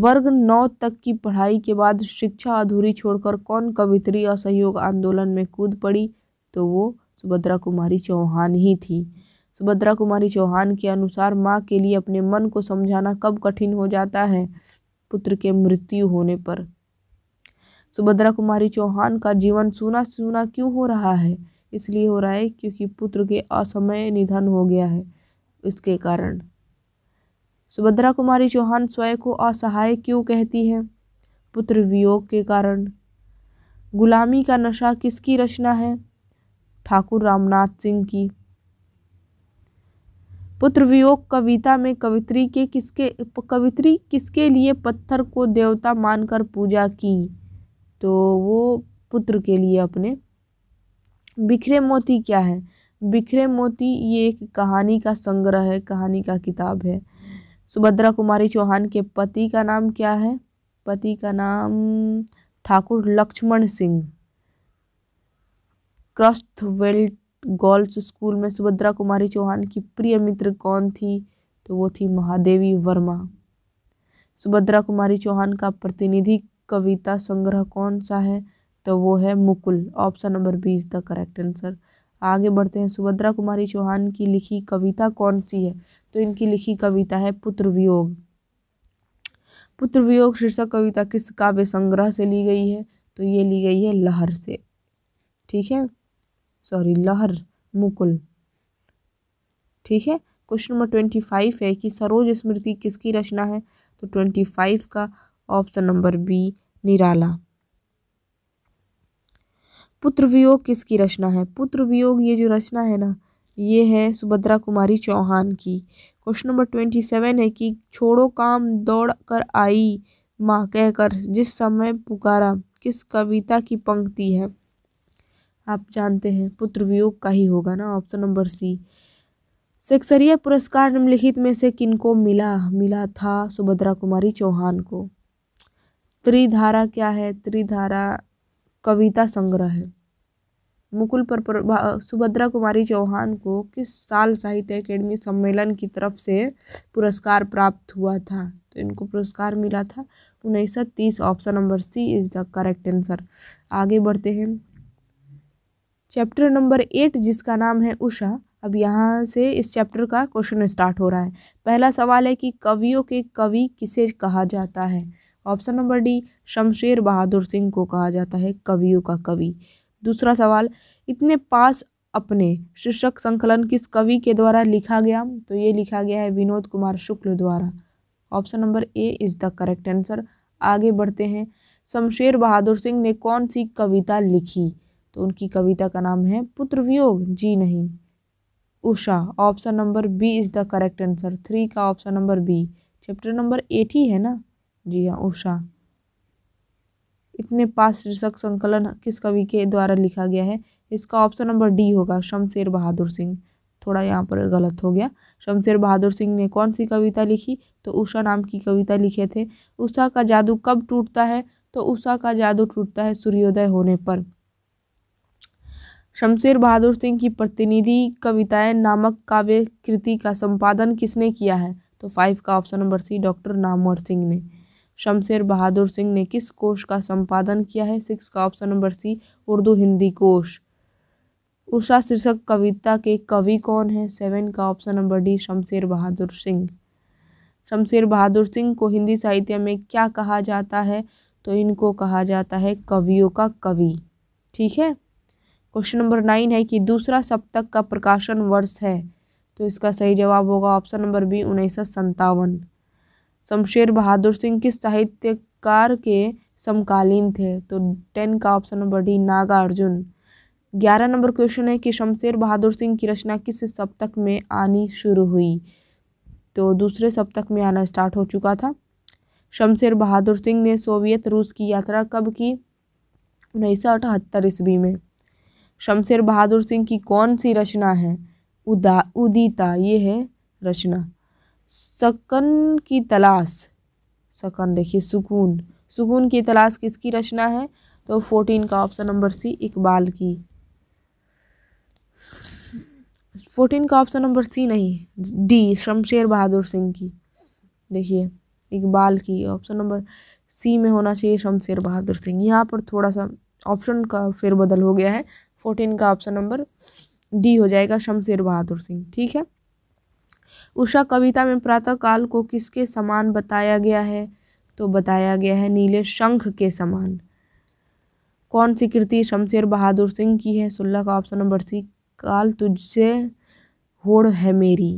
वर्ग नौ तक की पढ़ाई के बाद शिक्षा अधूरी छोड़कर कौन कवित्री असहयोग आंदोलन में कूद पड़ी तो वो सुभद्रा कुमारी चौहान ही थी सुभद्रा कुमारी चौहान के अनुसार माँ के लिए अपने मन को समझाना कब कठिन हो जाता है पुत्र के मृत्यु होने पर सुभद्रा कुमारी चौहान का जीवन सुना सुना क्यों हो रहा है इसलिए हो रहा है क्योंकि पुत्र के असमय निधन हो गया है इसके कारण सुभद्रा कुमारी चौहान स्वयं को असहाय क्यों कहती हैं पुत्र वियोग के कारण गुलामी का नशा किसकी रचना है ठाकुर रामनाथ सिंह की पुत्रवियोग कविता में कवित्री के किसके कवित्री किसके लिए पत्थर को देवता मानकर पूजा की तो वो पुत्र के लिए अपने बिखरे मोती क्या है बिखरे मोती ये एक कहानी का संग्रह है कहानी का किताब है सुभद्रा कुमारी चौहान के पति का नाम क्या है पति का नाम Thakur Lakshman Singh Crosthwaite girls school में सुभद्रा कुमारी चौहान की प्रिय मित्र कौन थी तो वो थी महादेवी वर्मा सुभद्रा कुमारी चौहान का प्रतिनिधि कविता संग्रह कौन सा है तो वो है Mukul option number B is the correct answer आगे बढ़ते हैं सुभद्रा कुमारी चौहान की लिखी कविता कौन सी है तो इनकी लिखी कविता है पुत्र वियोग पुत्र वियोग शीर्षक कविता किस काव्य संग्रह से ली गई है तो ये ली गई है लहर से ठीक है सॉरी लहर मुकुल ठीक है क्वेश्चन नंबर ट्वेंटी फाइव है कि सरोज स्मृति किसकी रचना है तो ट्वेंटी फाइव का option number B Nirala Putra Viyog किसकी रचना है पुत्र वियोग ये जो रचना है ना ये है सुभद्रा कुमारी चौहान की क्वेश्चन नंबर ट्वेंटी सेवन है कि छोड़ो काम दौड़ कर आई माँ कहकर जिस समय पुकारा किस कविता की पंक्ति है आप जानते हैं पुत्र वियोग का ही होगा ना ऑप्शन नंबर सी सेक्सरिया पुरस्कार निम्नलिखित में से किनको मिला मिला था सुभद्रा कुमारी चौहान को त्रिधारा क्या है त्रिधारा कविता संग्रह है मुकुल पर सुभद्रा कुमारी चौहान को किस साल साहित्य अकेडमी सम्मेलन की तरफ से पुरस्कार प्राप्त हुआ था तो इनको पुरस्कार मिला था उन्नीस सौ तीस option number C is the correct answer आगे बढ़ते हैं चैप्टर नंबर एट जिसका नाम है उषा अब यहाँ से इस चैप्टर का क्वेश्चन स्टार्ट हो रहा है पहला सवाल है कि कवियों के कवि किसे कहा जाता है option number D Shamsher Bahadur Singh को कहा जाता है कवियों का कवि दूसरा सवाल इतने पास अपने शीर्षक संकलन किस कवि के द्वारा लिखा गया तो ये लिखा गया है विनोद कुमार शुक्ल द्वारा option number A is the correct answer आगे बढ़ते हैं शमशेर बहादुर सिंह ने कौन सी कविता लिखी तो उनकी कविता का नाम है पुत्र वियोग जी नहीं Usha option number B is the correct answer three का option number B chapter number eight ही है ना जी हाँ उषा इतने पास शीर्षक संकलन किस कवि के द्वारा लिखा गया है इसका ऑप्शन नंबर डी होगा शमशेर बहादुर सिंह थोड़ा यहाँ पर गलत हो गया शमशेर बहादुर सिंह ने कौन सी कविता लिखी तो उषा नाम की कविता लिखे थे उषा का जादू कब टूटता है तो उषा का जादू टूटता है सूर्योदय होने पर शमशेर बहादुर सिंह की प्रतिनिधि कविताएं नामक काव्य कृति का संपादन किसने किया है तो फाइव का option number C doctor Namvar Singh ने शमशेर बहादुर सिंह ने किस कोश का संपादन किया है सिक्स का option number C Urdu Hindi कोश उषा शीर्षक कविता के कवि कौन है सेवन का option number D Shamsher Bahadur Singh Shamsher Bahadur Singh को हिंदी साहित्य में क्या कहा जाता है तो इनको कहा जाता है कवियों का कवि ठीक है क्वेश्चन नंबर नाइन है कि दूसरा सप्तक का प्रकाशन वर्ष है तो इसका सही जवाब होगा ऑप्शन नंबर बी उन्नीस शमशेर बहादुर सिंह किस साहित्यकार के समकालीन थे तो टेन का option number D Nagarjun ग्यारह नंबर क्वेश्चन है कि शमशेर बहादुर सिंह की रचना किस सप्तक में आनी शुरू हुई तो दूसरे सप्तक में आना स्टार्ट हो चुका था शमशेर बहादुर सिंह ने सोवियत रूस की यात्रा कब की उन्नीस सौ अठहत्तर ईस्वी में शमशेर बहादुर सिंह की कौन सी रचना है उदा उदिता ये है रचना सकन की तलाश सकन देखिए सुकून सुकून की तलाश किसकी रचना है तो फोर्टीन का ऑप्शन नंबर सी इकबाल की फोर्टीन का ऑप्शन नंबर सी नहीं डी शमशेर बहादुर सिंह की देखिए इकबाल की ऑप्शन नंबर सी में होना चाहिए शमशेर बहादुर सिंह यहाँ पर थोड़ा सा ऑप्शन का फिर बदल हो गया है फोर्टीन का ऑप्शन नंबर डी हो जाएगा शमशेर बहादुर सिंह ठीक है उषा कविता में प्रातः काल को किसके समान बताया गया है तो बताया गया है नीले शंख के समान कौन सी कृति शमशेर बहादुर सिंह की है सोलह का ऑप्शन नंबर सी काल तुझसे होड़ है मेरी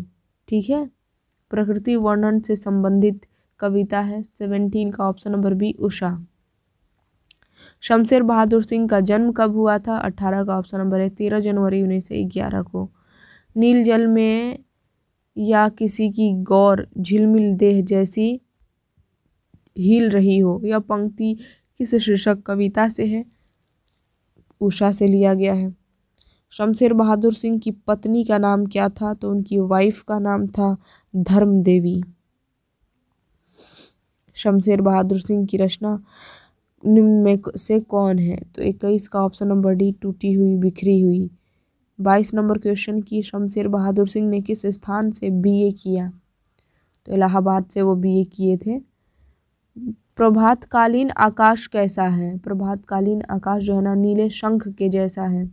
ठीक है प्रकृति वर्णन से संबंधित कविता है सेवेंटीन का option number B Usha Shamsher Bahadur Singh का जन्म कब हुआ था अट्ठारह का ऑप्शन नंबर है तेरह जनवरी उन्नीस सौ ग्यारह को नील जल में या किसी की गौर झिलमिल देह जैसी हिल रही हो यह पंक्ति किस शीर्षक कविता से है उषा से लिया गया है शमशेर बहादुर सिंह की पत्नी का नाम क्या था तो उनकी वाइफ का नाम था धर्म देवी शमशेर बहादुर सिंह की रचना निम्न में से कौन है तो इक्कीस का ऑप्शन नंबर डी टूटी हुई बिखरी हुई बाईस नंबर क्वेश्चन की शमशेर बहादुर सिंह ने किस स्थान से बीए किया तो इलाहाबाद से वो बीए किए थे प्रभातकालीन आकाश कैसा है प्रभातकालीन आकाश जो है ना नीले शंख के जैसा है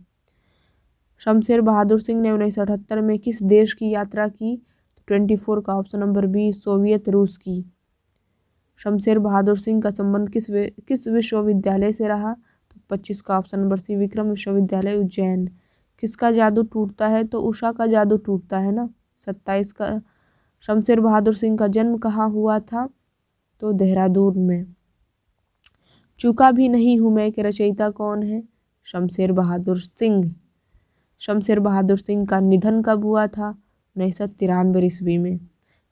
शमशेर बहादुर सिंह ने उन्नीस में किस देश की यात्रा की तो ट्वेंटी फोर का ऑप्शन नंबर बी सोवियत रूस की शमशेर बहादुर सिंह का संबंध किस किस विश्वविद्यालय से रहा तो पच्चीस का ऑप्शन नंबर सी विक्रम विश्वविद्यालय उज्जैन किसका जादू टूटता है तो उषा का जादू टूटता है ना सत्ताईस का शमशेर बहादुर सिंह का जन्म कहाँ हुआ था तो देहरादून में चुका भी नहीं हूँ मैं कि रचयिता कौन है शमशेर बहादुर सिंह शमशेर बहादुर सिंह का निधन कब हुआ था उन्नीस सौ तिरानवे ईस्वी में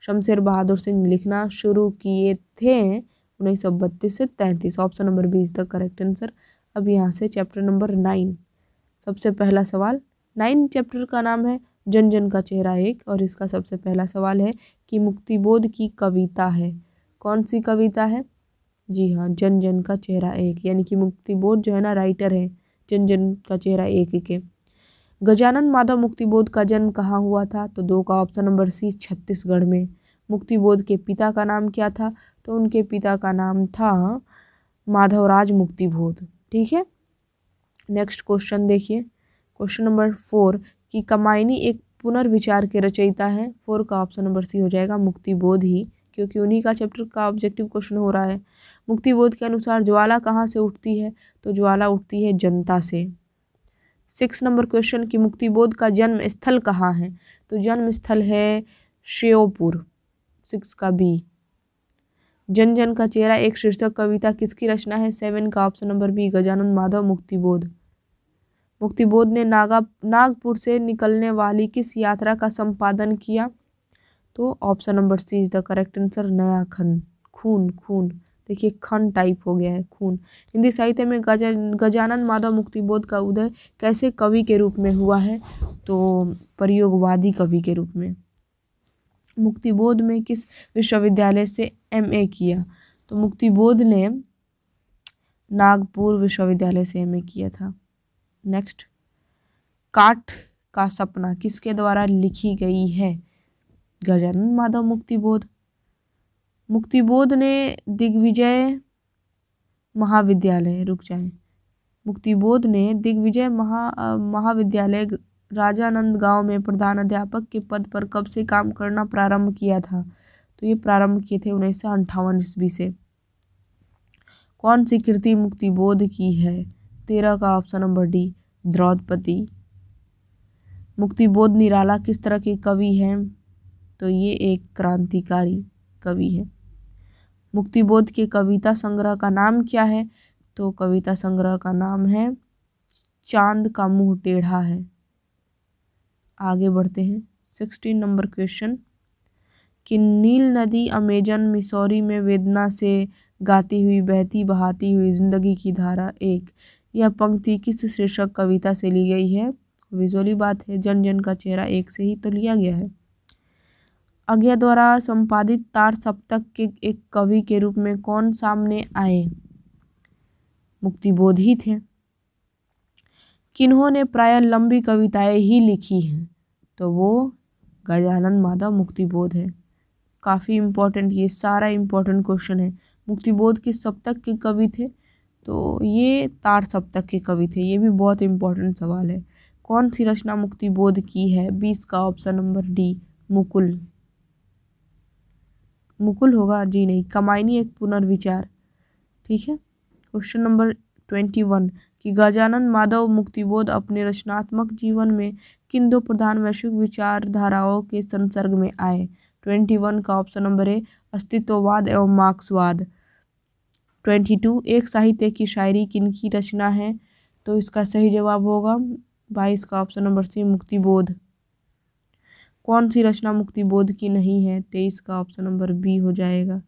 शमशेर बहादुर सिंह लिखना शुरू किए थे उन्नीस सौ बत्तीस से तैंतीस option number B is the correct answer अब यहाँ से चैप्टर नंबर नाइन सबसे पहला सवाल नाइन चैप्टर का नाम है जन जन का चेहरा एक और इसका सबसे पहला सवाल है कि मुक्तिबोध की कविता है कौन सी कविता है जी हाँ जन जन का चेहरा एक यानी कि मुक्तिबोध जो है ना राइटर है जन जन का चेहरा एक के गजानन माधव मुक्तिबोध का जन्म कहाँ हुआ था तो दो का ऑप्शन नंबर सी छत्तीसगढ़ में मुक्तिबोध के पिता का नाम क्या था तो उनके पिता का नाम था माधवराज मुक्तिबोध ठीक है नेक्स्ट क्वेश्चन देखिए क्वेश्चन नंबर फोर कि कमायनी एक पुनर्विचार के रचयिता है फोर का ऑप्शन नंबर सी हो जाएगा मुक्तिबोध ही क्योंकि उन्हीं का चैप्टर का ऑब्जेक्टिव क्वेश्चन हो रहा है मुक्तिबोध के अनुसार ज्वाला कहाँ से उठती है तो ज्वाला उठती है जनता से सिक्स नंबर क्वेश्चन की मुक्तिबोध का जन्म स्थल कहाँ है तो जन्म स्थल है श्योपुर सिक्स का बी जन जन का चेहरा एक शीर्षक कविता किसकी रचना है सेवन का option number B Gajanand Madhav Muktibodh Muktibodh ने नागा नागपुर से निकलने वाली किस यात्रा का संपादन किया तो option number C is the correct answer नया खन खून खून देखिए खन टाइप हो गया है खून हिंदी साहित्य में गजा गजानन माधव मुक्तिबोध का उदय कैसे कवि के रूप में हुआ है तो प्रयोगवादी कवि के रूप में मुक्तिबोध में किस विश्वविद्यालय से एम किया तो मुक्तिबोध ने नागपुर विश्वविद्यालय से एम किया था नेक्स्ट काठ का सपना किसके द्वारा लिखी गई है गजानन माधव मुक्तिबोध मुक्तिबोध ने दिग्विजय महाविद्यालय रुक जाए मुक्तिबोध ने दिग्विजय महा महाविद्यालय राजानंद गांव में प्रधान अध्यापक के पद पर कब से काम करना प्रारंभ किया था तो ये प्रारंभ किए थे उन्नीस सौ अंठावन ईस्वी से कौन सी कृति मुक्तिबोध की है तेरह का option number D Draupadi Muktibodh Nirala किस तरह के कवि हैं तो ये एक क्रांतिकारी कवि है मुक्तिबोध के कविता संग्रह का नाम क्या है तो कविता संग्रह का नाम है चांद का मुंह टेढ़ा है आगे बढ़ते हैं सिक्सटीन नंबर क्वेश्चन कि नील नदी अमेजन मिसौरी में वेदना से गाती हुई बहती बहाती हुई जिंदगी की धारा एक यह पंक्ति किस शीर्षक कविता से ली गई है विजुअली बात है जन जन का चेहरा एक से ही तो लिया गया है अज्ञा द्वारा संपादित तार सप्तक के एक कवि के रूप में कौन सामने आए मुक्तिबोध ही थे किन्होंने प्राय लंबी कविताएं ही लिखी हैं तो वो गजानन माधव मुक्तिबोध है काफ़ी इम्पोर्टेंट ये सारा इम्पोर्टेंट क्वेश्चन है मुक्तिबोध किस सप्तक के कवि थे तो ये तार सप्तक के कवि थे ये भी बहुत इम्पोर्टेंट सवाल है कौन सी रचना मुक्तिबोध की है बीस का option number D Mukul Mukul होगा जी नहीं कमाइनी एक पुनर्विचार ठीक है क्वेश्चन नंबर ट्वेंटी वन कि गजानन माधव मुक्तिबोध अपने रचनात्मक जीवन में किन दो प्रधान वैश्विक विचारधाराओं के संसर्ग में आए ट्वेंटी वन का ऑप्शन नंबर है अस्तित्ववाद एवं मार्क्सवाद ट्वेंटी टू एक साहित्य की शायरी किन की रचना है तो इसका सही जवाब होगा बाईस का ऑप्शन नंबर सी मुक्तिबोध कौन सी रचना मुक्ति बोध की नहीं है तेईस का ऑप्शन नंबर बी हो जाएगा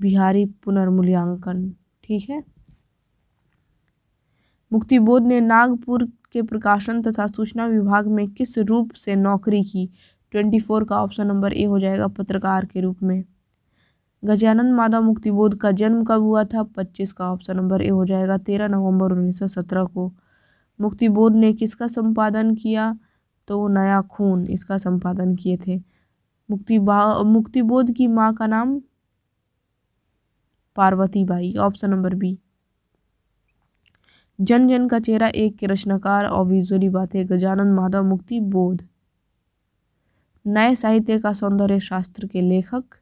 बिहारी पुनर्मूल्यांकन ठीक है मुक्तिबोध ने नागपुर के प्रकाशन तथा सूचना विभाग में किस रूप से नौकरी की ट्वेंटी फोर का ऑप्शन नंबर ए हो जाएगा पत्रकार के रूप में गजानंद मुक्ति मुक्तिबोध का जन्म कब हुआ था पच्चीस का ऑप्शन नंबर ए हो जाएगा तेरह नवंबर उन्नीस सौ सत्रह को मुक्तिबोध ने किसका संपादन किया तो नया खून इसका संपादन किए थे मुक्ति बा मुक्तिबोध की माँ का नाम Parvati Bai option number B जन जन का चेहरा एक के रचनाकार और विजुअली बातें गजानन माधव मुक्ति बोध नए साहित्य का सौंदर्य शास्त्र के लेखक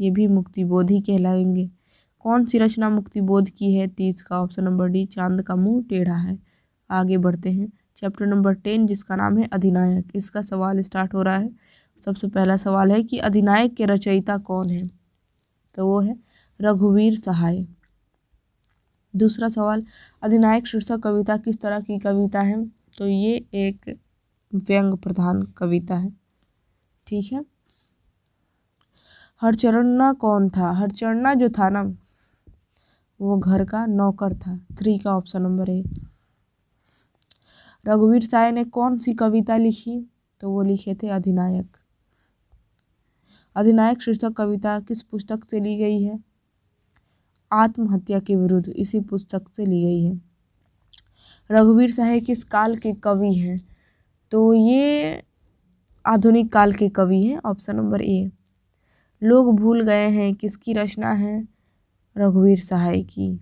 ये भी मुक्तिबोध ही कहलाएंगे कौन सी रचना मुक्तिबोध की है तीस का ऑप्शन नंबर डी चांद का मुंह टेढ़ा है आगे बढ़ते हैं चैप्टर नंबर टेन जिसका नाम है अधिनायक इसका सवाल स्टार्ट हो रहा है सबसे पहला सवाल है कि अधिनायक के रचयिता कौन है तो वो है रघुवीर सहाय दूसरा सवाल अधिनायक शीर्षक कविता किस तरह की कविता है तो ये एक व्यंग प्रधान कविता है ठीक है हरचरणा कौन था हरचरणा जो था ना वो घर का नौकर था थ्री का ऑप्शन नंबर ए रघुवीर साय ने कौन सी कविता लिखी तो वो लिखे थे अधिनायक अधिनायक शीर्षक कविता किस पुस्तक से ली गई है आत्महत्या के विरुद्ध इसी पुस्तक से ली गई है रघुवीर साहे किस काल के कवि हैं तो ये आधुनिक काल के कवि हैं ऑप्शन नंबर ए लोग भूल गए हैं किसकी रचना है रघुवीर सहाय की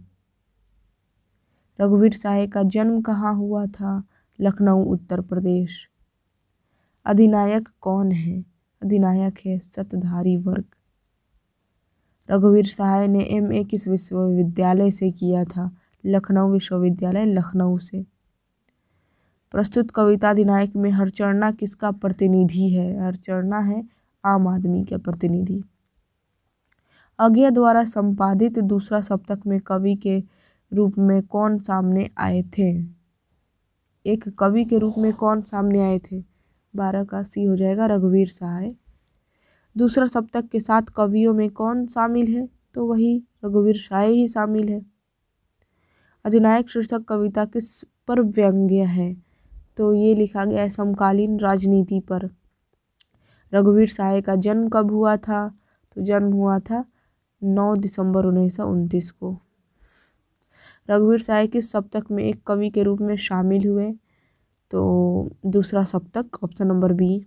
रघुवीर सहाय का जन्म कहाँ हुआ था लखनऊ उत्तर प्रदेश अधिनायक कौन है अधिनायक है सतधारी वर्ग रघुवीर सहाय ने एम ए किस विश्वविद्यालय से किया था लखनऊ विश्वविद्यालय लखनऊ से प्रस्तुत कविता अधिनायक में हरचरणा किसका प्रतिनिधि है हरचरणा है आम आदमी का प्रतिनिधि अज्ञा द्वारा संपादित दूसरा सप्तक में कवि के रूप में कौन सामने आए थे एक कवि के रूप में कौन सामने आए थे बारह का सी हो जाएगा रघुवीर सहाय दूसरा सप्तक के सात कवियों में कौन शामिल है तो वही रघुवीर शाय ही शामिल है अधिनायक शीर्षक कविता किस पर व्यंग्य है तो ये लिखा गया है समकालीन राजनीति पर रघुवीर सहाय का जन्म कब हुआ था तो जन्म हुआ था नौ दिसंबर उन्नीस सौ उनतीस को रघुवीर साय किस सप्तक में एक कवि के रूप में शामिल हुए तो दूसरा सप्तक ऑप्शन नंबर बी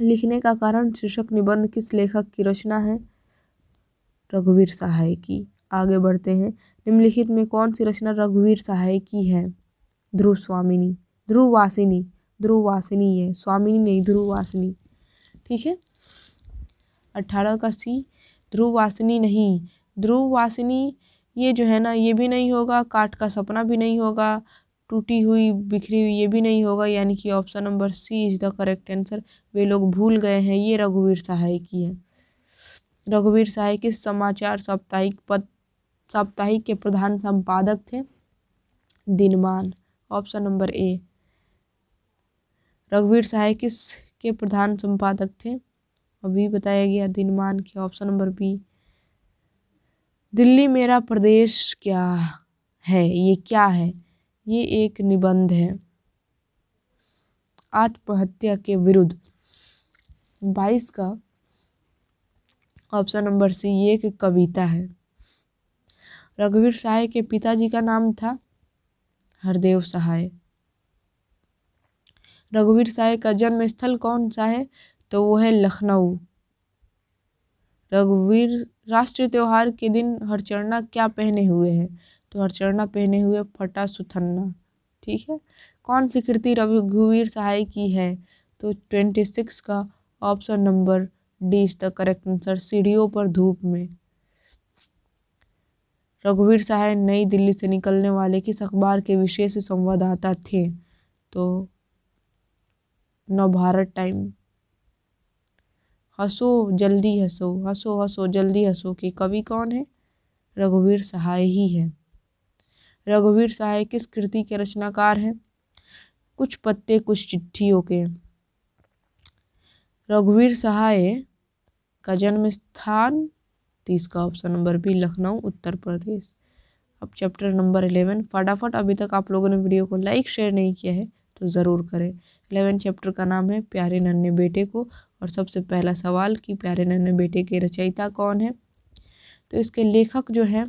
लिखने का कारण शीर्षक निबंध किस लेखक की रचना है रघुवीर सहाय की आगे बढ़ते हैं निम्नलिखित में कौन सी रचना रघुवीर सहाय की है ध्रुव स्वामिनी ध्रुव वासिनी ध्रुव वासिनी है स्वामिनी नहीं ध्रुव वासिनी ठीक है अठारह का सी ध्रुव वासिनी नहीं ध्रुव वासिनी ये जो है ना ये भी नहीं होगा काट का सपना भी नहीं होगा टूटी हुई बिखरी हुई ये भी नहीं होगा यानी कि option number C is the correct answer वे लोग भूल गए हैं ये रघुवीर सहाय की है रघुवीर सहाय के समाचार साप्ताहिक पद साप्ताहिक के प्रधान संपादक थे दिनमान ऑप्शन नंबर ए रघुवीर सहाय किस के प्रधान संपादक थे अभी बताया गया दिनमान के ऑप्शन नंबर बी दिल्ली मेरा प्रदेश क्या है ये क्या है ये एक निबंध है आत्महत्या के विरुद्ध बाईस का ऑप्शन नंबर सी ये एक कविता है रघुवीर सहाय के पिताजी का नाम था हरदेव सहाय रघुवीर सहाय का जन्म स्थल कौन सा है तो वो है लखनऊ रघुवीर राष्ट्रीय त्यौहार के दिन हरचरणा क्या पहने हुए है तो हरचरना पहने हुए फटा सुथन्ना ठीक है कौन सी कृति रघुवीर सहाय की है तो ट्वेंटी सिक्स का option number D is the correct answer सीढ़ियों पर धूप में रघुवीर सहाय नई दिल्ली से निकलने वाले किस अखबार के विशेष संवाददाता थे तो नवभारत टाइम हंसो जल्दी हंसो हंसो हंसो जल्दी हंसो के कवि कौन है रघुवीर सहाय ही है रघुवीर सहाय किस कृति के रचनाकार हैं कुछ पत्ते कुछ चिट्ठियों के रघुवीर सहाय का जन्म स्थान तीस का option number B Lucknow Uttar Pradesh अब चैप्टर नंबर इलेवन फटाफट अभी तक आप लोगों ने वीडियो को लाइक शेयर नहीं किया है तो ज़रूर करें इलेवन चैप्टर का नाम है प्यारे नन्हे बेटे को और सबसे पहला सवाल कि प्यारे नन्हे बेटे के रचयिता कौन है तो इसके लेखक जो है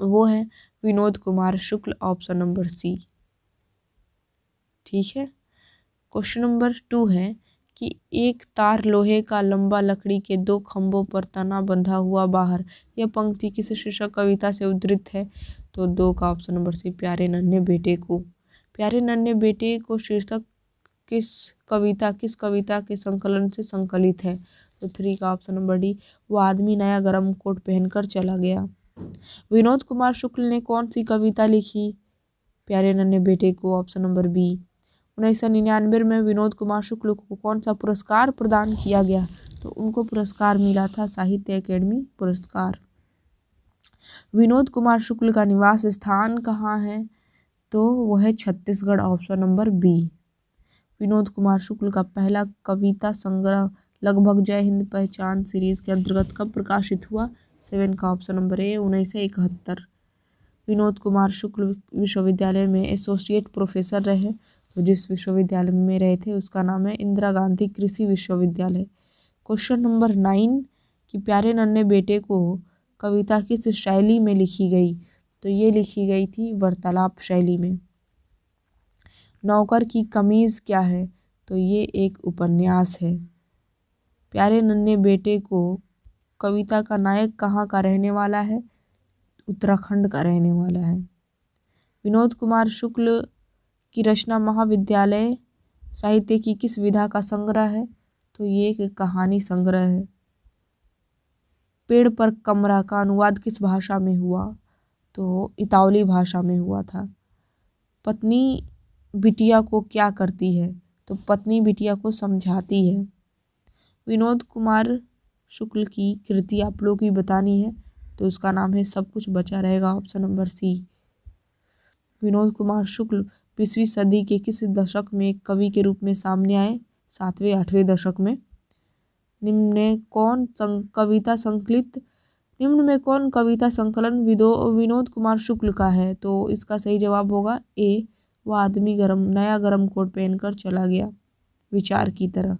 वो है Vinod Kumar Shukla option number C ठीक है क्वेश्चन नंबर टू है कि एक तार लोहे का लंबा लकड़ी के दो खम्भों पर तना बंधा हुआ बाहर यह पंक्ति किस शीर्षक कविता से उद्धृत है तो दो का ऑप्शन नंबर सी प्यारे नन्हे बेटे को प्यारे नन्हे बेटे को शीर्षक किस कविता किस कविता के संकलन से संकलित है तो थ्री का ऑप्शन नंबर डी वो आदमी नया गर्म कोट पहनकर चला गया विनोद कुमार शुक्ल ने कौन सी कविता लिखी प्यारे नन्हे बेटे को ऑप्शन नंबर बी उन्नीस सौ निन्यानवे में विनोद कुमार शुक्ल को कौन सा पुरस्कार प्रदान किया गया तो उनको पुरस्कार मिला था साहित्य अकेडमी पुरस्कार विनोद कुमार शुक्ल का निवास स्थान कहाँ है तो वह है Chhattisgarh option number B Vinod Kumar Shukla का पहला कविता संग्रह लगभग जय हिंद पहचान सीरीज के अंतर्गत कब प्रकाशित हुआ सेवन का ऑप्शन नंबर ए उन्नीस सौ इकहत्तर विनोद कुमार शुक्ल विश्वविद्यालय में एसोसिएट प्रोफेसर रहे तो जिस विश्वविद्यालय में रहे थे उसका नाम है इंदिरा गांधी कृषि विश्वविद्यालय क्वेश्चन नंबर नाइन कि प्यारे नन्हे बेटे को कविता किस शैली में लिखी गई तो ये लिखी गई थी वार्तालाप शैली में नौकर की कमीज़ क्या है तो ये एक उपन्यास है प्यारे नन्हे बेटे को कविता का नायक कहाँ का रहने वाला है उत्तराखंड का रहने वाला है विनोद कुमार शुक्ल की रचना महाविद्यालय साहित्य की किस विधा का संग्रह है तो ये एक कहानी संग्रह है पेड़ पर कमरा का अनुवाद किस भाषा में हुआ तो इतावली भाषा में हुआ था पत्नी बिटिया को क्या करती है तो पत्नी बिटिया को समझाती है विनोद कुमार शुक्ल की कृति आप लोगों की बतानी है तो उसका नाम है सब कुछ बचा रहेगा option number C Vinod Kumar Shukla बीसवीं सदी के किस दशक में कवि के रूप में सामने आए सातवें आठवें दशक में निम्न कौन सं कविता संकलित निम्न में कौन कविता संकलन विदो विनोद कुमार शुक्ल का है तो इसका सही जवाब होगा ए वह आदमी गरम नया गरम कोट पहनकर चला गया विचार की तरह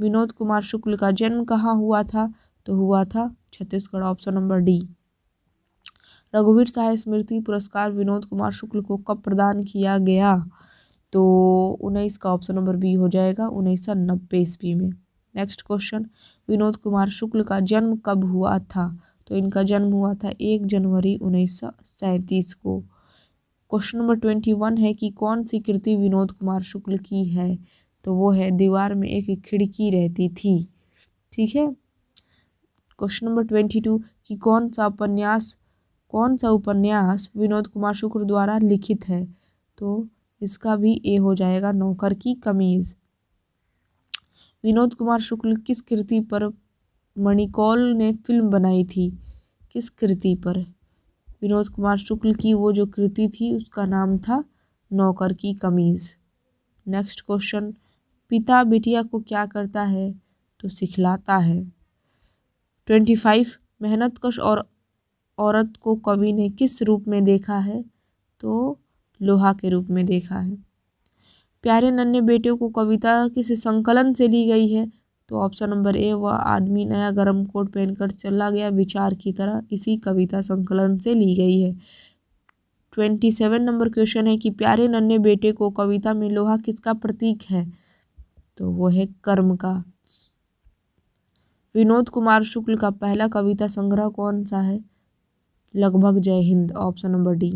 विनोद कुमार शुक्ल का जन्म कहाँ हुआ था तो हुआ था छत्तीसगढ़ ऑप्शन नंबर डी रघुवीर सहाय स्मृति पुरस्कार विनोद कुमार शुक्ल को कब प्रदान किया गया तो उन्नीस का ऑप्शन नंबर बी हो जाएगा उन्नीस सौ नब्बे ईस्वी में नेक्स्ट क्वेश्चन विनोद कुमार शुक्ल का जन्म कब हुआ था तो इनका जन्म हुआ था एक जनवरी उन्नीस सौ सैंतीस को क्वेश्चन नंबर ट्वेंटी वन है कि कौन सी कृति विनोद कुमार शुक्ल की है तो वो है दीवार में एक खिड़की रहती थी ठीक है क्वेश्चन नंबर ट्वेंटी टू कि कौन सा उपन्यास कौन सा उपन्यास विनोद कुमार शुक्ल द्वारा लिखित है तो इसका भी ए हो जाएगा नौकर की कमीज विनोद कुमार शुक्ल किस कृति पर मणिकौल ने फिल्म बनाई थी किस कृति पर विनोद कुमार शुक्ल की वो जो कृति थी उसका नाम था नौकर की कमीज़ नेक्स्ट क्वेश्चन पिता बिटिया को क्या करता है तो सिखलाता है ट्वेंटी फाइव मेहनत कश और औरत को कवि ने किस रूप में देखा है तो लोहा के रूप में देखा है प्यारे नन्हे बेटे को कविता किस संकलन से ली गई है तो ऑप्शन नंबर ए वह आदमी नया गर्म कोट पहनकर चला गया विचार की तरह इसी कविता संकलन से ली गई है ट्वेंटी सेवन नंबर क्वेश्चन है कि प्यारे नन्हे बेटे को कविता में लोहा किसका प्रतीक है तो वो है कर्म का विनोद कुमार शुक्ल का पहला कविता संग्रह कौन सा है लगभग Jai Hind option number D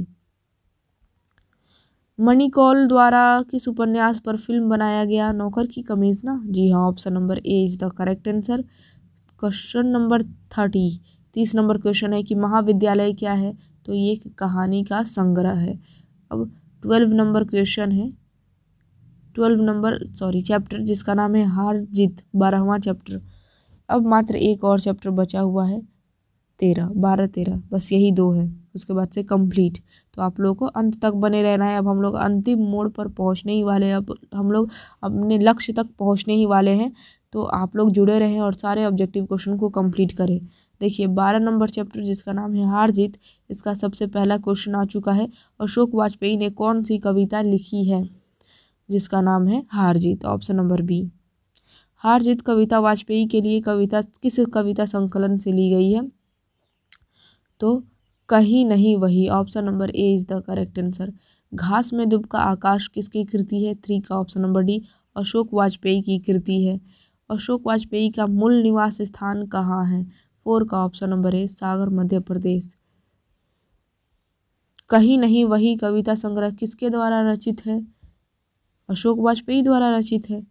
मणिकॉल द्वारा किस उपन्यास पर फिल्म बनाया गया नौकर की कमीज ना जी हाँ option number A is the correct answer question number thirty तीस नंबर क्वेश्चन है कि महाविद्यालय क्या है तो ये एक कहानी का संग्रह है अब ट्वेल्व नंबर क्वेश्चन है ट्वेल्व नंबर सॉरी चैप्टर जिसका नाम है हार जीत बारहवा चैप्टर अब मात्र एक और चैप्टर बचा हुआ है तेरह बारह तेरह बस यही दो है उसके बाद से कंप्लीट तो आप लोगों को अंत तक बने रहना है अब हम लोग अंतिम मोड़ पर पहुंचने ही वाले अब हम लोग अपने लक्ष्य तक पहुंचने ही वाले हैं तो आप लोग जुड़े रहें और सारे ऑब्जेक्टिव क्वेश्चन को कंप्लीट करें देखिए बारह नंबर चैप्टर जिसका नाम है हार जीत इसका सबसे पहला क्वेश्चन आ चुका है अशोक वाजपेयी ने कौन सी कविता लिखी है जिसका नाम है हार जीत ऑप्शन नंबर बी हार जीत कविता वाजपेयी के लिए कविता किस कविता संकलन से ली गई है तो कहीं नहीं वही option number A is the correct answer घास में दुबका आकाश किसकी कृति है थ्री का option number D Ashok Vajpeyi की कृति है अशोक वाजपेयी का मूल निवास स्थान कहाँ है फोर का ऑप्शन नंबर ए सागर मध्य प्रदेश कहीं नहीं वही कविता संग्रह किसके द्वारा रचित है अशोक वाजपेयी द्वारा रचित है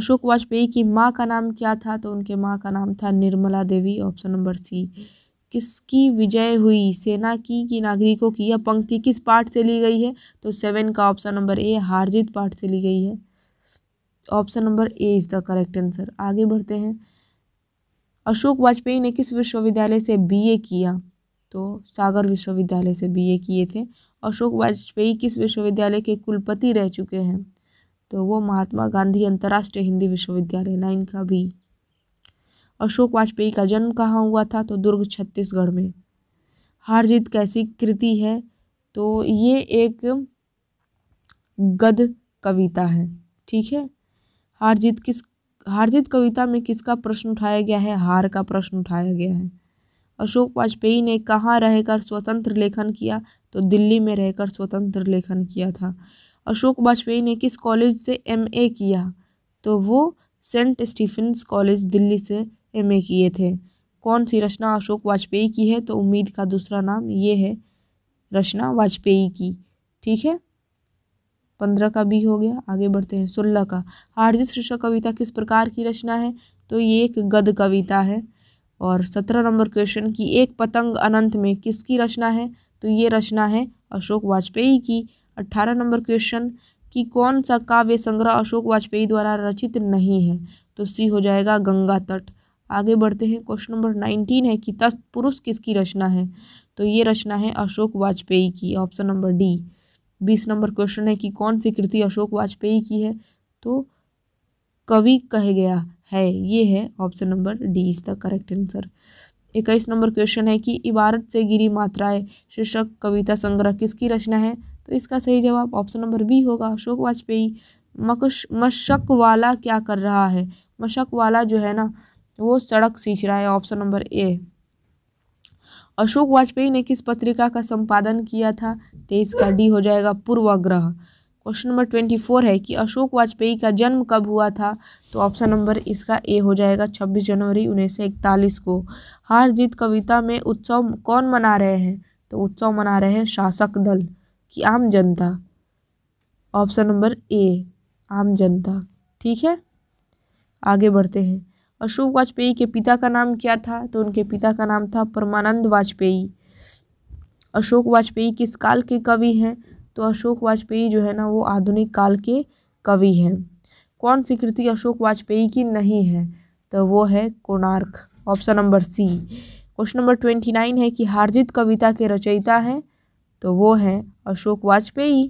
अशोक वाजपेयी की माँ का नाम क्या था तो उनके माँ का नाम था Nirmala Devi option number C किसकी विजय हुई सेना की कि नागरिकों की यह पंक्ति किस पाठ से ली गई है तो सेवन का ऑप्शन नंबर ए हारजीत पाठ से ली गई है option number A is the correct answer आगे बढ़ते हैं अशोक वाजपेयी ने किस विश्वविद्यालय से बीए किया तो सागर विश्वविद्यालय से बीए किए थे अशोक वाजपेयी किस विश्वविद्यालय के कुलपति रह चुके हैं तो वो महात्मा गांधी अंतर्राष्ट्रीय हिंदी विश्वविद्यालय नाइन का भी अशोक वाजपेयी का जन्म कहाँ हुआ था तो दुर्ग छत्तीसगढ़ में हार जीत कैसी कृति है तो ये एक गद कविता है ठीक है हार जीत किस हार जीत कविता में किसका प्रश्न उठाया गया है हार का प्रश्न उठाया गया है अशोक वाजपेयी ने कहाँ रहकर स्वतंत्र लेखन किया तो दिल्ली में रहकर स्वतंत्र लेखन किया था अशोक वाजपेयी ने किस कॉलेज से एमए किया तो वो सेंट स्टीफेंस कॉलेज दिल्ली से एम किए थे कौन सी रचना अशोक वाजपेयी की है तो उम्मीद का दूसरा नाम ये है रचना वाजपेयी की ठीक है पंद्रह का भी हो गया आगे बढ़ते हैं सोलह का आर्य शीर्षक कविता किस प्रकार की रचना है तो ये एक गद कविता है और सत्रह नंबर क्वेश्चन की एक पतंग अनंत में किसकी रचना है तो ये रचना है अशोक वाजपेयी की अट्ठारह नंबर क्वेश्चन कि कौन सा काव्य संग्रह अशोक वाजपेयी द्वारा रचित नहीं है तो सी हो जाएगा गंगा तट आगे बढ़ते हैं क्वेश्चन नंबर नाइनटीन है कि तत्पुरुष किसकी रचना है तो ये रचना है अशोक वाजपेयी की ऑप्शन नंबर डी बीस नंबर क्वेश्चन है कि कौन सी कृति अशोक वाजपेयी की है तो कवि कह गया है ये है option number D is the correct answer इक्कीस नंबर क्वेश्चन है कि इबारत से गिरी मात्राएं शीर्षक कविता संग्रह किसकी रचना है तो इसका सही जवाब ऑप्शन नंबर बी होगा अशोक वाजपेयी मकश मशक वाला क्या कर रहा है मशक वाला जो है ना वो सड़क सींच रहा है option number A Ashok Vajpeyi ने किस पत्रिका का संपादन किया था तेईस का डी हो जाएगा पूर्वाग्रह क्वेश्चन नंबर ट्वेंटी फोर है कि अशोक वाजपेयी का जन्म कब हुआ था तो ऑप्शन नंबर इसका ए हो जाएगा छब्बीस जनवरी उन्नीस सौ इकतालीस को हार जीत कविता में उत्सव कौन मना रहे हैं तो उत्सव मना रहे हैं शासक दल कि आम जनता ऑप्शन नंबर ए आम जनता ठीक है आगे बढ़ते हैं अशोक वाजपेयी के पिता का नाम क्या था तो उनके पिता का नाम था परमानंद वाजपेयी अशोक वाजपेयी किस काल के कवि हैं तो अशोक वाजपेयी जो है ना वो आधुनिक काल के कवि हैं कौन सी कृति अशोक वाजपेयी की नहीं है तो वो है Konark option number C question number twenty nine है कि हार्जित कविता के रचयिता हैं तो वो हैं अशोक वाजपेयी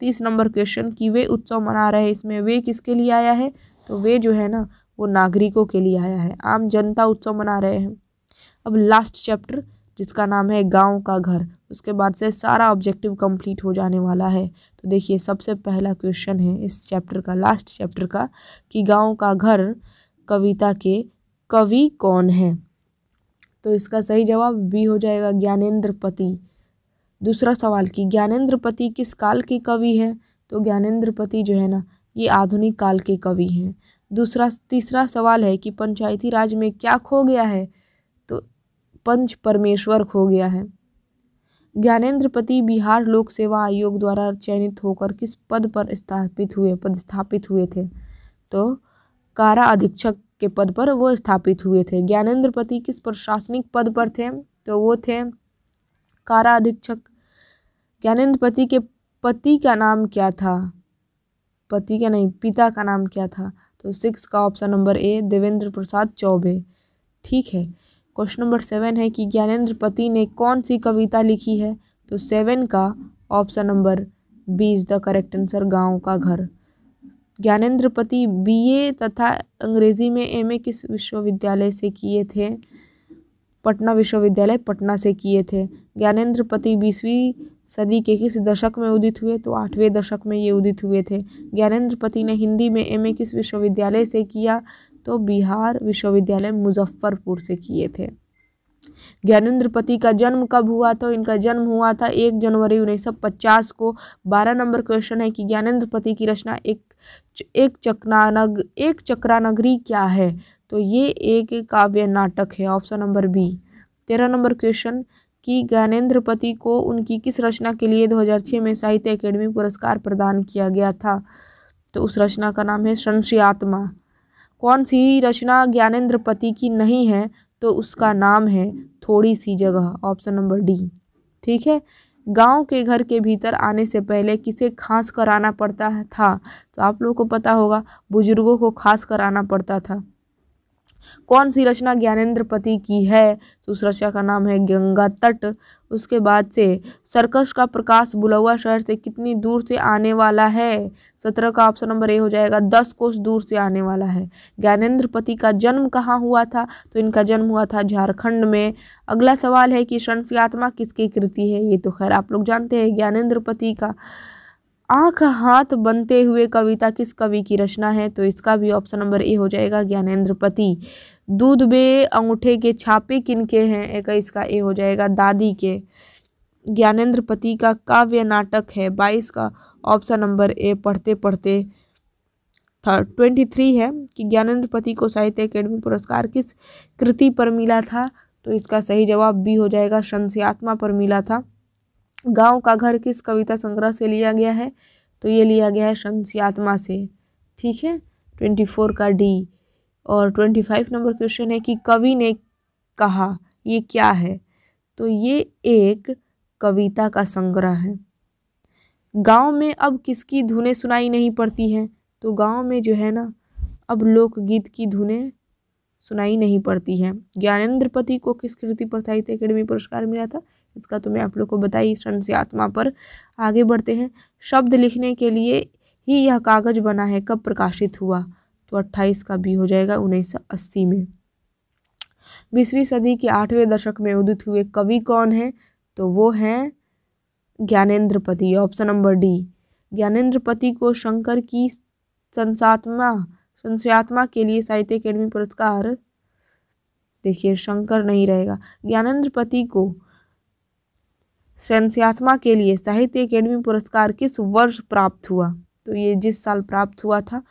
तीस नंबर क्वेश्चन कि वे उत्सव मना रहे हैं इसमें वे किसके लिए आया है तो वे जो है ना वो नागरिकों के लिए आया है आम जनता उत्सव मना रहे हैं अब लास्ट चैप्टर जिसका नाम है गांव का घर उसके बाद से सारा ऑब्जेक्टिव कंप्लीट हो जाने वाला है तो देखिए सबसे पहला क्वेश्चन है इस चैप्टर का लास्ट चैप्टर का कि गांव का घर कविता के कवि कौन है तो इसका सही जवाब बी हो जाएगा ज्ञानेंद्र पति दूसरा सवाल कि ज्ञानेंद्र पति किस काल के कवि हैं तो ज्ञानेंद्र पति जो है ना ये आधुनिक काल के कवि हैं दूसरा तीसरा सवाल है कि पंचायती राज में क्या खो गया है तो पंच परमेश्वर खो गया है ज्ञानेन्द्रपति बिहार लोक सेवा आयोग द्वारा चयनित होकर किस पद पर स्थापित हुए पदस्थापित हुए थे तो कारा अधीक्षक के पद पर वो स्थापित हुए थे ज्ञानेन्द्रपति किस प्रशासनिक पद पर थे तो वो थे कारा अधीक्षक ज्ञानेन्द्रपति के पति का नाम क्या था पति का नहीं पिता का नाम क्या था तो सिक्स का option number A Devendra Prasad Chaubey ठीक है क्वेश्चन नंबर सेवन है कि ज्ञानेन्द्र पति ने कौन सी कविता लिखी है तो सेवन का option number B is the correct answer गाँव का घर ज्ञानेन्द्र पति बी तथा अंग्रेजी में एम किस विश्वविद्यालय से किए थे पटना विश्वविद्यालय पटना से किए थे ज्ञानेन्द्र पति बीसवीं सदी के किस दशक में उदित हुए तो आठवें दशक में ये उदित हुए थे ज्ञानेन्द्रपति ने हिंदी में एम किस विश्वविद्यालय से किया तो बिहार विश्वविद्यालय मुजफ्फरपुर से किए थे ज्ञानेन्द्रपति का जन्म कब हुआ तो इनका जन्म हुआ था एक जनवरी 1950 को बारह नंबर क्वेश्चन है कि ज्ञानेन्द्रपति की रचना एक एक चक्रानग एक चक्रानगरी क्या है तो ये एक काव्य नाटक है ऑप्शन नंबर बी तेरह नंबर क्वेश्चन कि ज्ञानेन्द्रपति को उनकी किस रचना के लिए 2006 में साहित्य अकेडमी पुरस्कार प्रदान किया गया था तो उस रचना का नाम है संशयात्मा कौन सी रचना ज्ञानेन्द्रपति की नहीं है तो उसका नाम है थोड़ी सी जगह ऑप्शन नंबर डी ठीक है गांव के घर के भीतर आने से पहले किसे खांस कराना पड़ता था तो आप लोगों को पता होगा बुजुर्गों को खांस कराना पड़ता था कौन सी रचना ज्ञानेन्द्र पति की है तो उस रचना का नाम है गंगा तट उसके बाद से सर्कस का प्रकाश बुलौआ शहर से कितनी दूर से आने वाला है सत्रह का ऑप्शन नंबर ए हो जाएगा दस कोस दूर से आने वाला है ज्ञानेन्द्र पति का जन्म कहाँ हुआ था तो इनका जन्म हुआ था झारखंड में अगला सवाल है कि आत्मा किसकी कृति है ये तो खैर आप लोग जानते हैं ज्ञानेन्द्र पति का आंख हाथ बनते हुए कविता किस कवि की रचना है तो इसका भी ऑप्शन नंबर ए हो जाएगा ज्ञानेन्द्र पति दूध बे अंगूठे के छापे किनके हैं एक इसका ए हो जाएगा दादी के ज्ञानेन्द्र पति का काव्य नाटक है बाईस का ऑप्शन नंबर ए पढ़ते पढ़ते थर्ड ट्वेंटी थ्री है कि ज्ञानेन्द्र पति को साहित्य अकेडमी पुरस्कार किस कृति पर मिला था तो इसका सही जवाब बी हो जाएगा शमस्यात्मा पर मिला था गांव का घर किस कविता संग्रह से लिया गया है तो ये लिया गया है आत्मा से ठीक है ट्वेंटी फोर का डी और ट्वेंटी फाइव नंबर क्वेश्चन है कि कवि ने कहा ये क्या है तो ये एक कविता का संग्रह है गांव में अब किसकी धुनें सुनाई नहीं पड़ती हैं तो गांव में जो है ना अब लोकगीत की धुनें सुनाई नहीं पड़ती हैं ज्ञानेन्द्र पति को किस कृति पर साहित्य अकेडमी पुरस्कार मिला था इसका तो मैं आप लोग को बताई सन से आत्मा पर आगे बढ़ते हैं शब्द लिखने के लिए ही यह कागज बना है कब प्रकाशित हुआ तो अट्ठाईस का भी हो जाएगा उन्नीस सौ अस्सी में बीसवीं सदी के आठवें दशक में उदित हुए कवि कौन है तो वो हैं Gyanendrapati option number D Gyanendrapati को शंकर की संसात्मा संशयात्मा के लिए साहित्य अकेडमी पुरस्कार देखिए शंकर नहीं रहेगा ज्ञानेन्द्रपति को स्वयंस्यात्मा के लिए साहित्य अकेडमी पुरस्कार किस वर्ष प्राप्त हुआ तो ये जिस साल प्राप्त हुआ था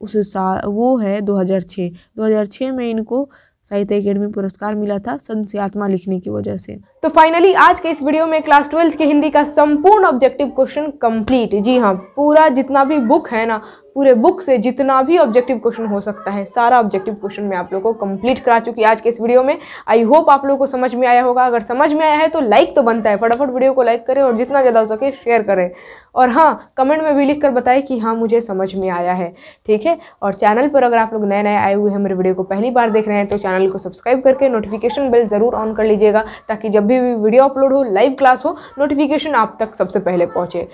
उस साल वो है 2006 2006 में इनको साहित्य अकेडमी पुरस्कार मिला था संस्यात्मा लिखने की वजह से तो फाइनली आज के इस वीडियो में क्लास ट्वेल्थ के हिंदी का संपूर्ण ऑब्जेक्टिव क्वेश्चन कंप्लीट जी हाँ पूरा जितना भी बुक है ना पूरे बुक से जितना भी ऑब्जेक्टिव क्वेश्चन हो सकता है सारा ऑब्जेक्टिव क्वेश्चन मैं आप लोगों को कंप्लीट करा चुकी आज के इस वीडियो में आई होप आप लोग को समझ में आया होगा अगर समझ में आया है तो लाइक तो बनता है फटाफट वीडियो को लाइक करें और जितना ज़्यादा हो सके शेयर करें और हाँ कमेंट में भी लिख कर बताएं कि हाँ मुझे समझ में आया है ठीक है और चैनल पर अगर आप लोग नए नए आए हुए हैं मेरे वीडियो को पहली बार देख रहे हैं तो चैनल को सब्सक्राइब करके नोटिफिकेशन बिल ज़रूर ऑन कर लीजिएगा ताकि जब भी वीडियो अपलोड हो लाइव क्लास हो नोटिफिकेशन आप तक सबसे पहले पहुँचे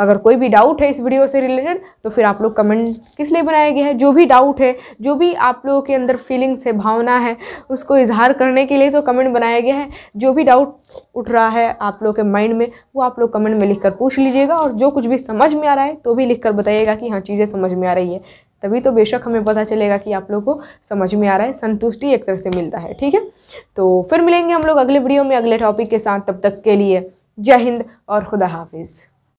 अगर कोई भी डाउट है इस वीडियो से रिलेटेड तो फिर आप लोग कमेंट किस लिए बनाया गया है जो भी डाउट है जो भी आप लोगों के अंदर फीलिंग्स है भावना है उसको इजहार करने के लिए तो कमेंट बनाया गया है जो भी डाउट उठ रहा है आप लोग के माइंड में वो आप लोग कमेंट में लिख कर पूछ लीजिएगा और जो कुछ भी समझ में आ रहा है तो भी लिख कर बताइएगा कि हाँ चीज़ें समझ में आ रही है तभी तो बेशक हमें पता चलेगा कि आप लोग को समझ में आ रहा है संतुष्टि एक तरह से मिलता है ठीक है तो फिर मिलेंगे हम लोग अगले वीडियो में अगले टॉपिक के साथ तब तक के लिए जय हिंद और खुदा हाफिज़